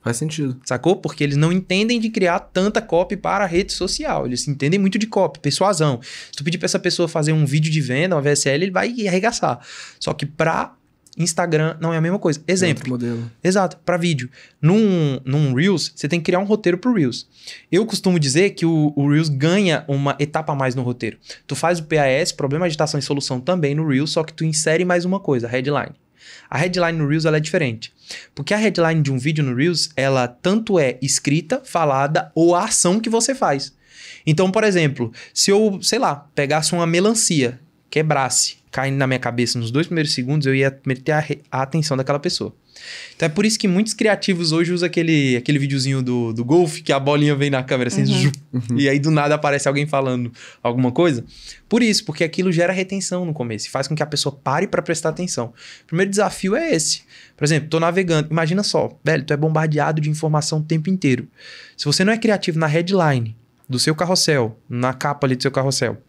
Faz sentido. Sacou? Porque eles não entendem de criar tanta copy para a rede social. Eles entendem muito de copy, persuasão. Se tu pedir para essa pessoa fazer um vídeo de venda, uma VSL, ele vai arregaçar. Só que para Instagram não é a mesma coisa. Exemplo. modelo. Exato, para vídeo. Num, num Reels, você tem que criar um roteiro pro Reels. Eu costumo dizer que o, o Reels ganha uma etapa a mais no roteiro. Tu faz o PAS, problema, agitação e solução também no Reels, só que tu insere mais uma coisa, a headline. A headline no Reels ela é diferente. Porque a headline de um vídeo no Reels, ela tanto é escrita, falada ou a ação que você faz. Então, por exemplo, se eu, sei lá, pegasse uma melancia quebrasse, caindo na minha cabeça nos dois primeiros segundos, eu ia meter a, a atenção daquela pessoa. Então é por isso que muitos criativos hoje usam aquele, aquele videozinho do, do golfe que a bolinha vem na câmera assim, uhum. uhum. e aí do nada aparece alguém falando alguma coisa. Por isso, porque aquilo gera retenção no começo faz com que a pessoa pare para prestar atenção. O primeiro desafio é esse. Por exemplo, tô navegando, imagina só, velho, tu é bombardeado de informação o tempo inteiro. Se você não é criativo na headline do seu carrossel, na capa ali do seu carrossel,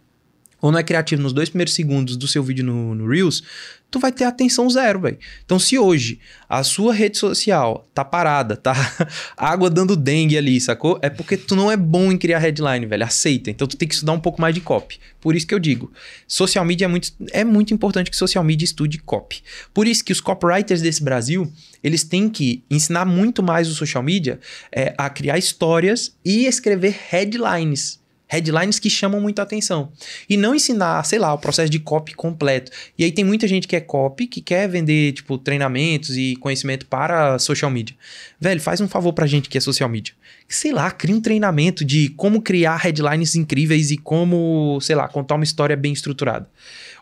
ou não é criativo nos dois primeiros segundos do seu vídeo no, no Reels, tu vai ter atenção zero, velho. Então, se hoje a sua rede social tá parada, tá água dando dengue ali, sacou? É porque tu não é bom em criar headline, velho. Aceita. Então, tu tem que estudar um pouco mais de copy. Por isso que eu digo, social media é muito, é muito importante que social media estude copy. Por isso que os copywriters desse Brasil, eles têm que ensinar muito mais o social media é, a criar histórias e escrever headlines headlines que chamam muita atenção. E não ensinar, sei lá, o processo de copy completo. E aí tem muita gente que é copy, que quer vender, tipo, treinamentos e conhecimento para social media. Velho, faz um favor pra gente que é social media. Sei lá, cria um treinamento de como criar headlines incríveis e como, sei lá, contar uma história bem estruturada.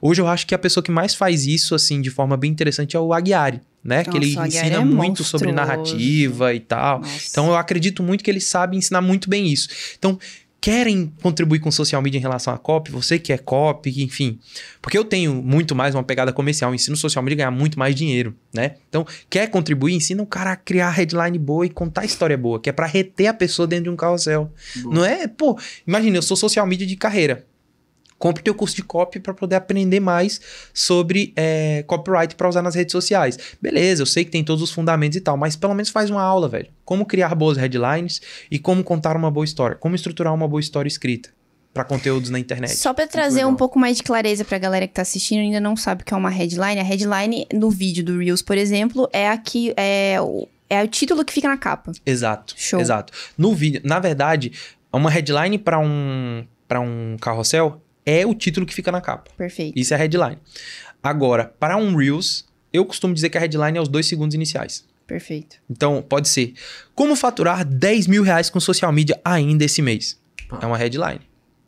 Hoje eu acho que a pessoa que mais faz isso, assim, de forma bem interessante é o Aguiari. Né? Nossa, que ele ensina é muito monstruoso. sobre narrativa e tal. Nossa. Então eu acredito muito que ele sabe ensinar muito bem isso. Então, querem contribuir com social media em relação à copy, você que é copy, enfim. Porque eu tenho muito mais uma pegada comercial, ensino social media a ganhar muito mais dinheiro, né? Então, quer contribuir, ensina o cara a criar headline boa e contar história boa, que é para reter a pessoa dentro de um carrossel. Boa. Não é, pô, imagina, eu sou social media de carreira. Compre teu curso de copy para poder aprender mais sobre é, copyright para usar nas redes sociais. Beleza, eu sei que tem todos os fundamentos e tal, mas pelo menos faz uma aula, velho. Como criar boas headlines e como contar uma boa história. Como estruturar uma boa história escrita para conteúdos na internet. Só para trazer um pouco mais de clareza para a galera que tá assistindo, ainda não sabe o que é uma headline. A headline no vídeo do Reels, por exemplo, é a que é o, é o título que fica na capa. Exato. Show. Exato. No vídeo, na verdade, uma headline para um para um carrossel é o título que fica na capa. Perfeito. Isso é a headline. Agora, para um Reels, eu costumo dizer que a headline é os dois segundos iniciais. Perfeito. Então, pode ser. Como faturar 10 mil reais com social media ainda esse mês? É uma headline.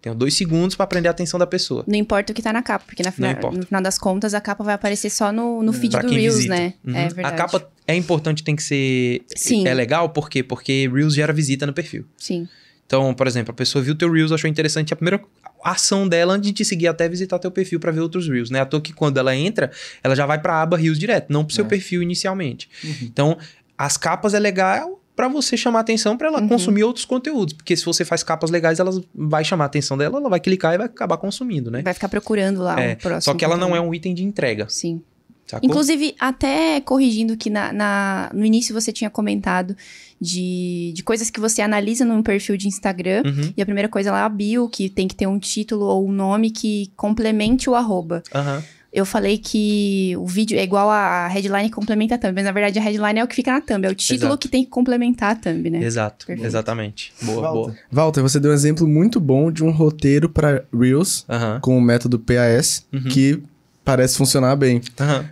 Tenho dois segundos para prender a atenção da pessoa. Não importa o que tá na capa, porque na final, no final das contas a capa vai aparecer só no, no hum. feed pra do Reels, visita. né? Uhum. É verdade. A capa é importante, tem que ser. Sim. É legal, por quê? Porque Reels gera visita no perfil. Sim. Então, por exemplo, a pessoa viu teu Reels, achou interessante, a primeira ação dela antes de te seguir até visitar teu perfil para ver outros Reels, né? À toa que quando ela entra, ela já vai para a aba Reels direto, não pro seu é. perfil inicialmente. Uhum. Então, as capas é legal para você chamar atenção para ela uhum. consumir outros conteúdos, porque se você faz capas legais, ela vai chamar atenção dela, ela vai clicar e vai acabar consumindo, né? Vai ficar procurando lá é, o próximo. Só que ela conteúdo. não é um item de entrega. Sim. Sacou? Inclusive, até corrigindo que na, na, no início você tinha comentado de, de coisas que você analisa num perfil de Instagram. Uhum. E a primeira coisa lá é a bio, que tem que ter um título ou um nome que complemente o arroba. Uhum. Eu falei que o vídeo é igual a headline que complementa a thumb, mas na verdade a headline é o que fica na thumb, é o título Exato. que tem que complementar a thumb, né? Exato, Perfeito. exatamente. Boa, Walter. boa. Walter, você deu um exemplo muito bom de um roteiro para Reels com o método PAS, uhum. que parece funcionar bem.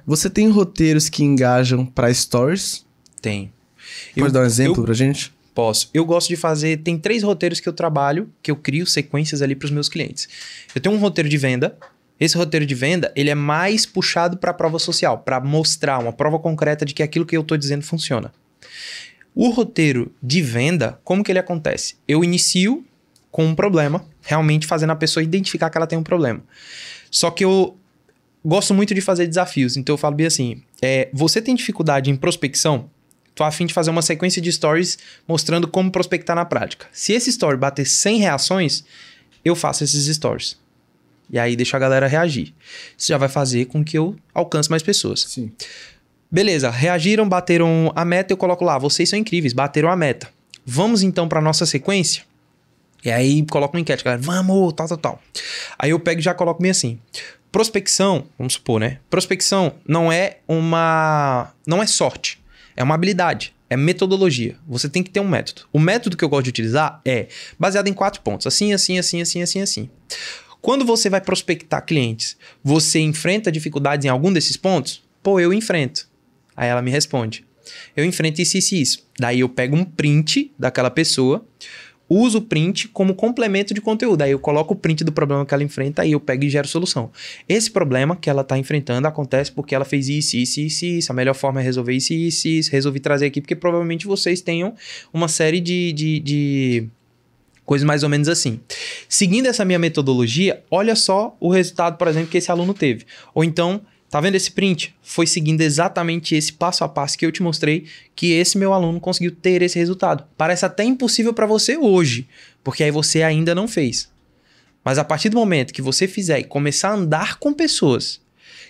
Você tem roteiros que engajam para stories? Tem. Pode eu, dar um exemplo eu, pra gente? Posso. Eu gosto de fazer. Tem três roteiros que eu trabalho, que eu crio sequências ali para os meus clientes. Eu tenho um roteiro de venda. Esse roteiro de venda, ele é mais puxado para a prova social, para mostrar uma prova concreta de que aquilo que eu estou dizendo funciona. O roteiro de venda, como que ele acontece? Eu inicio com um problema, realmente fazendo a pessoa identificar que ela tem um problema. Só que eu gosto muito de fazer desafios, então eu falo bem assim: é, você tem dificuldade em prospecção? tô afim de fazer uma sequência de stories mostrando como prospectar na prática. Se esse story bater 100 reações, eu faço esses stories. E aí deixo a galera reagir. Isso já vai fazer com que eu alcance mais pessoas. Sim. Beleza, reagiram, bateram a meta, eu coloco lá, vocês são incríveis, bateram a meta. Vamos então para nossa sequência? E aí coloco uma enquete, galera, vamos, tal, tal, tal. Aí eu pego e já coloco meio assim. Prospecção, vamos supor, né? Prospecção não é uma. não é sorte. É uma habilidade, é metodologia. Você tem que ter um método. O método que eu gosto de utilizar é baseado em quatro pontos: assim, assim, assim, assim, assim, assim. Quando você vai prospectar clientes, você enfrenta dificuldades em algum desses pontos? Pô, eu enfrento. Aí ela me responde: eu enfrento isso, isso, isso. Daí eu pego um print daquela pessoa uso o print como complemento de conteúdo. Aí eu coloco o print do problema que ela enfrenta e eu pego e gero solução. Esse problema que ela está enfrentando acontece porque ela fez isso, isso, isso, isso. A melhor forma é resolver isso, isso, isso. Resolvi trazer aqui porque provavelmente vocês tenham uma série de, de, de coisas mais ou menos assim. Seguindo essa minha metodologia, olha só o resultado, por exemplo, que esse aluno teve. Ou então Tá vendo esse print? Foi seguindo exatamente esse passo a passo que eu te mostrei que esse meu aluno conseguiu ter esse resultado. Parece até impossível para você hoje, porque aí você ainda não fez. Mas a partir do momento que você fizer e começar a andar com pessoas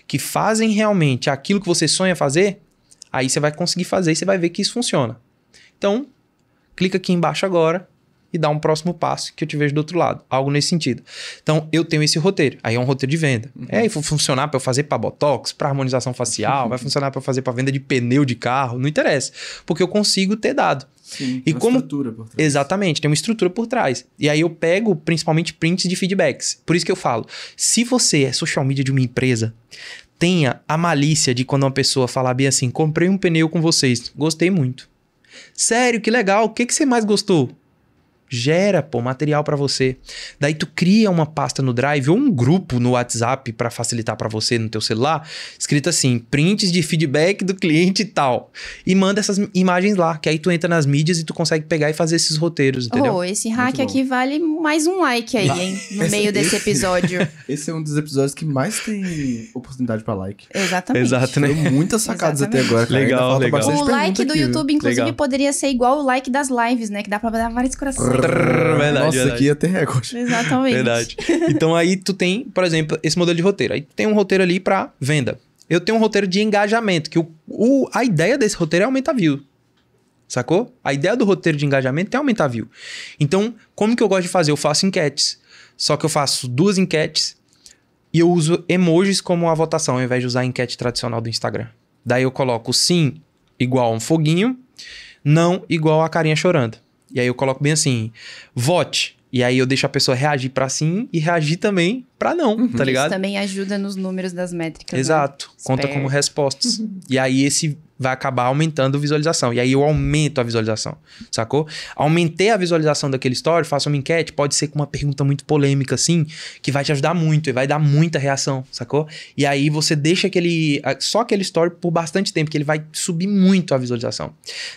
que fazem realmente aquilo que você sonha fazer, aí você vai conseguir fazer e você vai ver que isso funciona. Então, clica aqui embaixo agora e dar um próximo passo que eu te vejo do outro lado. Algo nesse sentido. Então, eu tenho esse roteiro. Aí é um roteiro de venda. Uhum. É, e vai funcionar para eu fazer para botox, para harmonização facial, vai funcionar para fazer para venda de pneu de carro, não interessa, porque eu consigo ter dado. Sim, e uma como... estrutura por trás. Exatamente, tem uma estrutura por trás. E aí eu pego principalmente prints de feedbacks. Por isso que eu falo, se você é social media de uma empresa, tenha a malícia de quando uma pessoa falar bem assim, comprei um pneu com vocês, gostei muito. Sério, que legal, o que, que você mais gostou? Gera, pô, material para você. Daí tu cria uma pasta no Drive ou um grupo no WhatsApp para facilitar para você no teu celular, escrito assim, prints de feedback do cliente e tal. E manda essas imagens lá, que aí tu entra nas mídias e tu consegue pegar e fazer esses roteiros, entendeu? Oh, esse hack aqui vale mais um like aí, hein? No esse, meio desse episódio. Esse é um dos episódios que mais tem oportunidade para like. Exatamente. Exato, né? Tem muitas sacadas até agora. Legal, legal. O like do aqui, YouTube, inclusive, legal. poderia ser igual o like das lives, né? Que dá pra dar vários corações verdade, Nossa, verdade. aqui ia ter recorde. Exatamente. Verdade. Então aí tu tem, por exemplo, esse modelo de roteiro. Aí tu tem um roteiro ali para venda. Eu tenho um roteiro de engajamento, que o, o, a ideia desse roteiro é aumentar view. Sacou? A ideia do roteiro de engajamento é aumentar view. Então, como que eu gosto de fazer? Eu faço enquetes. Só que eu faço duas enquetes e eu uso emojis como a votação, ao invés de usar a enquete tradicional do Instagram. Daí eu coloco sim igual a um foguinho, não igual a carinha chorando. E aí eu coloco bem assim: vote. E aí eu deixo a pessoa reagir para sim e reagir também para não, tá uhum. tá ligado? Isso também ajuda nos números das métricas. Né? Exato, né? conta como respostas. Uhum. E aí esse vai acabar aumentando a visualização. E aí eu aumento a visualização, sacou? Aumentei a visualização daquele story, faço uma enquete, pode ser com uma pergunta muito polêmica assim, que vai te ajudar muito e vai dar muita reação, sacou? E aí você deixa aquele só aquele story por bastante tempo, que ele vai subir muito a visualização.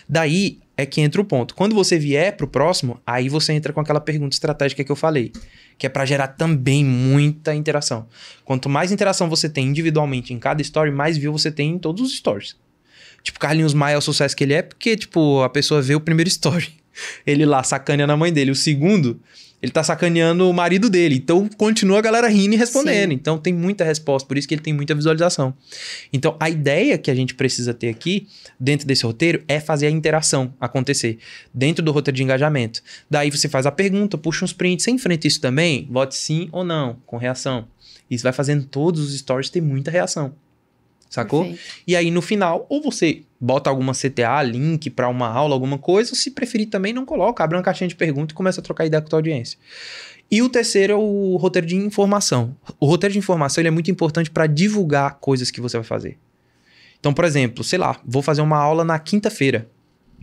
Daí é que entra o ponto. Quando você vier pro próximo, aí você entra com aquela pergunta estratégica que eu falei que é para gerar também muita interação. Quanto mais interação você tem individualmente em cada story, mais view você tem em todos os stories. Tipo, Carlinhos Maia é o sucesso que ele é porque, tipo, a pessoa vê o primeiro story. Ele lá sacaneando a mãe dele. O segundo ele tá sacaneando o marido dele. Então continua a galera rindo e respondendo. Sim. Então tem muita resposta, por isso que ele tem muita visualização. Então a ideia que a gente precisa ter aqui, dentro desse roteiro, é fazer a interação acontecer. Dentro do roteiro de engajamento. Daí você faz a pergunta, puxa uns prints, você enfrenta isso também? Vote sim ou não, com reação. Isso vai fazendo todos os stories ter muita reação. Sacou? Perfeito. E aí no final, ou você bota alguma CTA, link para uma aula, alguma coisa. Se preferir também, não coloca. Abre uma caixinha de perguntas e começa a trocar ideia com a tua audiência. E o terceiro é o roteiro de informação. O roteiro de informação ele é muito importante para divulgar coisas que você vai fazer. Então, por exemplo, sei lá, vou fazer uma aula na quinta-feira.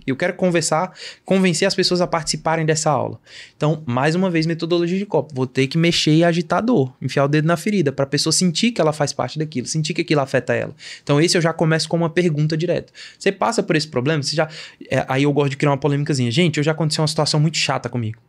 Eu quero conversar, convencer as pessoas a participarem dessa aula. Então, mais uma vez, metodologia de copo. Vou ter que mexer e agitar a dor, enfiar o dedo na ferida, para a pessoa sentir que ela faz parte daquilo, sentir que aquilo afeta ela. Então, esse eu já começo com uma pergunta direta. Você passa por esse problema? Você já. É, aí eu gosto de criar uma polêmicazinha. Gente, eu já aconteceu uma situação muito chata comigo.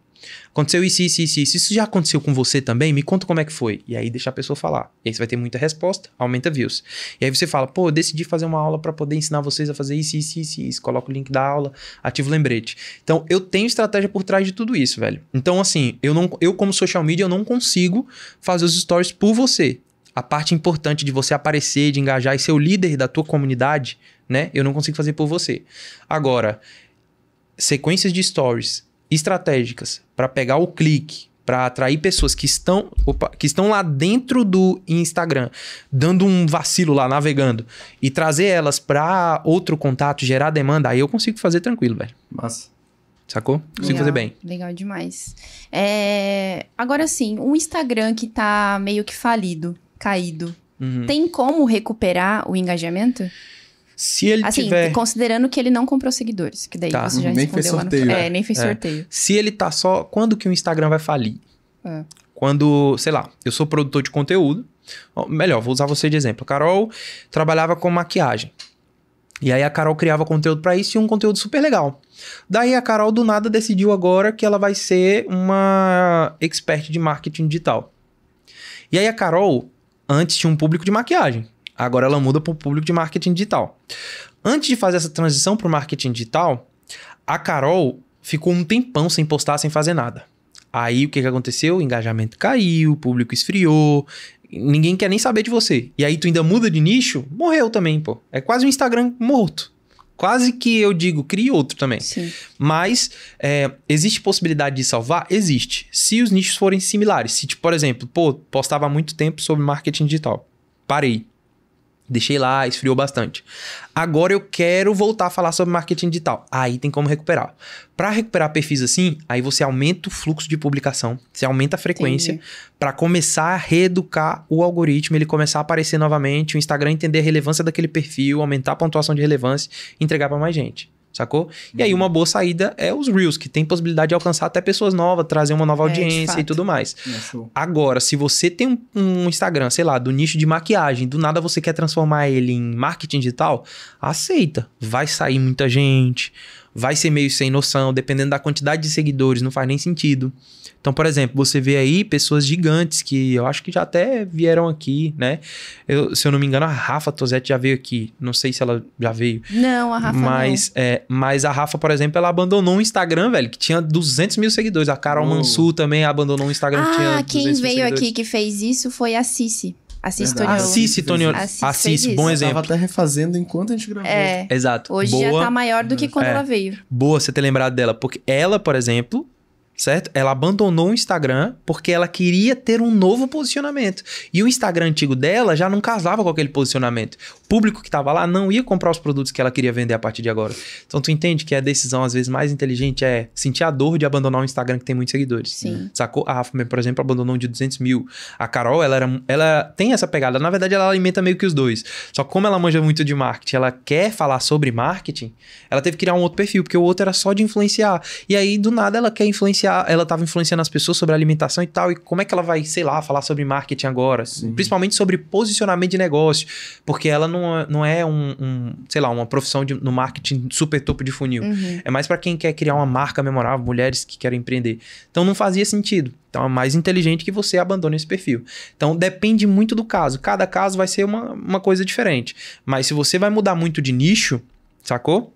Aconteceu isso, isso, isso, isso. Isso já aconteceu com você também? Me conta como é que foi. E aí deixa a pessoa falar. E aí você vai ter muita resposta, aumenta views. E aí você fala, pô, eu decidi fazer uma aula para poder ensinar vocês a fazer isso, isso, isso, isso. Coloca o link da aula, ativa o lembrete. Então, eu tenho estratégia por trás de tudo isso, velho. Então, assim, eu, não, eu como social media, eu não consigo fazer os stories por você a parte importante de você aparecer, de engajar e ser o líder da tua comunidade, né? Eu não consigo fazer por você. Agora, sequências de stories estratégicas para pegar o clique, para atrair pessoas que estão, opa, que estão lá dentro do Instagram, dando um vacilo lá, navegando, e trazer elas para outro contato, gerar demanda, aí eu consigo fazer tranquilo, velho. Mas, Sacou? Consigo legal, fazer bem. Legal demais. É... Agora sim, um Instagram que tá meio que falido, caído, uhum. tem como recuperar o engajamento? Se ele assim, tiver... considerando que ele não comprou seguidores, que daí tá. você já nem fez sorteio. No... É. é, nem fez é. sorteio. Se ele tá só... Quando que o Instagram vai falir? É. Quando, sei lá, eu sou produtor de conteúdo, melhor, vou usar você de exemplo. A Carol trabalhava com maquiagem. E aí a Carol criava conteúdo para isso e um conteúdo super legal. Daí a Carol do nada decidiu agora que ela vai ser uma expert de marketing digital. E aí a Carol antes tinha um público de maquiagem. Agora ela muda para o público de marketing digital. Antes de fazer essa transição para o marketing digital, a Carol ficou um tempão sem postar, sem fazer nada. Aí o que, que aconteceu? O engajamento caiu, o público esfriou, ninguém quer nem saber de você. E aí tu ainda muda de nicho, morreu também, pô. É quase um Instagram morto. Quase que eu digo, crie outro também. Sim. Mas é, existe possibilidade de salvar? Existe. Se os nichos forem similares. Se, tipo, por exemplo, pô, postava há muito tempo sobre marketing digital. Parei. Deixei lá, esfriou bastante. Agora eu quero voltar a falar sobre marketing digital. Aí tem como recuperar. Para recuperar perfis assim, aí você aumenta o fluxo de publicação, você aumenta a frequência para começar a reeducar o algoritmo, ele começar a aparecer novamente, o Instagram entender a relevância daquele perfil, aumentar a pontuação de relevância, entregar para mais gente sacou? E aí uhum. uma boa saída é os Reels, que tem possibilidade de alcançar até pessoas novas, trazer uma nova é, audiência e tudo mais. É, Agora, se você tem um, um, Instagram, sei lá, do nicho de maquiagem, do nada você quer transformar ele em marketing digital, aceita. Vai sair muita gente, vai ser meio sem noção, dependendo da quantidade de seguidores, não faz nem sentido. Então, por exemplo, você vê aí pessoas gigantes que eu acho que já até vieram aqui, né? Eu, se eu não me engano, a Rafa Tozetti já veio aqui. Não sei se ela já veio. Não, a Rafa mas, não. É, mas a Rafa, por exemplo, ela abandonou o Instagram, velho, que tinha 200 mil seguidores. A Carol uh. Mansur também abandonou o Instagram ah, que tinha 200 mil seguidores. Ah, quem veio aqui que fez isso foi a Cici assiste Tony Assiste Tony Assis, bom exemplo. ela tava até refazendo enquanto a gente gravou. É. Exato. Hoje Boa. já tá maior do que quando é. ela veio. Boa você ter lembrado dela, porque ela, por exemplo, certo? Ela abandonou o Instagram porque ela queria ter um novo posicionamento. E o Instagram antigo dela já não casava com aquele posicionamento. O público que estava lá não ia comprar os produtos que ela queria vender a partir de agora. Então tu entende que a decisão às vezes mais inteligente é sentir a dor de abandonar o Instagram que tem muitos seguidores. Sim. Sacou? A Rafa, por exemplo, abandonou um de 200 mil. A Carol, ela, era, ela tem essa pegada. Na verdade, ela alimenta meio que os dois. Só que como ela manja muito de marketing, ela quer falar sobre marketing, ela teve que criar um outro perfil, porque o outro era só de influenciar. E aí, do nada, ela quer influenciar influenciar, ela estava influenciando as pessoas sobre alimentação e tal, e como é que ela vai, sei lá, falar sobre marketing agora, principalmente sobre posicionamento de negócio, porque ela não, não é um, um sei lá, uma profissão de, no marketing super topo de funil. Uhum. É mais para quem quer criar uma marca memorável, mulheres que querem empreender. Então não fazia sentido. Então é mais inteligente que você abandone esse perfil. Então depende muito do caso. Cada caso vai ser uma, uma coisa diferente. Mas se você vai mudar muito de nicho, sacou?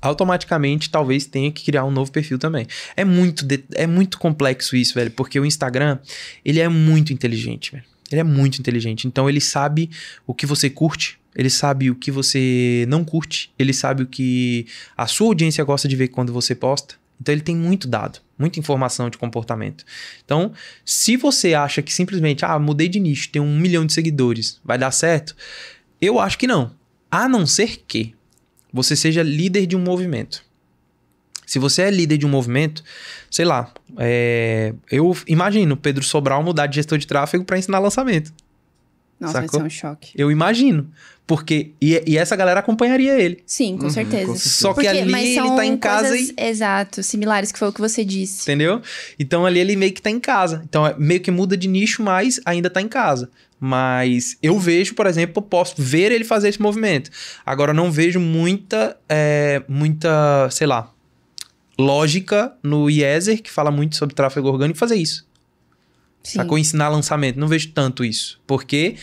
automaticamente talvez tenha que criar um novo perfil também. É muito, de, é muito complexo isso, velho, porque o Instagram, ele é muito inteligente, velho. Ele é muito inteligente. Então ele sabe o que você curte, ele sabe o que você não curte, ele sabe o que a sua audiência gosta de ver quando você posta. Então ele tem muito dado, muita informação de comportamento. Então, se você acha que simplesmente, ah, mudei de nicho, tenho um milhão de seguidores, vai dar certo? Eu acho que não. A não ser que você seja líder de um movimento. Se você é líder de um movimento, sei lá, é, eu imagino Pedro Sobral mudar de gestor de tráfego para ensinar lançamento. Nossa, vai ser um choque. Eu imagino. Porque. E, e essa galera acompanharia ele. Sim, com, uhum, certeza. com certeza. Só que porque, ali ele tá em casa e. Exato, similares, que foi o que você disse. Entendeu? Então ali ele meio que tá em casa. Então é, meio que muda de nicho, mas ainda tá em casa. Mas eu vejo, por exemplo, posso ver ele fazer esse movimento. Agora, não vejo muita, é, muita, sei lá, lógica no Iezer, que fala muito sobre tráfego orgânico, fazer isso. Sim. Sacou? Ensinar lançamento. Não vejo tanto isso. Porque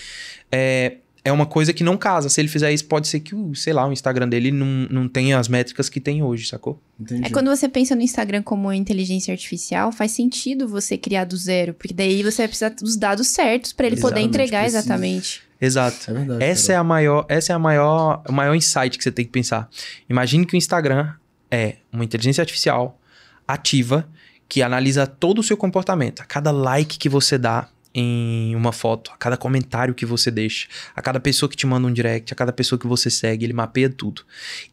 é, é uma coisa que não casa. Se ele fizer isso, pode ser que, sei lá, o Instagram dele não, não tenha as métricas que tem hoje, sacou? Entendi. É quando você pensa no Instagram como inteligência artificial, faz sentido você criar do zero, porque daí você vai precisar dos dados certos para ele exatamente, poder entregar precisa. exatamente. Exato. É verdade, essa cara. é a maior, essa é a maior, o maior insight que você tem que pensar. Imagine que o Instagram é uma inteligência artificial ativa que analisa todo o seu comportamento, a cada like que você dá, em uma foto, a cada comentário que você deixa, a cada pessoa que te manda um direct, a cada pessoa que você segue, ele mapeia tudo.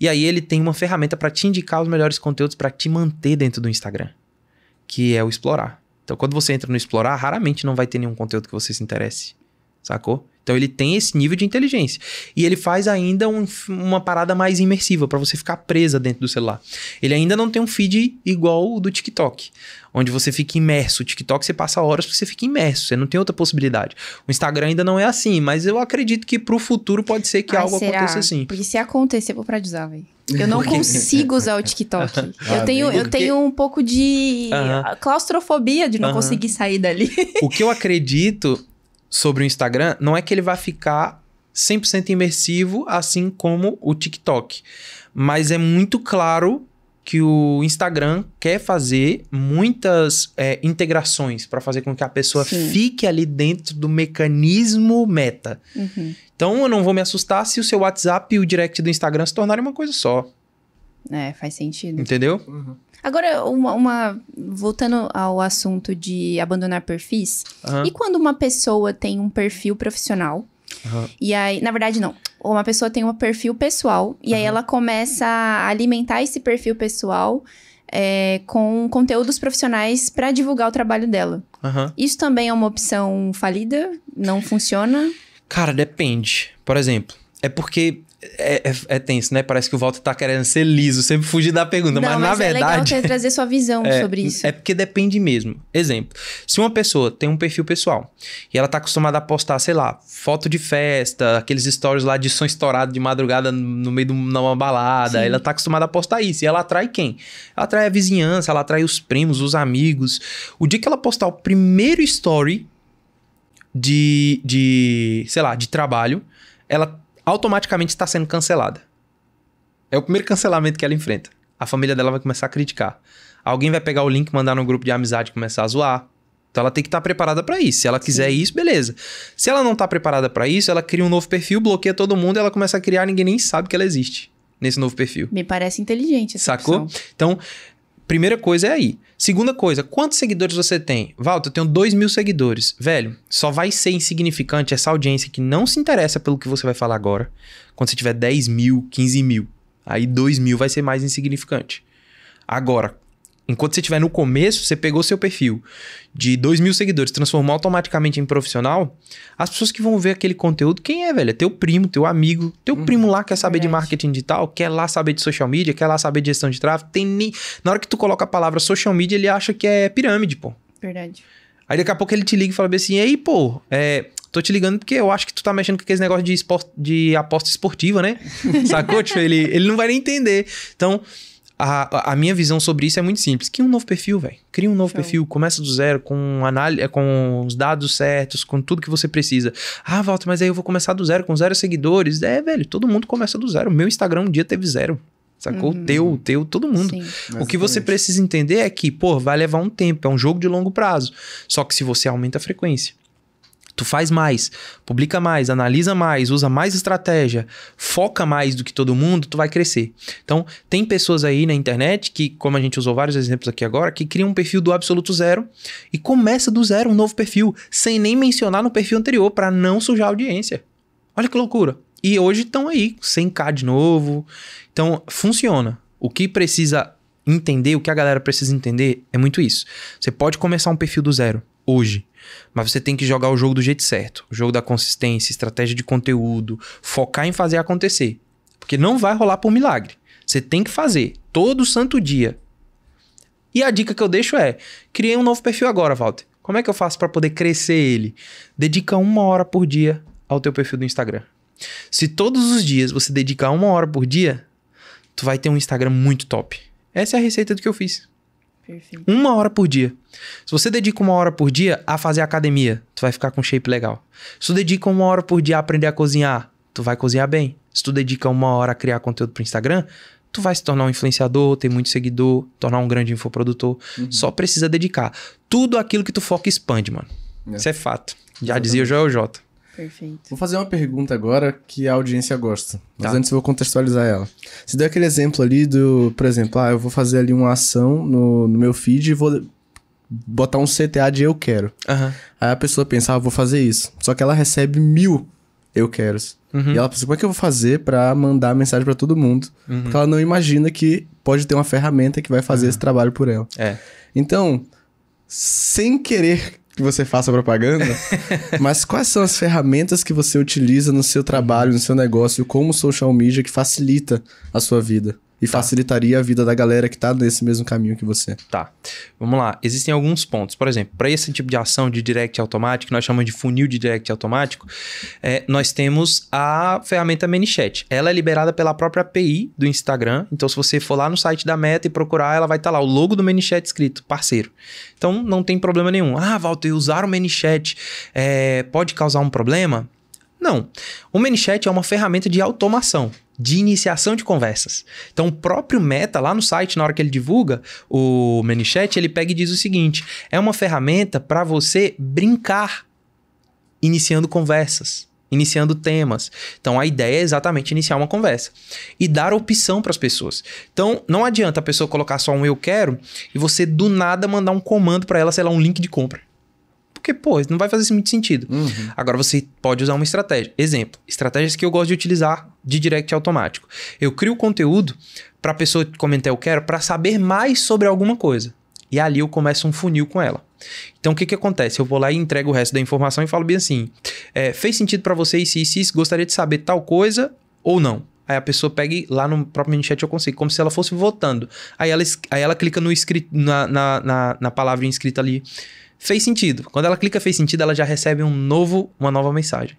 E aí ele tem uma ferramenta para te indicar os melhores conteúdos para te manter dentro do Instagram, que é o explorar. Então, quando você entra no explorar, raramente não vai ter nenhum conteúdo que você se interesse sacou? Então ele tem esse nível de inteligência. E ele faz ainda um, uma parada mais imersiva para você ficar presa dentro do celular. Ele ainda não tem um feed igual o do TikTok, onde você fica imerso. O TikTok você passa horas porque você fica imerso, você não tem outra possibilidade. O Instagram ainda não é assim, mas eu acredito que pro futuro pode ser que Ai, algo será? aconteça assim. Porque se acontecer, eu vou paradisar, velho. Eu não consigo usar o TikTok. Ah, eu, tenho, eu tenho um pouco de uh -huh. claustrofobia de não uh -huh. conseguir sair dali. O que eu acredito sobre o Instagram, não é que ele vai ficar 100% imersivo, assim como o TikTok. Mas é muito claro que o Instagram quer fazer muitas é, integrações para fazer com que a pessoa Sim. fique ali dentro do mecanismo meta. Uhum. Então eu não vou me assustar se o seu WhatsApp e o direct do Instagram se tornarem uma coisa só. É, faz sentido. Entendeu? Uhum. Agora, uma, uma, Voltando ao assunto de abandonar perfis. Uhum. E quando uma pessoa tem um perfil profissional? Uhum. E aí. Na verdade, não. Uma pessoa tem um perfil pessoal. E aí ela começa a alimentar esse perfil pessoal. É, com conteúdos profissionais para divulgar o trabalho dela. Uhum. Isso também é uma opção falida? Não funciona? Cara, depende. Por exemplo, é porque é, é, é, tenso, né? Parece que o Walter tá querendo ser liso, sempre fugir da pergunta, não, mas, mas, na é verdade. É legal trazer sua visão é, sobre isso. É porque depende mesmo. Exemplo: se uma pessoa tem um perfil pessoal e ela tá acostumada a postar, sei lá, foto de festa, aqueles stories lá de som estourado de madrugada no meio de uma balada, Sim. ela tá acostumada a postar isso. E ela atrai quem? Ela atrai a vizinhança, ela atrai os primos, os amigos. O dia que ela postar o primeiro story de, de sei lá, de trabalho, ela automaticamente está sendo cancelada. É o primeiro cancelamento que ela enfrenta. A família dela vai começar a criticar. Alguém vai pegar o link, mandar no grupo de amizade e começar a zoar. Então ela tem que estar tá preparada para isso. Se ela quiser Sim. isso, beleza. Se ela não está preparada para isso, ela cria um novo perfil, bloqueia todo mundo, ela começa a criar, ninguém nem sabe que ela existe nesse novo perfil. Me parece inteligente essa Sacou? Opção. Então, Primeira coisa é aí. Segunda coisa, quantos seguidores você tem? Walter, eu tenho 2 mil seguidores. Velho, só vai ser insignificante essa audiência que não se interessa pelo que você vai falar agora. Quando você tiver 10 mil, 15 mil. Aí 2 mil vai ser mais insignificante. Agora, Enquanto você estiver no começo, você pegou seu perfil de 2 mil seguidores, transformou automaticamente em profissional, as pessoas que vão ver aquele conteúdo, quem é, velho? É teu primo, teu amigo. Teu uhum. primo lá quer saber de marketing digital, quer lá saber de social media, quer lá saber de gestão de tráfego. Tem nem... Na hora que tu coloca a palavra social media, ele acha que é pirâmide, pô. Verdade. Aí daqui a pouco ele te liga e fala assim, ei, pô, é, tô te ligando porque eu acho que tu tá mexendo com aqueles negócios de, esport... de aposta esportiva, né? Sacou? Tipo, ele, ele não vai nem entender. Então, a, a minha visão sobre isso é muito simples. Cria um novo perfil, velho. Cria um novo Show. perfil. Começa do zero, com, análise eh, com os dados certos, com tudo que você precisa. Ah, Walter, mas aí eu vou começar do zero, com zero seguidores. É, velho, todo mundo começa do zero. Meu Instagram um dia teve zero. Sacou? Uhum. O teu, o teu, todo mundo. o que você precisa entender é que, pô, vai levar um tempo, é um jogo de longo prazo. Só que se você aumenta a frequência, Tu faz mais, publica mais, analisa mais, usa mais estratégia, foca mais do que todo mundo, tu vai crescer. Então, tem pessoas aí na internet que, como a gente usou vários exemplos aqui agora, que criam um perfil do absoluto zero e começa do zero um novo perfil, sem nem mencionar no perfil anterior, para não sujar a audiência. Olha que loucura. E hoje estão aí, 100k de novo. Então, funciona. O que precisa entender, o que a galera precisa entender é muito isso. Você pode começar um perfil do zero hoje. Mas você tem que jogar o jogo do jeito certo. O jogo da consistência, estratégia de conteúdo, focar em fazer acontecer. Porque não vai rolar por milagre. Você tem que fazer todo santo dia. E a dica que eu deixo é: criei um novo perfil agora, Walter. Como é que eu faço para poder crescer ele? Dedica uma hora por dia ao teu perfil do Instagram. Se todos os dias você dedicar uma hora por dia, tu vai ter um Instagram muito top. Essa é a receita do que eu fiz. Perfeito. Uma hora por dia. Se você dedica uma hora por dia a fazer academia, tu vai ficar com shape legal. Se tu dedica uma hora por dia a aprender a cozinhar, tu vai cozinhar bem. Se tu dedica uma hora a criar conteúdo pro Instagram, tu vai se tornar um influenciador, ter muito seguidor, tornar um grande infoprodutor. Uhum. Só precisa dedicar. Tudo aquilo que tu foca expande, mano. É. Isso é fato. Já Exatamente. dizia o Joel J. Perfeito. Vou fazer uma pergunta agora que a audiência gosta. Mas tá. antes eu vou contextualizar ela. Você deu aquele exemplo ali do, por exemplo, ah, eu vou fazer ali uma ação no, no meu feed e vou botar um CTA de eu quero. Uhum. Aí a pessoa pensa, ah, vou fazer isso. Só que ela recebe mil eu quero. Uhum. E ela pensa, como é que eu vou fazer para mandar mensagem para todo mundo? Uhum. Porque ela não imagina que pode ter uma ferramenta que vai fazer uhum. esse trabalho por ela. É. Então, sem querer que você faça propaganda, mas quais são as ferramentas que você utiliza no seu trabalho, no seu negócio, como social media que facilita a sua vida? e tá. facilitaria a vida da galera que está nesse mesmo caminho que você. Tá. Vamos lá. Existem alguns pontos. Por exemplo, para esse tipo de ação de direct automático, nós chamamos de funil de direct automático, é, nós temos a ferramenta ManyChat. Ela é liberada pela própria API do Instagram. Então, se você for lá no site da Meta e procurar, ela vai estar tá lá, o logo do ManyChat escrito, parceiro. Então, não tem problema nenhum. Ah, Walter, usar o ManyChat é, pode causar um problema? Não. O ManyChat é uma ferramenta de automação de iniciação de conversas. Então, o próprio Meta, lá no site, na hora que ele divulga o ManyChat, ele pega e diz o seguinte: é uma ferramenta para você brincar iniciando conversas, iniciando temas. Então, a ideia é exatamente iniciar uma conversa e dar opção para as pessoas. Então, não adianta a pessoa colocar só um eu quero e você do nada mandar um comando para ela, sei lá, um link de compra porque, pô, não vai fazer muito sentido. Uhum. Agora você pode usar uma estratégia. Exemplo, estratégias que eu gosto de utilizar de direct automático. Eu crio conteúdo para a pessoa comentar eu quero para saber mais sobre alguma coisa. E ali eu começo um funil com ela. Então o que, que acontece? Eu vou lá e entrego o resto da informação e falo bem assim: é, fez sentido para vocês isso, isso, gostaria de saber tal coisa ou não? Aí a pessoa pega e lá no próprio mini chat eu consigo, como se ela fosse votando. Aí ela, aí ela clica no escrito, na, na, na, na palavra inscrita ali. Fez sentido. Quando ela clica fez sentido, ela já recebe um novo, uma nova mensagem.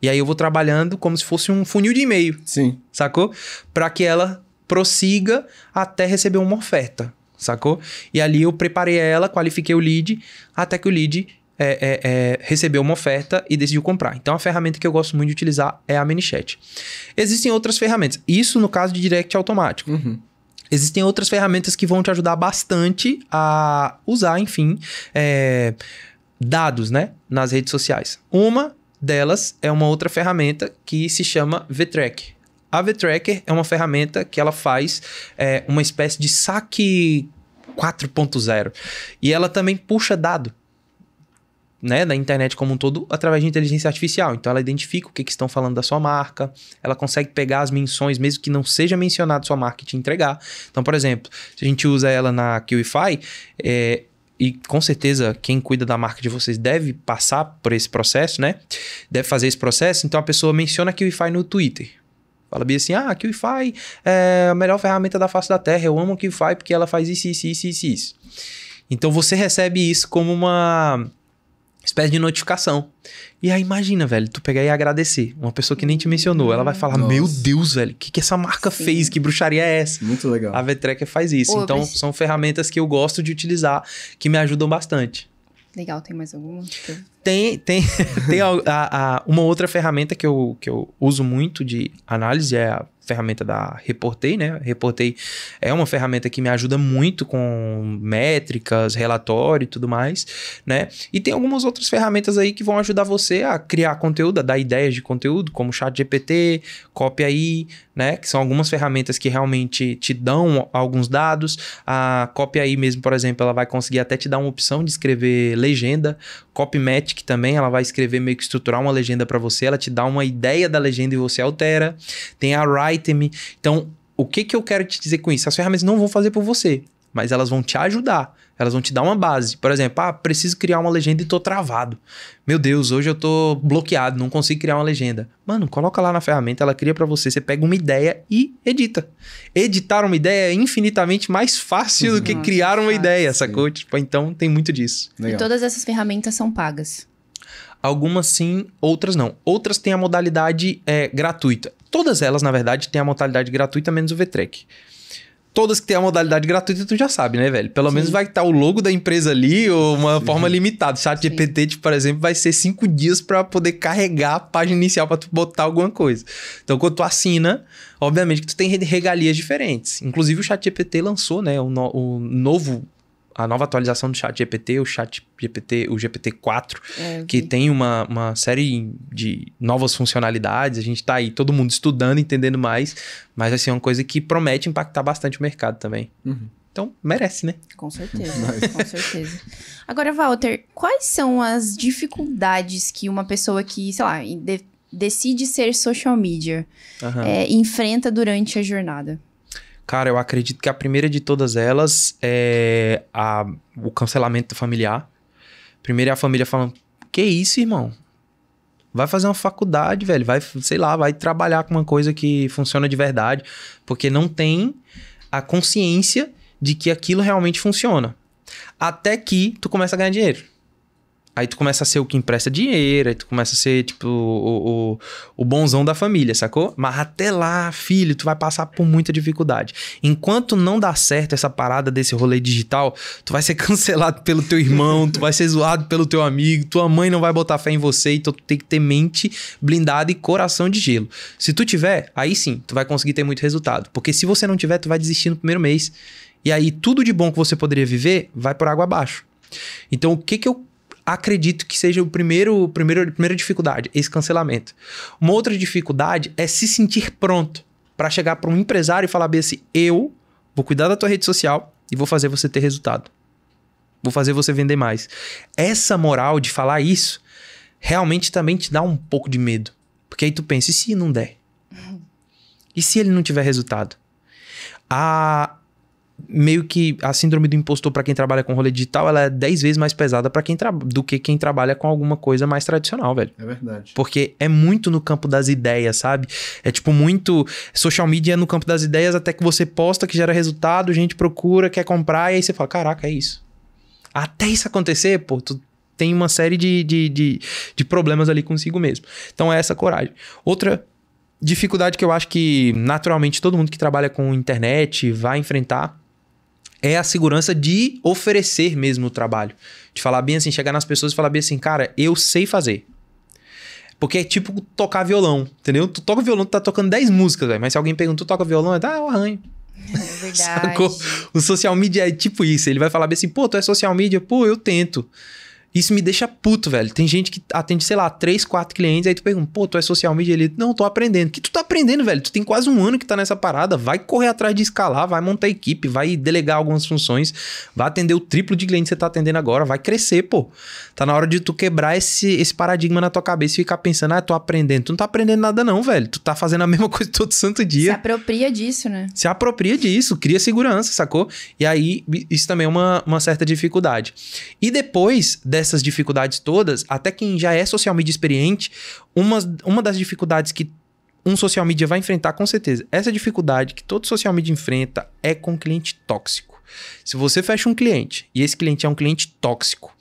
E aí eu vou trabalhando como se fosse um funil de e-mail. Sim. Sacou? Para que ela prossiga até receber uma oferta. Sacou? E ali eu preparei ela, qualifiquei o lead, até que o lead é, é, é, recebeu uma oferta e decidiu comprar. Então, a ferramenta que eu gosto muito de utilizar é a ManyChat. Existem outras ferramentas. Isso no caso de direct automático. Uhum. Existem outras ferramentas que vão te ajudar bastante a usar, enfim, é, dados, né? Nas redes sociais. Uma delas é uma outra ferramenta que se chama VTrack. A VTracker é uma ferramenta que ela faz é, uma espécie de saque 4.0 e ela também puxa dado. Né, da internet como um todo, através de inteligência artificial. Então, ela identifica o que, que estão falando da sua marca, ela consegue pegar as menções, mesmo que não seja mencionado sua marca, e te entregar. Então, por exemplo, se a gente usa ela na QIFI, é, e com certeza quem cuida da marca de vocês deve passar por esse processo, né? Deve fazer esse processo. Então a pessoa menciona a o no Twitter. Fala bem assim, ah, a QIFI é a melhor ferramenta da face da Terra, eu amo a QIFI porque ela faz isso, isso, isso, isso, isso. Então você recebe isso como uma espécie de notificação. E aí imagina, velho, tu pegar e agradecer. Uma pessoa que nem te mencionou, ela vai falar: Nossa. Meu Deus, velho, o que, que essa marca Sim. fez? Que bruxaria é essa? Muito legal. A Vetrecker faz isso. então, preciso... são ferramentas que eu gosto de utilizar, que me ajudam bastante. Legal, tem mais alguma? Tipo, tem, tem, tem a, a, uma outra ferramenta que eu, que eu uso muito de análise, é a ferramenta da Reportei, né? Reportei é uma ferramenta que me ajuda muito com métricas, relatório e tudo mais, né? E tem algumas outras ferramentas aí que vão ajudar você a criar conteúdo, a dar ideias de conteúdo, como ChatGPT, aí, né? Que são algumas ferramentas que realmente te dão alguns dados. A copy aí mesmo, por exemplo, ela vai conseguir até te dar uma opção de escrever legenda. Copymatic também, ela vai escrever meio que estruturar uma legenda para você, ela te dá uma ideia da legenda e você altera. Tem a Writeme. Então, o que que eu quero te dizer com isso? As ferramentas não vão fazer por você, mas elas vão te ajudar elas vão te dar uma base. Por exemplo, ah, preciso criar uma legenda e tô travado. Meu Deus, hoje eu tô bloqueado, não consigo criar uma legenda. Mano, coloca lá na ferramenta, ela cria para você, você pega uma ideia e edita. Editar uma ideia é infinitamente mais fácil do que criar uma ideia, sacou? Tipo, então tem muito disso. Legal. E todas essas ferramentas são pagas. Algumas sim, outras não. Outras têm a modalidade é, gratuita. Todas elas, na verdade, têm a modalidade gratuita, menos o VTrek todas que tem a modalidade gratuita, tu já sabe, né, velho? Pelo Sim. menos vai estar o logo da empresa ali ou uma Sim. forma limitada. O chat GPT, tipo, por exemplo, vai ser cinco dias para poder carregar a página inicial para tu botar alguma coisa. Então, quando tu assina, obviamente que tu tem regalias diferentes. Inclusive, o chat GPT lançou, né, o, no, o novo a nova atualização do chat GPT, o chat GPT, o GPT-4, é, que tem uma, uma série de novas funcionalidades, a gente tá aí todo mundo estudando, entendendo mais, mas assim, é uma coisa que promete impactar bastante o mercado também. Uhum. Então, merece, né? Com certeza, com certeza. Agora, Walter, quais são as dificuldades que uma pessoa que, sei lá, de decide ser social media uhum. é, enfrenta durante a jornada? Cara, eu acredito que a primeira de todas elas é a, o cancelamento familiar. Primeiro é a família falando: Que isso, irmão? Vai fazer uma faculdade, velho. Vai, sei lá, vai trabalhar com uma coisa que funciona de verdade. Porque não tem a consciência de que aquilo realmente funciona. Até que tu começa a ganhar dinheiro. Aí tu começa a ser o que empresta dinheiro, aí tu começa a ser, tipo, o, o, o, bonzão da família, sacou? Mas até lá, filho, tu vai passar por muita dificuldade. Enquanto não dá certo essa parada desse rolê digital, tu vai ser cancelado pelo teu irmão, tu vai ser zoado pelo teu amigo, tua mãe não vai botar fé em você, então tu tem que ter mente blindada e coração de gelo. Se tu tiver, aí sim, tu vai conseguir ter muito resultado. Porque se você não tiver, tu vai desistir no primeiro mês. E aí tudo de bom que você poderia viver vai por água abaixo. Então, o que que eu acredito que seja o primeiro, primeiro, primeira dificuldade, esse cancelamento. Uma outra dificuldade é se sentir pronto para chegar para um empresário e falar bem assim: eu vou cuidar da tua rede social e vou fazer você ter resultado. Vou fazer você vender mais. Essa moral de falar isso realmente também te dá um pouco de medo. Porque aí tu pensa, e se não der? E se ele não tiver resultado? A, meio que a síndrome do impostor para quem trabalha com rolê digital, ela é 10 vezes mais pesada para quem do que quem trabalha com alguma coisa mais tradicional, velho. É verdade. Porque é muito no campo das ideias, sabe? É tipo muito social media no campo das ideias até que você posta que gera resultado, gente procura, quer comprar e aí você fala, caraca, é isso. Até isso acontecer, pô, tu tem uma série de, de, de, de problemas ali consigo mesmo. Então é essa coragem. Outra dificuldade que eu acho que naturalmente todo mundo que trabalha com internet vai enfrentar é a segurança de oferecer mesmo o trabalho. De falar bem assim, chegar nas pessoas e falar bem assim, cara, eu sei fazer. Porque é tipo tocar violão, entendeu? Tu toca violão, tu tá tocando 10 músicas, véio, mas se alguém pergunta, tu toca violão, é, ah, eu arranho. É verdade. Sacou? O social media é tipo isso. Ele vai falar bem assim, pô, tu é social media? Pô, eu tento. Isso me deixa puto, velho. Tem gente que atende, sei lá, três, quatro clientes, aí tu pergunta, pô, tu é social media? Ele, não, tô aprendendo. Que tu tá aprendendo, velho? Tu tem quase um ano que tá nessa parada. Vai correr atrás de escalar, vai montar equipe, vai delegar algumas funções, vai atender o triplo de clientes que você tá atendendo agora, vai crescer, pô. Tá na hora de tu quebrar esse, esse paradigma na tua cabeça e ficar pensando, ah, tô aprendendo. Tu não tá aprendendo nada, não, velho. Tu tá fazendo a mesma coisa todo santo dia. Se apropria disso, né? Se apropria disso, cria segurança, sacou? E aí, isso também é uma, uma certa dificuldade. E depois, dessas dificuldades todas, até quem já é social media experiente, uma, uma das dificuldades que um social media vai enfrentar com certeza. É essa dificuldade que todo social media enfrenta é com cliente tóxico. Se você fecha um cliente e esse cliente é um cliente tóxico,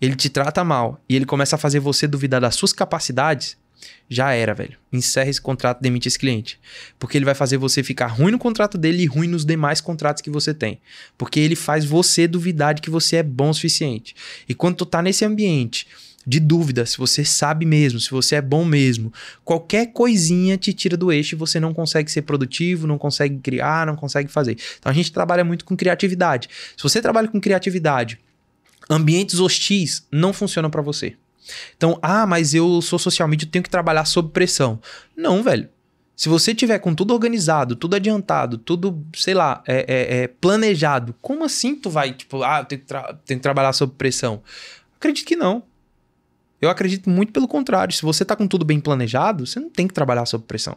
ele te trata mal e ele começa a fazer você duvidar das suas capacidades, já era, velho. Encerra esse contrato, demite esse cliente. Porque ele vai fazer você ficar ruim no contrato dele e ruim nos demais contratos que você tem. Porque ele faz você duvidar de que você é bom o suficiente. E quando tu tá nesse ambiente de dúvida, se você sabe mesmo, se você é bom mesmo, qualquer coisinha te tira do eixo e você não consegue ser produtivo, não consegue criar, não consegue fazer. Então a gente trabalha muito com criatividade. Se você trabalha com criatividade, ambientes hostis não funcionam para você. Então, ah, mas eu sou social media, eu tenho que trabalhar sob pressão. Não, velho. Se você tiver com tudo organizado, tudo adiantado, tudo, sei lá, é, é, é planejado, como assim tu vai, tipo, ah, eu tenho que, tenho que trabalhar sob pressão? Acredito que não. Eu acredito muito pelo contrário. Se você tá com tudo bem planejado, você não tem que trabalhar sob pressão.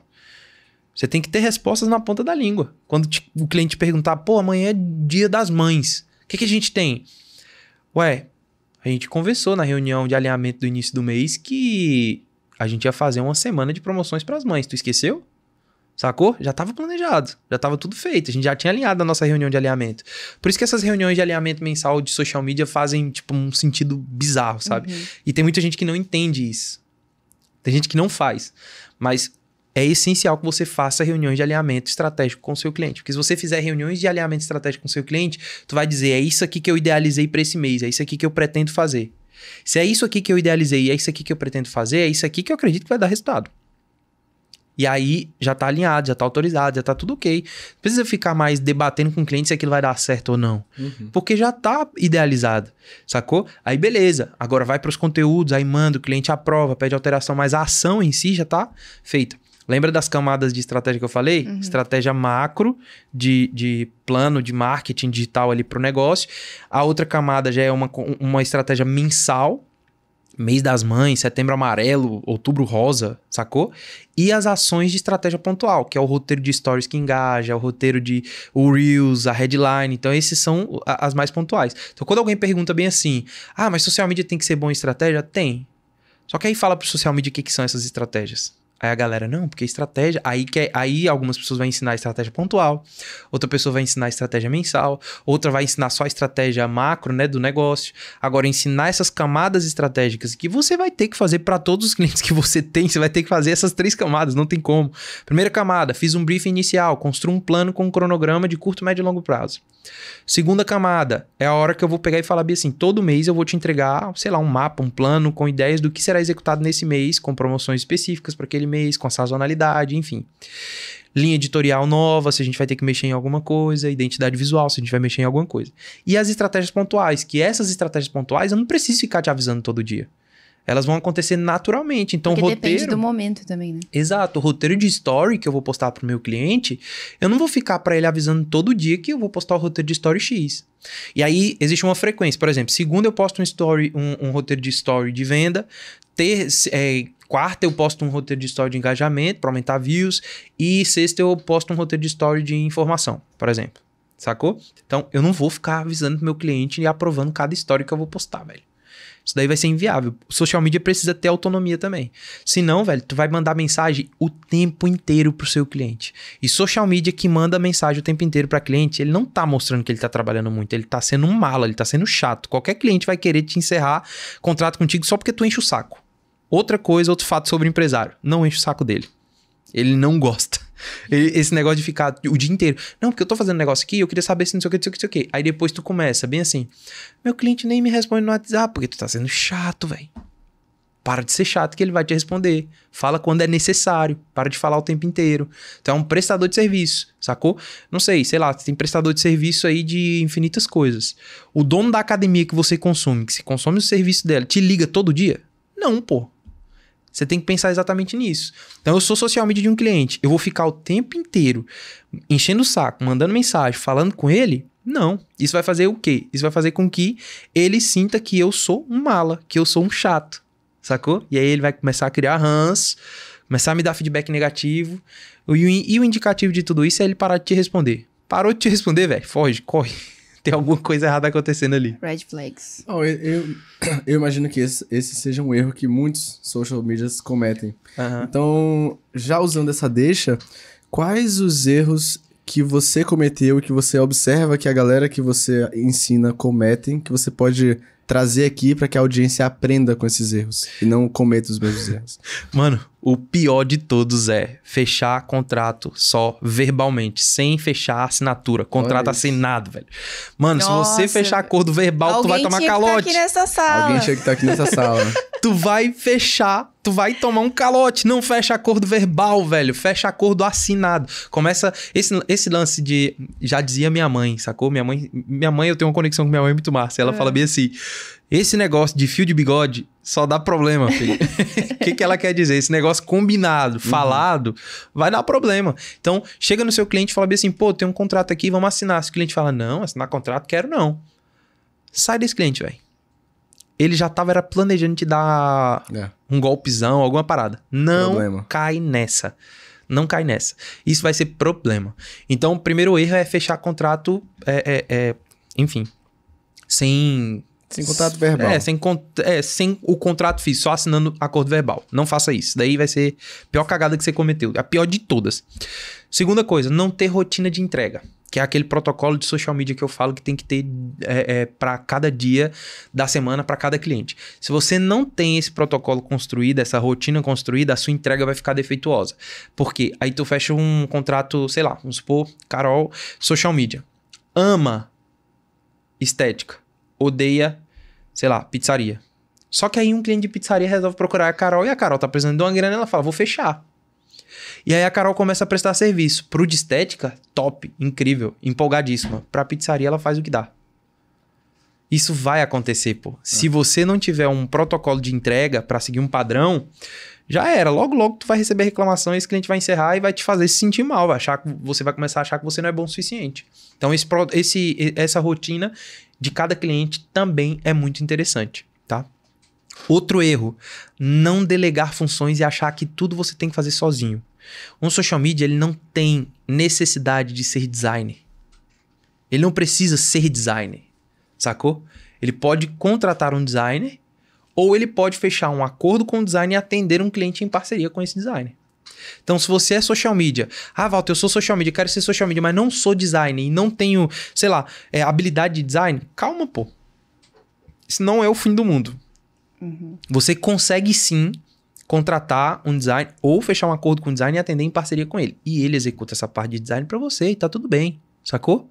Você tem que ter respostas na ponta da língua. Quando te, o cliente perguntar, pô, amanhã é dia das mães. O que, que a gente tem? Ué, a gente conversou na reunião de alinhamento do início do mês que a gente ia fazer uma semana de promoções para as mães. Tu esqueceu? Sacou? Já estava planejado, já estava tudo feito, a gente já tinha alinhado a nossa reunião de alinhamento. Por isso que essas reuniões de alinhamento mensal de social media fazem, tipo, um sentido bizarro, sabe? Uhum. E tem muita gente que não entende isso. Tem gente que não faz. Mas é essencial que você faça reuniões de alinhamento estratégico com o seu cliente. Porque se você fizer reuniões de alinhamento estratégico com o seu cliente, tu vai dizer, é isso aqui que eu idealizei para esse mês, é isso aqui que eu pretendo fazer. Se é isso aqui que eu idealizei, é isso aqui que eu pretendo fazer, é isso aqui que eu acredito que vai dar resultado. E aí já tá alinhado, já tá autorizado, já tá tudo ok. Não precisa ficar mais debatendo com o cliente se aquilo vai dar certo ou não. Uhum. Porque já tá idealizado, sacou? Aí beleza, agora vai para os conteúdos, aí manda, o cliente aprova, pede alteração, mas a ação em si já tá feita. Lembra das camadas de estratégia que eu falei? Uhum. Estratégia macro, de, de plano de marketing digital ali para o negócio. A outra camada já é uma, uma estratégia mensal, mês das mães, setembro amarelo, outubro rosa, sacou? E as ações de estratégia pontual, que é o roteiro de stories que engaja, o roteiro de o Reels, a headline. Então, esses são as mais pontuais. Então, quando alguém pergunta bem assim: ah, mas social media tem que ser bom em estratégia? Tem. Só que aí fala pro social media o que, que são essas estratégias. Aí a galera, não, porque estratégia. Aí, que, é, aí algumas pessoas vão ensinar estratégia pontual, outra pessoa vai ensinar estratégia mensal, outra vai ensinar só a estratégia macro, né, do negócio. Agora, ensinar essas camadas estratégicas que você vai ter que fazer para todos os clientes que você tem, você vai ter que fazer essas três camadas, não tem como. Primeira camada, fiz um briefing inicial, construo um plano com um cronograma de curto, médio e longo prazo. Segunda camada, é a hora que eu vou pegar e falar, Bia, assim, todo mês eu vou te entregar, sei lá, um mapa, um plano com ideias do que será executado nesse mês, com promoções específicas para aquele mês, com a sazonalidade, enfim. Linha editorial nova, se a gente vai ter que mexer em alguma coisa, identidade visual, se a gente vai mexer em alguma coisa. E as estratégias pontuais, que essas estratégias pontuais eu não preciso ficar te avisando todo dia elas vão acontecer naturalmente. Então, Porque o roteiro. Depende do momento também, né? Exato. O roteiro de story que eu vou postar para o meu cliente, eu não vou ficar para ele avisando todo dia que eu vou postar o roteiro de story X. E aí existe uma frequência. Por exemplo, segunda eu posto um story, um, um roteiro de story de venda. Ter, é, Quarta eu posto um roteiro de story de engajamento para aumentar views. E sexta eu posto um roteiro de story de informação, por exemplo. Sacou? Então eu não vou ficar avisando meu cliente e aprovando cada história que eu vou postar, velho. Isso daí vai ser inviável. Social media precisa ter autonomia também. Senão, velho, tu vai mandar mensagem o tempo inteiro pro seu cliente. E social media que manda mensagem o tempo inteiro para cliente, ele não tá mostrando que ele tá trabalhando muito, ele tá sendo um mala, ele tá sendo chato. Qualquer cliente vai querer te encerrar contrato contigo só porque tu enche o saco. Outra coisa, outro fato sobre o empresário. Não enche o saco dele. Ele não gosta. Ele, esse negócio de ficar o dia inteiro. Não, porque eu tô fazendo negócio aqui, eu queria saber se não sei o que, não sei o que, não sei o que. Aí depois tu começa, bem assim. Meu cliente nem me responde no WhatsApp, porque tu tá sendo chato, velho. Para de ser chato que ele vai te responder. Fala quando é necessário. Para de falar o tempo inteiro. Então é um prestador de serviço, sacou? Não sei, sei lá, tem prestador de serviço aí de infinitas coisas. O dono da academia que você consome, que se consome o serviço dela, te liga todo dia? Não, pô. Você tem que pensar exatamente nisso. Então, eu sou social media de um cliente. Eu vou ficar o tempo inteiro enchendo o saco, mandando mensagem, falando com ele? Não. Isso vai fazer o quê? Isso vai fazer com que ele sinta que eu sou um mala, que eu sou um chato. Sacou? E aí ele vai começar a criar rãs, começar a me dar feedback negativo. E o indicativo de tudo isso é ele parar de te responder. Parou de te responder, velho. Foge, corre tem alguma coisa errada acontecendo ali. Red flags. Oh, eu, eu, eu, imagino que esse, esse, seja um erro que muitos social medias cometem. Então, já usando essa deixa, quais os erros que você cometeu, que você observa que a galera que você ensina cometem, que você pode trazer aqui para que a audiência aprenda com esses erros e não cometa os mesmos erros. Mano, o pior de todos é fechar contrato só verbalmente, sem fechar assinatura, contrato assinado, velho. Mano, Nossa. se você fechar acordo verbal, Alguém tu vai tomar calote. Alguém chega que tá aqui nessa sala. Alguém tinha que estar tá aqui nessa sala. tu vai fechar tu vai tomar um calote. Não fecha acordo verbal, velho. Fecha acordo assinado. Começa esse, esse lance de. Já dizia minha mãe, sacou? Minha mãe, minha mãe, eu tenho uma conexão com minha mãe muito massa. Ela é. fala bem assim. Esse negócio de fio de bigode só dá problema, filho. O que, que ela quer dizer? Esse negócio combinado, uhum. falado, vai dar problema. Então, chega no seu cliente e fala bem assim: pô, tem um contrato aqui, vamos assinar. Se o cliente fala: não, assinar contrato, quero não. Sai desse cliente, velho ele já tava era planejando te dar é. um golpezão, alguma parada. Não problema. cai nessa. Não cai nessa. Isso vai ser problema. Então, o primeiro erro é fechar contrato, é, é, é enfim, sem... Sem contrato verbal. É sem, é, sem o contrato fixo, só assinando acordo verbal. Não faça isso. Daí vai ser a pior cagada que você cometeu. A pior de todas. Segunda coisa, não ter rotina de entrega que é aquele protocolo de social media que eu falo que tem que ter é, é, para cada dia da semana, para cada cliente. Se você não tem esse protocolo construído, essa rotina construída, a sua entrega vai ficar defeituosa. Porque aí tu fecha um contrato, sei lá, vamos supor, Carol, social media. Ama estética, odeia, sei lá, pizzaria. Só que aí um cliente de pizzaria resolve procurar a Carol e a Carol tá precisando de uma grana, ela fala, vou fechar. E aí a Carol começa a prestar serviço. Pro de estética, top, incrível, empolgadíssima. Pra pizzaria, ela faz o que dá. Isso vai acontecer, pô. Se é. você não tiver um protocolo de entrega para seguir um padrão, já era. Logo, logo tu vai receber reclamação e esse cliente vai encerrar e vai te fazer se sentir mal. Vai achar que você vai começar a achar que você não é bom o suficiente. Então, esse, esse, essa rotina de cada cliente também é muito interessante, tá? Outro erro, não delegar funções e achar que tudo você tem que fazer sozinho. Um social media ele não tem necessidade de ser designer. Ele não precisa ser designer, sacou? Ele pode contratar um designer ou ele pode fechar um acordo com o designer e atender um cliente em parceria com esse designer. Então, se você é social media, ah, Walter, eu sou social media, quero ser social media, mas não sou designer e não tenho, sei lá, é, habilidade de design, calma, pô. Isso não é o fim do mundo. Uhum. Você consegue sim contratar um design ou fechar um acordo com o design e atender em parceria com ele. E ele executa essa parte de design para você e tá tudo bem, sacou?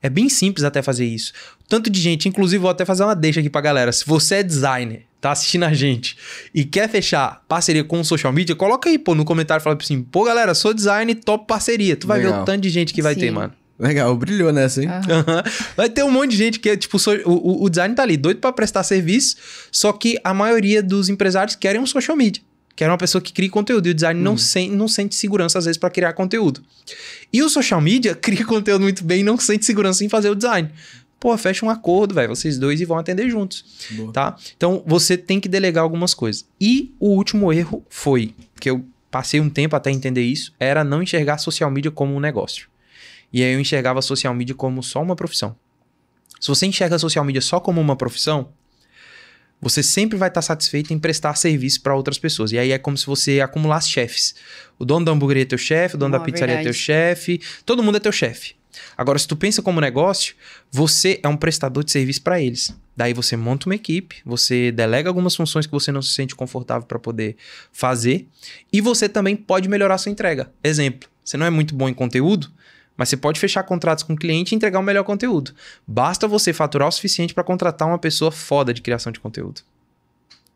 É bem simples até fazer isso. Tanto de gente, inclusive vou até fazer uma deixa aqui pra galera. Se você é designer, tá assistindo a gente e quer fechar parceria com o social media, coloca aí, pô, no comentário, fala assim, pô, galera, sou designer, top parceria. Tu vai Legal. ver o tanto de gente que vai Sim. ter, mano. Legal, brilhou nessa, hein? Uhum. Vai ter um monte de gente que é, tipo, so, o, o design tá ali, doido para prestar serviço, só que a maioria dos empresários querem um social media. Querem uma pessoa que crie conteúdo. E o design uhum. não, sen, não sente segurança, às vezes, para criar conteúdo. E o social media cria conteúdo muito bem e não sente segurança em fazer o design. Pô, fecha um acordo, velho, vocês dois e vão atender juntos, Boa. tá? Então, você tem que delegar algumas coisas. E o último erro foi, que eu passei um tempo até entender isso, era não enxergar social media como um negócio. E aí eu enxergava social media como só uma profissão. Se você enxerga social media só como uma profissão, você sempre vai estar satisfeito em prestar serviço para outras pessoas. E aí é como se você acumulasse chefes. O dono da hamburgueria é teu chefe, o dono oh, da pizzaria verdade. é teu chefe, todo mundo é teu chefe. Agora, se tu pensa como negócio, você é um prestador de serviço para eles. Daí você monta uma equipe, você delega algumas funções que você não se sente confortável para poder fazer, e você também pode melhorar sua entrega. Exemplo, você não é muito bom em conteúdo, mas você pode fechar contratos com o cliente e entregar o um melhor conteúdo. Basta você faturar o suficiente para contratar uma pessoa foda de criação de conteúdo.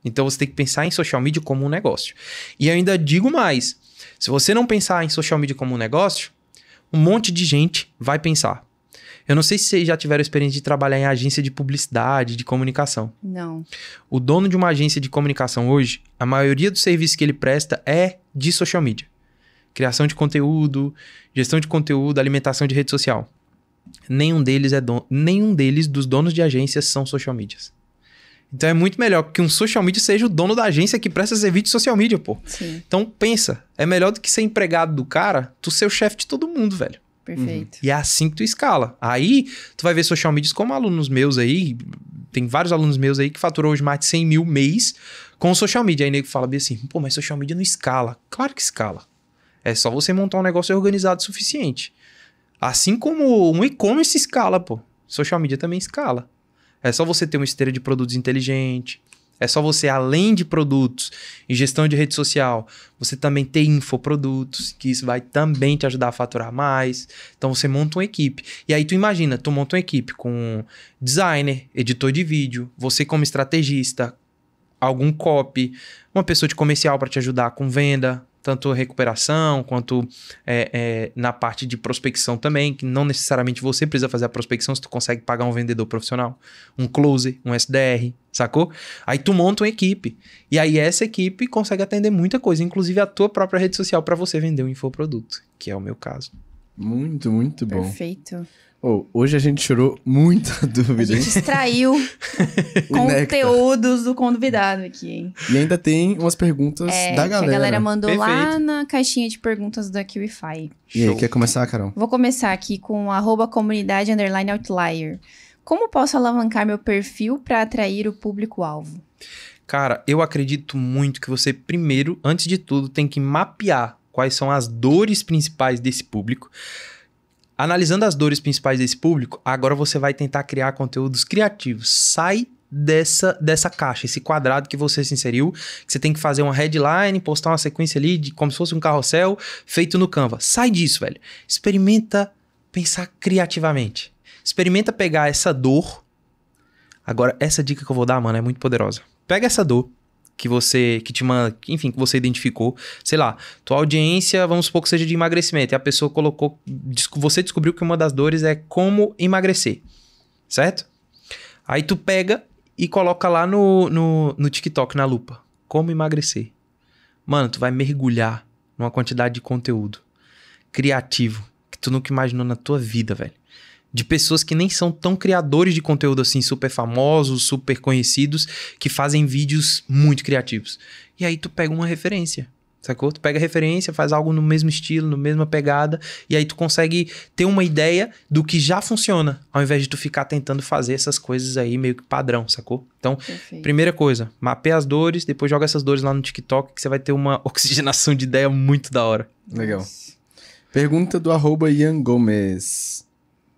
Então você tem que pensar em social media como um negócio. E ainda digo mais: se você não pensar em social media como um negócio, um monte de gente vai pensar. Eu não sei se vocês já tiveram experiência de trabalhar em agência de publicidade, de comunicação. Não. O dono de uma agência de comunicação hoje, a maioria dos serviços que ele presta é de social media criação de conteúdo, gestão de conteúdo, alimentação de rede social. Nenhum deles é dono, nenhum deles dos donos de agências são social medias. Então é muito melhor que um social media seja o dono da agência que presta serviço de social media, pô. Sim. Então pensa, é melhor do que ser empregado do cara, tu ser o chefe de todo mundo, velho. Perfeito. Uhum. E é assim que tu escala. Aí tu vai ver social medias como alunos meus aí, tem vários alunos meus aí que faturou hoje mais de 100 mil mês com social media. Aí nego fala bem assim, pô, mas social media não escala. Claro que escala. É só você montar um negócio organizado o suficiente. Assim como um e-commerce escala, pô. Social media também escala. É só você ter uma esteira de produtos inteligente. É só você, além de produtos e gestão de rede social, você também ter infoprodutos, que isso vai também te ajudar a faturar mais. Então você monta uma equipe. E aí tu imagina, tu monta uma equipe com designer, editor de vídeo, você como estrategista, algum copy, uma pessoa de comercial para te ajudar com venda, tanto recuperação quanto é, é, na parte de prospecção também, que não necessariamente você precisa fazer a prospecção se tu consegue pagar um vendedor profissional, um closer, um SDR, sacou? Aí tu monta uma equipe e aí essa equipe consegue atender muita coisa, inclusive a tua própria rede social para você vender um infoproduto, que é o meu caso. Muito, muito bom. Perfeito. Oh, hoje a gente tirou muita dúvida. A gente extraiu conteúdos do convidado aqui, hein? E ainda tem umas perguntas é, da galera. a galera mandou Perfeito. lá na caixinha de perguntas da QIFI. E aí, quer começar, Carol? Vou começar aqui com arroba comunidade underline outlier. Como posso alavancar meu perfil para atrair o público-alvo? Cara, eu acredito muito que você, primeiro, antes de tudo, tem que mapear quais são as dores principais desse público Analisando as dores principais desse público, agora você vai tentar criar conteúdos criativos. Sai dessa, dessa caixa, esse quadrado que você se inseriu, que você tem que fazer uma headline, postar uma sequência ali, de, como se fosse um carrossel feito no Canva. Sai disso, velho. Experimenta pensar criativamente. Experimenta pegar essa dor. Agora, essa dica que eu vou dar, mano, é muito poderosa. Pega essa dor, que você que te manda, enfim, que você identificou, sei lá, tua audiência, vamos supor que seja de emagrecimento, e a pessoa colocou, você descobriu que uma das dores é como emagrecer, certo? Aí tu pega e coloca lá no, no, no TikTok, na lupa, como emagrecer. Mano, tu vai mergulhar numa quantidade de conteúdo criativo que tu nunca imaginou na tua vida, velho de pessoas que nem são tão criadores de conteúdo assim, super famosos, super conhecidos, que fazem vídeos muito criativos. E aí tu pega uma referência, sacou? Tu pega a referência, faz algo no mesmo estilo, no mesma pegada, e aí tu consegue ter uma ideia do que já funciona, ao invés de tu ficar tentando fazer essas coisas aí meio que padrão, sacou? Então, Perfeito. primeira coisa, mapeia as dores, depois joga essas dores lá no TikTok, que você vai ter uma oxigenação de ideia muito da hora. Legal. Pergunta do arroba Ian Gomes.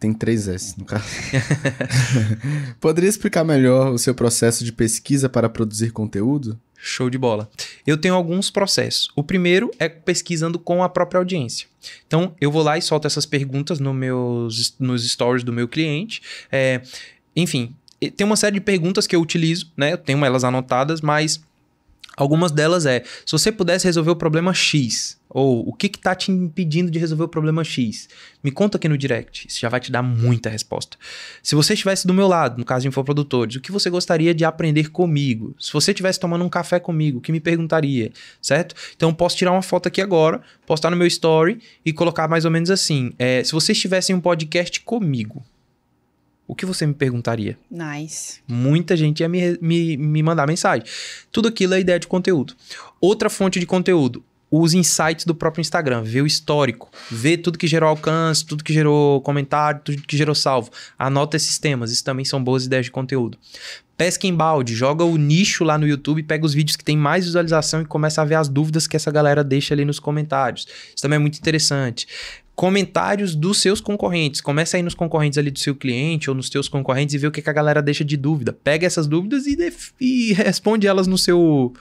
Tem três S no caso. Poderia explicar melhor o seu processo de pesquisa para produzir conteúdo? Show de bola. Eu tenho alguns processos. O primeiro é pesquisando com a própria audiência. Então, eu vou lá e solto essas perguntas no meus, nos stories do meu cliente. É, enfim, tem uma série de perguntas que eu utilizo, né? Eu tenho elas anotadas, mas Algumas delas é, se você pudesse resolver o problema X, ou o que está te impedindo de resolver o problema X, me conta aqui no direct, isso já vai te dar muita resposta. Se você estivesse do meu lado, no caso de infoprodutores, o que você gostaria de aprender comigo? Se você estivesse tomando um café comigo, o que me perguntaria, certo? Então posso tirar uma foto aqui agora, postar no meu story e colocar mais ou menos assim, é, se você estivesse em um podcast comigo, o que você me perguntaria? Nice. Muita gente ia me, me, me mandar mensagem. Tudo aquilo é ideia de conteúdo. Outra fonte de conteúdo, os insights do próprio Instagram, ver o histórico, ver tudo que gerou alcance, tudo que gerou comentário, tudo que gerou salvo. Anota esses temas, isso também são boas ideias de conteúdo. Pesca em balde, joga o nicho lá no YouTube, pega os vídeos que tem mais visualização e começa a ver as dúvidas que essa galera deixa ali nos comentários. Isso também é muito interessante comentários dos seus concorrentes. Começa aí nos concorrentes ali do seu cliente ou nos teus concorrentes e vê o que, que a galera deixa de dúvida. Pega essas dúvidas e, e responde elas no seu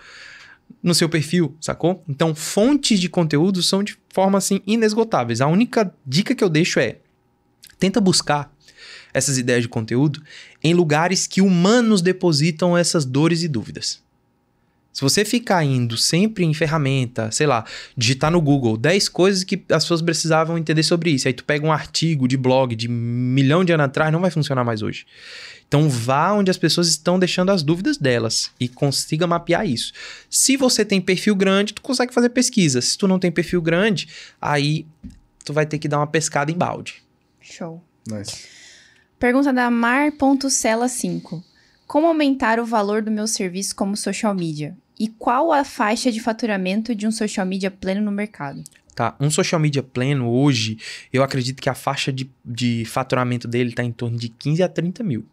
no seu perfil, sacou? Então, fontes de conteúdo são de forma assim inesgotáveis. A única dica que eu deixo é tenta buscar essas ideias de conteúdo em lugares que humanos depositam essas dores e dúvidas. Se você ficar indo sempre em ferramenta, sei lá, digitar no Google 10 coisas que as pessoas precisavam entender sobre isso, aí tu pega um artigo de blog de milhão de anos atrás, não vai funcionar mais hoje. Então vá onde as pessoas estão deixando as dúvidas delas e consiga mapear isso. Se você tem perfil grande, tu consegue fazer pesquisa. Se tu não tem perfil grande, aí tu vai ter que dar uma pescada em balde. Show. Nice. Pergunta da Mar.cela5. Como aumentar o valor do meu serviço como social media? E qual a faixa de faturamento de um social media pleno no mercado? Tá, um social media pleno hoje, eu acredito que a faixa de, de faturamento dele está em torno de 15 a 30 mil.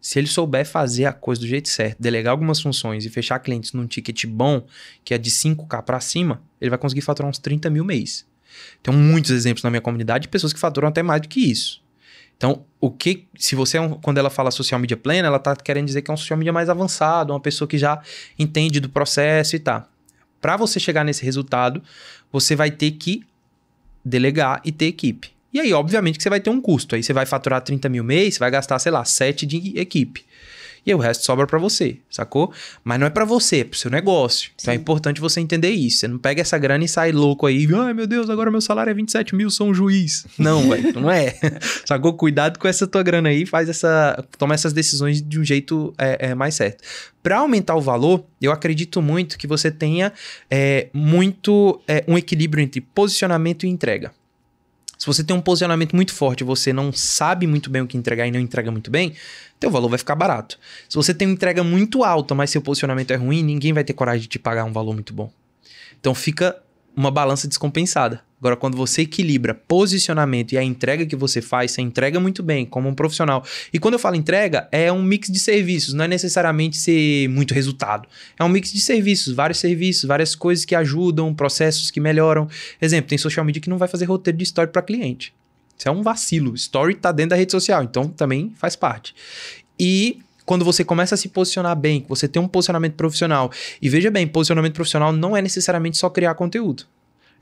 Se ele souber fazer a coisa do jeito certo, delegar algumas funções e fechar clientes num ticket bom, que é de 5K para cima, ele vai conseguir faturar uns 30 mil mês. Tem muitos exemplos na minha comunidade de pessoas que faturam até mais do que isso. Então, o que. Se você é Quando ela fala social media plena, ela está querendo dizer que é um social media mais avançado, uma pessoa que já entende do processo e tá. Para você chegar nesse resultado, você vai ter que delegar e ter equipe. E aí, obviamente, que você vai ter um custo. Aí você vai faturar 30 mil mês, você vai gastar, sei lá, 7 de equipe e o resto sobra para você, sacou? Mas não é para você, é pro seu negócio. Sim. Então é importante você entender isso. Você não pega essa grana e sai louco aí, ai meu Deus, agora meu salário é 27 mil, sou um juiz. Não, não é. sacou? Cuidado com essa tua grana aí, faz essa. toma essas decisões de um jeito é, é mais certo. Para aumentar o valor, eu acredito muito que você tenha é, muito é, um equilíbrio entre posicionamento e entrega. Se você tem um posicionamento muito forte, você não sabe muito bem o que entregar e não entrega muito bem, teu valor vai ficar barato. Se você tem uma entrega muito alta, mas seu posicionamento é ruim, ninguém vai ter coragem de te pagar um valor muito bom. Então fica uma balança descompensada. Agora, quando você equilibra posicionamento e a entrega que você faz, você entrega muito bem como um profissional. E quando eu falo entrega, é um mix de serviços, não é necessariamente ser muito resultado. É um mix de serviços, vários serviços, várias coisas que ajudam, processos que melhoram. Exemplo, tem social media que não vai fazer roteiro de story para cliente. Isso é um vacilo. Story tá dentro da rede social, então também faz parte. E quando você começa a se posicionar bem, você tem um posicionamento profissional, e veja bem, posicionamento profissional não é necessariamente só criar conteúdo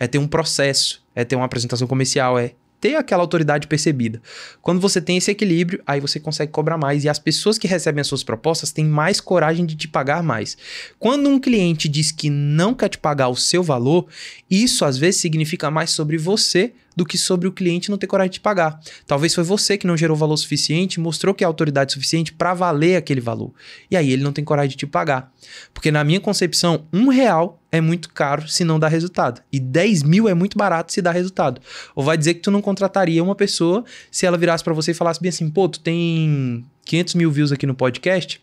é ter um processo, é ter uma apresentação comercial, é ter aquela autoridade percebida. Quando você tem esse equilíbrio, aí você consegue cobrar mais e as pessoas que recebem as suas propostas têm mais coragem de te pagar mais. Quando um cliente diz que não quer te pagar o seu valor, isso às vezes significa mais sobre você do que sobre o cliente não ter coragem de pagar. Talvez foi você que não gerou valor suficiente, mostrou que é autoridade suficiente para valer aquele valor. E aí ele não tem coragem de te pagar. Porque na minha concepção, um real é muito caro se não dá resultado. E 10 mil é muito barato se dá resultado. Ou vai dizer que tu não contrataria uma pessoa se ela virasse para você e falasse bem assim, pô, tu tem 500 mil views aqui no podcast,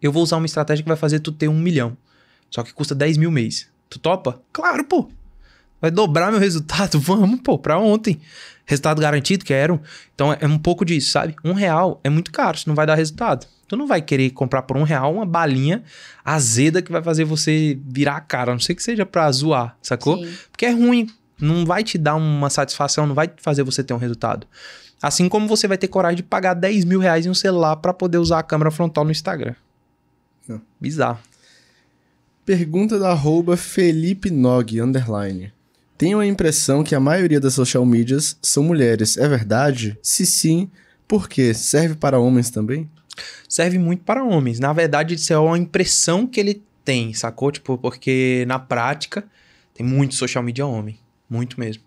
eu vou usar uma estratégia que vai fazer tu ter um milhão. Só que custa 10 mil mês. Tu topa? Claro, pô. Vai dobrar meu resultado? Vamos, pô, pra ontem. Resultado garantido, quero. Então é um pouco disso, sabe? Um real é muito caro, isso não vai dar resultado. Tu não vai querer comprar por um real uma balinha azeda que vai fazer você virar a cara, a não sei que seja pra zoar, sacou? Sim. Porque é ruim, não vai te dar uma satisfação, não vai fazer você ter um resultado. Assim como você vai ter coragem de pagar 10 mil reais em um celular para poder usar a câmera frontal no Instagram. Não. É. Bizarro. Pergunta da arroba Felipe Nog, underline. Tenho a impressão que a maioria das social medias são mulheres. É verdade? Se sim, por quê? Serve para homens também? Serve muito para homens. Na verdade, isso é uma impressão que ele tem, sacou? Tipo, porque na prática tem muito social media homem. Muito mesmo.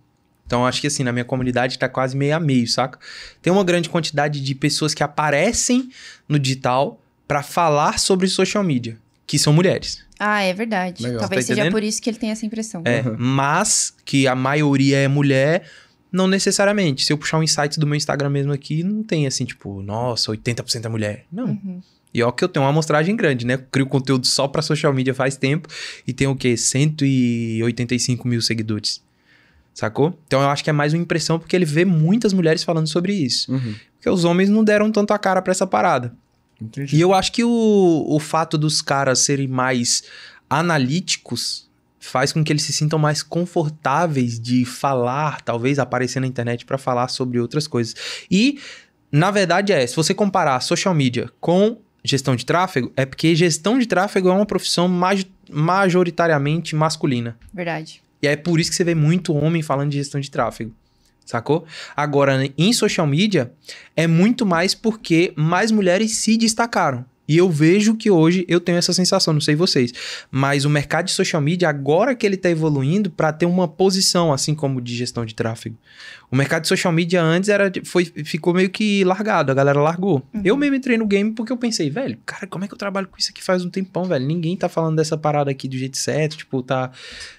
Então, acho que assim, na minha comunidade tá quase meio a meio, saca? Tem uma grande quantidade de pessoas que aparecem no digital para falar sobre social media, que são mulheres. Ah, é verdade. Legal. Talvez tá seja por isso que ele tem essa impressão. É, uhum. mas que a maioria é mulher, não necessariamente. Se eu puxar um insight do meu Instagram mesmo aqui, não tem assim, tipo, nossa, 80% é mulher. Não. Uhum. E ó que eu tenho uma amostragem grande, né? crio conteúdo só pra social media faz tempo e tenho o quê? 185 mil seguidores. Sacou? Então eu acho que é mais uma impressão porque ele vê muitas mulheres falando sobre isso. Uhum. Porque os homens não deram tanto a cara para essa parada. Entendi. E eu acho que o, o fato dos caras serem mais analíticos faz com que eles se sintam mais confortáveis de falar, talvez aparecer na internet para falar sobre outras coisas. E na verdade é, se você comparar social media com gestão de tráfego, é porque gestão de tráfego é uma profissão majoritariamente masculina. Verdade. E é por isso que você vê muito homem falando de gestão de tráfego sacou? Agora, em social media, é muito mais porque mais mulheres se destacaram. E eu vejo que hoje eu tenho essa sensação, não sei vocês, mas o mercado de social media, agora que ele está evoluindo para ter uma posição, assim como de gestão de tráfego. O mercado de social media antes era, foi, ficou meio que largado, a galera largou. Uhum. Eu mesmo entrei no game porque eu pensei, velho, cara, como é que eu trabalho com isso aqui faz um tempão, velho? Ninguém tá falando dessa parada aqui do jeito certo, tipo, tá,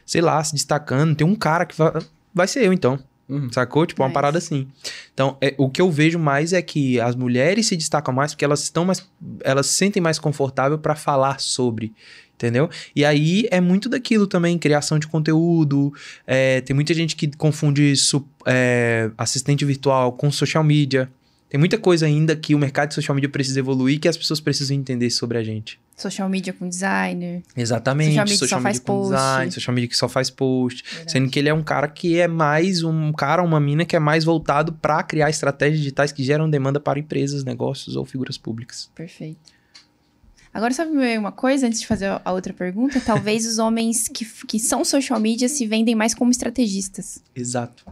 sei lá, se destacando. Tem um cara que vai, vai ser eu então. Uhum. Sacou? Tipo, uma parada assim. Então, é, o que eu vejo mais é que as mulheres se destacam mais porque elas estão mais. Elas se sentem mais confortável para falar sobre. Entendeu? E aí é muito daquilo também, criação de conteúdo. É, tem muita gente que confunde su, é, assistente virtual com social media. Tem muita coisa ainda que o mercado de social media precisa evoluir que as pessoas precisam entender sobre a gente. Social media com designer. Exatamente. Social media, social media com post. design, social media que só faz post. Verdade. Sendo que ele é um cara que é mais um cara, uma mina que é mais voltado para criar estratégias digitais que geram demanda para empresas, negócios ou figuras públicas. Perfeito. Agora, sabe uma coisa, antes de fazer a outra pergunta? Talvez os homens que, que são social media se vendem mais como estrategistas. Exato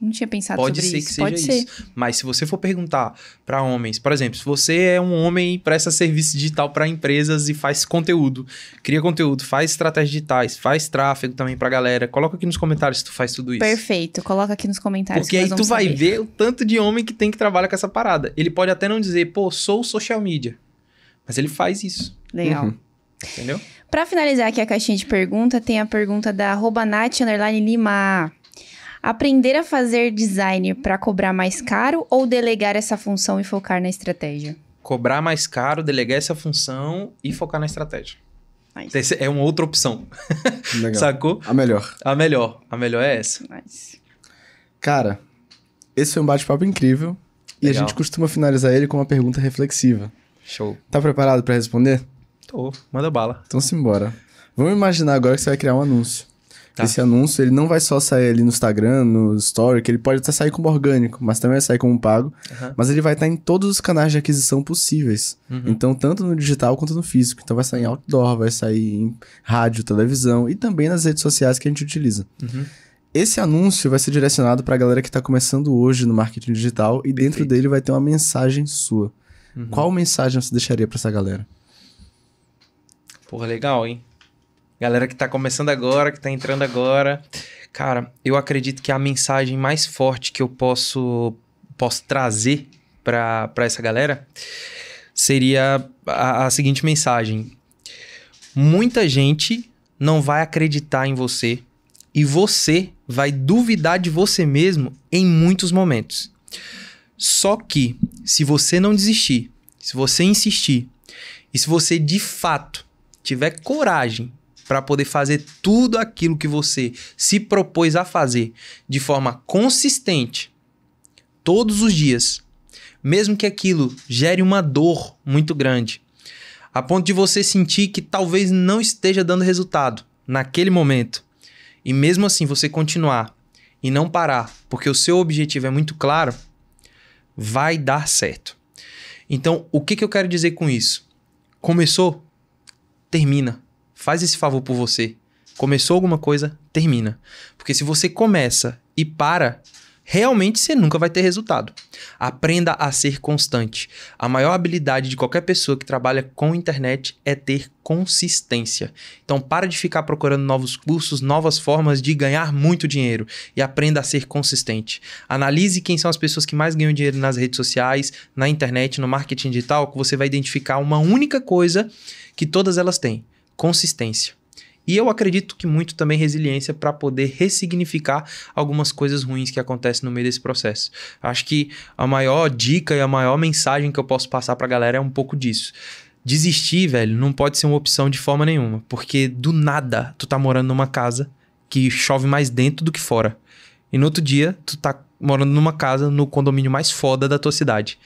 não tinha pensado pode sobre isso. Pode ser que seja Pode isso. Ser. Mas se você for perguntar para homens, por exemplo, se você é um homem e presta serviço digital para empresas e faz conteúdo, cria conteúdo, faz estratégias digitais, faz tráfego também para galera, coloca aqui nos comentários se tu faz tudo isso. Perfeito, coloca aqui nos comentários. Porque aí tu vai saber. ver o tanto de homem que tem que trabalhar com essa parada. Ele pode até não dizer, pô, sou social media, mas ele faz isso. Legal. Uhum. Entendeu? Para finalizar aqui a caixinha de pergunta, tem a pergunta da Nath Lima. Aprender a fazer design para cobrar mais caro ou delegar essa função e focar na estratégia? Cobrar mais caro, delegar essa função e focar na estratégia. É uma outra opção. Sacou? A melhor. A melhor. A melhor é essa. Nice. Cara, esse foi um bate-papo incrível. Legal. E a gente costuma finalizar ele com uma pergunta reflexiva. Show. Tá preparado para responder? Tô. Manda bala. Então simbora. Vamos imaginar agora que você vai criar um anúncio. Tá. Esse anúncio, ele não vai só sair ali no Instagram, no Story, que ele pode até sair como orgânico, mas também vai sair como pago. Uhum. Mas ele vai estar em todos os canais de aquisição possíveis. Uhum. Então, tanto no digital quanto no físico. Então, vai sair em outdoor, vai sair em rádio, televisão e também nas redes sociais que a gente utiliza. Uhum. Esse anúncio vai ser direcionado para a galera que está começando hoje no marketing digital e dentro dele vai ter uma mensagem sua. Uhum. Qual mensagem você deixaria para essa galera? Porra, legal, hein? Galera que tá começando agora, que tá entrando agora. Cara, eu acredito que a mensagem mais forte que eu posso, posso trazer para essa galera seria a, a seguinte mensagem. Muita gente não vai acreditar em você e você vai duvidar de você mesmo em muitos momentos. Só que, se você não desistir, se você insistir e se você de fato tiver coragem para poder fazer tudo aquilo que você se propôs a fazer de forma consistente, todos os dias, mesmo que aquilo gere uma dor muito grande, a ponto de você sentir que talvez não esteja dando resultado naquele momento, e mesmo assim você continuar e não parar, porque o seu objetivo é muito claro, vai dar certo. Então, o que, que eu quero dizer com isso? Começou? Termina faz esse favor por você. Começou alguma coisa, termina. Porque se você começa e para, realmente você nunca vai ter resultado. Aprenda a ser constante. A maior habilidade de qualquer pessoa que trabalha com internet é ter consistência. Então para de ficar procurando novos cursos, novas formas de ganhar muito dinheiro e aprenda a ser consistente. Analise quem são as pessoas que mais ganham dinheiro nas redes sociais, na internet, no marketing digital, que você vai identificar uma única coisa que todas elas têm consistência. E eu acredito que muito também resiliência para poder ressignificar algumas coisas ruins que acontecem no meio desse processo. Acho que a maior dica e a maior mensagem que eu posso passar para a galera é um pouco disso. Desistir, velho, não pode ser uma opção de forma nenhuma, porque do nada tu tá morando numa casa que chove mais dentro do que fora. E no outro dia tu tá morando numa casa no condomínio mais foda da tua cidade.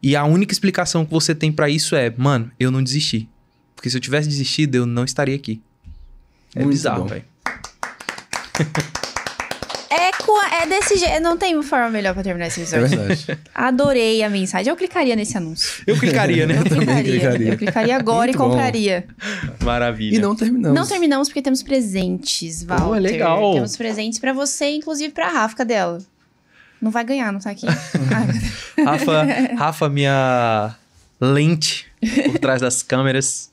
E a única explicação que você tem para isso é, mano, eu não desisti. Porque se eu tivesse desistido, eu não estaria aqui. É Muito bizarro, velho. É, é desse jeito. Não tem forma melhor pra terminar esse episódio. É verdade. Adorei a mensagem. Eu clicaria nesse anúncio. Eu clicaria, né? Eu, também clicaria. Eu clicaria agora Muito e compraria. Bom. Maravilha. E não terminamos. Não terminamos porque temos presentes, é Walter. é legal. Temos presentes pra você, inclusive pra Rafa. dela. Não vai ganhar, não tá aqui. Rafa, Rafa, minha lente por trás das câmeras.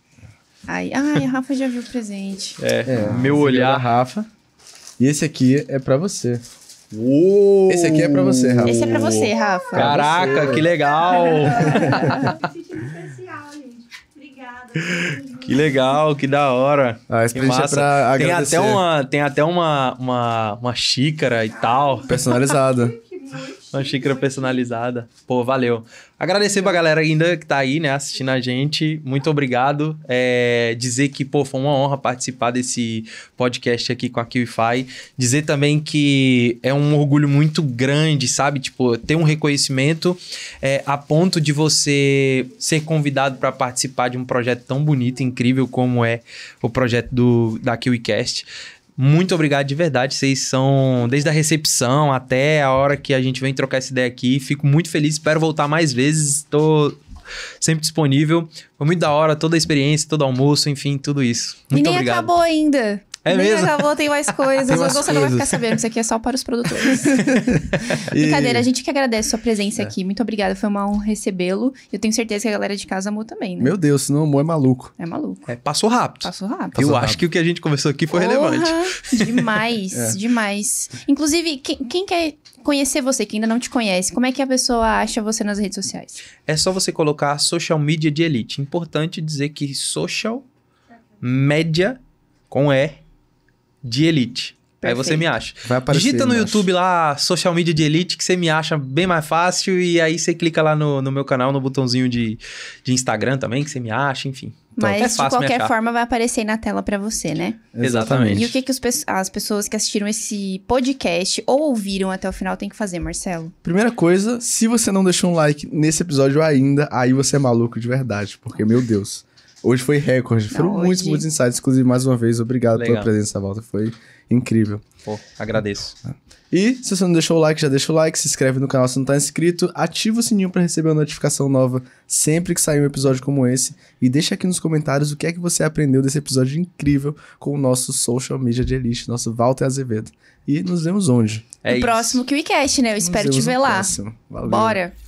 Aí, ai, a Rafa já viu o presente. É, é meu olhar. Rafa. E esse aqui é para você. Uou! Esse aqui é para você, Rafa. Esse é para você, Rafa. Caraca, você. que legal! É é que legal, que da hora. Ah, esse presente é massa. é pra agradecer. Tem até uma, tem até uma, uma, uma xícara e tal. Personalizada. Uma xícara personalizada. Pô, valeu. Agradecer pra galera ainda que tá aí, né, assistindo a gente. Muito obrigado. É, dizer que, pô, foi uma honra participar desse podcast aqui com a QIFI. Dizer também que é um orgulho muito grande, sabe? Tipo, ter um reconhecimento é, a ponto de você ser convidado para participar de um projeto tão bonito, incrível como é o projeto do, da QICast. Muito obrigado de verdade. Vocês são, desde a recepção até a hora que a gente vem trocar essa ideia aqui, fico muito feliz. Espero voltar mais vezes. Estou sempre disponível. Foi muito da hora toda a experiência, todo o almoço, enfim, tudo isso. Muito e nem obrigado. acabou ainda. É Nem mesmo? acabou, tem mais coisas. tem você coisas. não vai ficar sabendo, isso aqui é só para os produtores. e... Brincadeira, a gente que agradece sua presença é. aqui. Muito obrigada, foi uma honra recebê-lo. Eu tenho certeza que a galera de casa amou também, né? Meu Deus, se não amou é maluco. É maluco. É, passou rápido. Passou rápido. Eu passou acho rápido. que o que a gente conversou aqui foi Porra, relevante. Demais, é. demais. Inclusive, quem, quem quer conhecer você, que ainda não te conhece, como é que a pessoa acha você nas redes sociais? É só você colocar social media de elite. Importante dizer que social, média, com E, de elite. Perfeito. Aí você me acha. Vai aparecer, Digita no YouTube acho. lá, social media de elite, que você me acha bem mais fácil. E aí você clica lá no, no meu canal, no botãozinho de, de Instagram também, que você me acha, enfim. Então, Mas, é de qualquer forma, vai aparecer na tela para você, né? Exatamente. E o que, que os, as pessoas que assistiram esse podcast ou ouviram até o final têm que fazer, Marcelo? Primeira coisa, se você não deixou um like nesse episódio ainda, aí você é maluco de verdade. Porque, meu Deus... Hoje foi recorde. Foram hoje... muitos, muitos insights. Inclusive, mais uma vez, obrigado Legal. pela presença, Walter. Foi incrível. Pô, agradeço. E se você não deixou o like, já deixa o like, se inscreve no canal se não está inscrito, ativa o sininho para receber uma notificação nova sempre que sair um episódio como esse e deixa aqui nos comentários o que é que você aprendeu desse episódio incrível com o nosso social media de elite, nosso Walter Azevedo. E nos vemos onde? É no isso. próximo QICAST, né? Eu espero te ver lá. Valeu. Bora.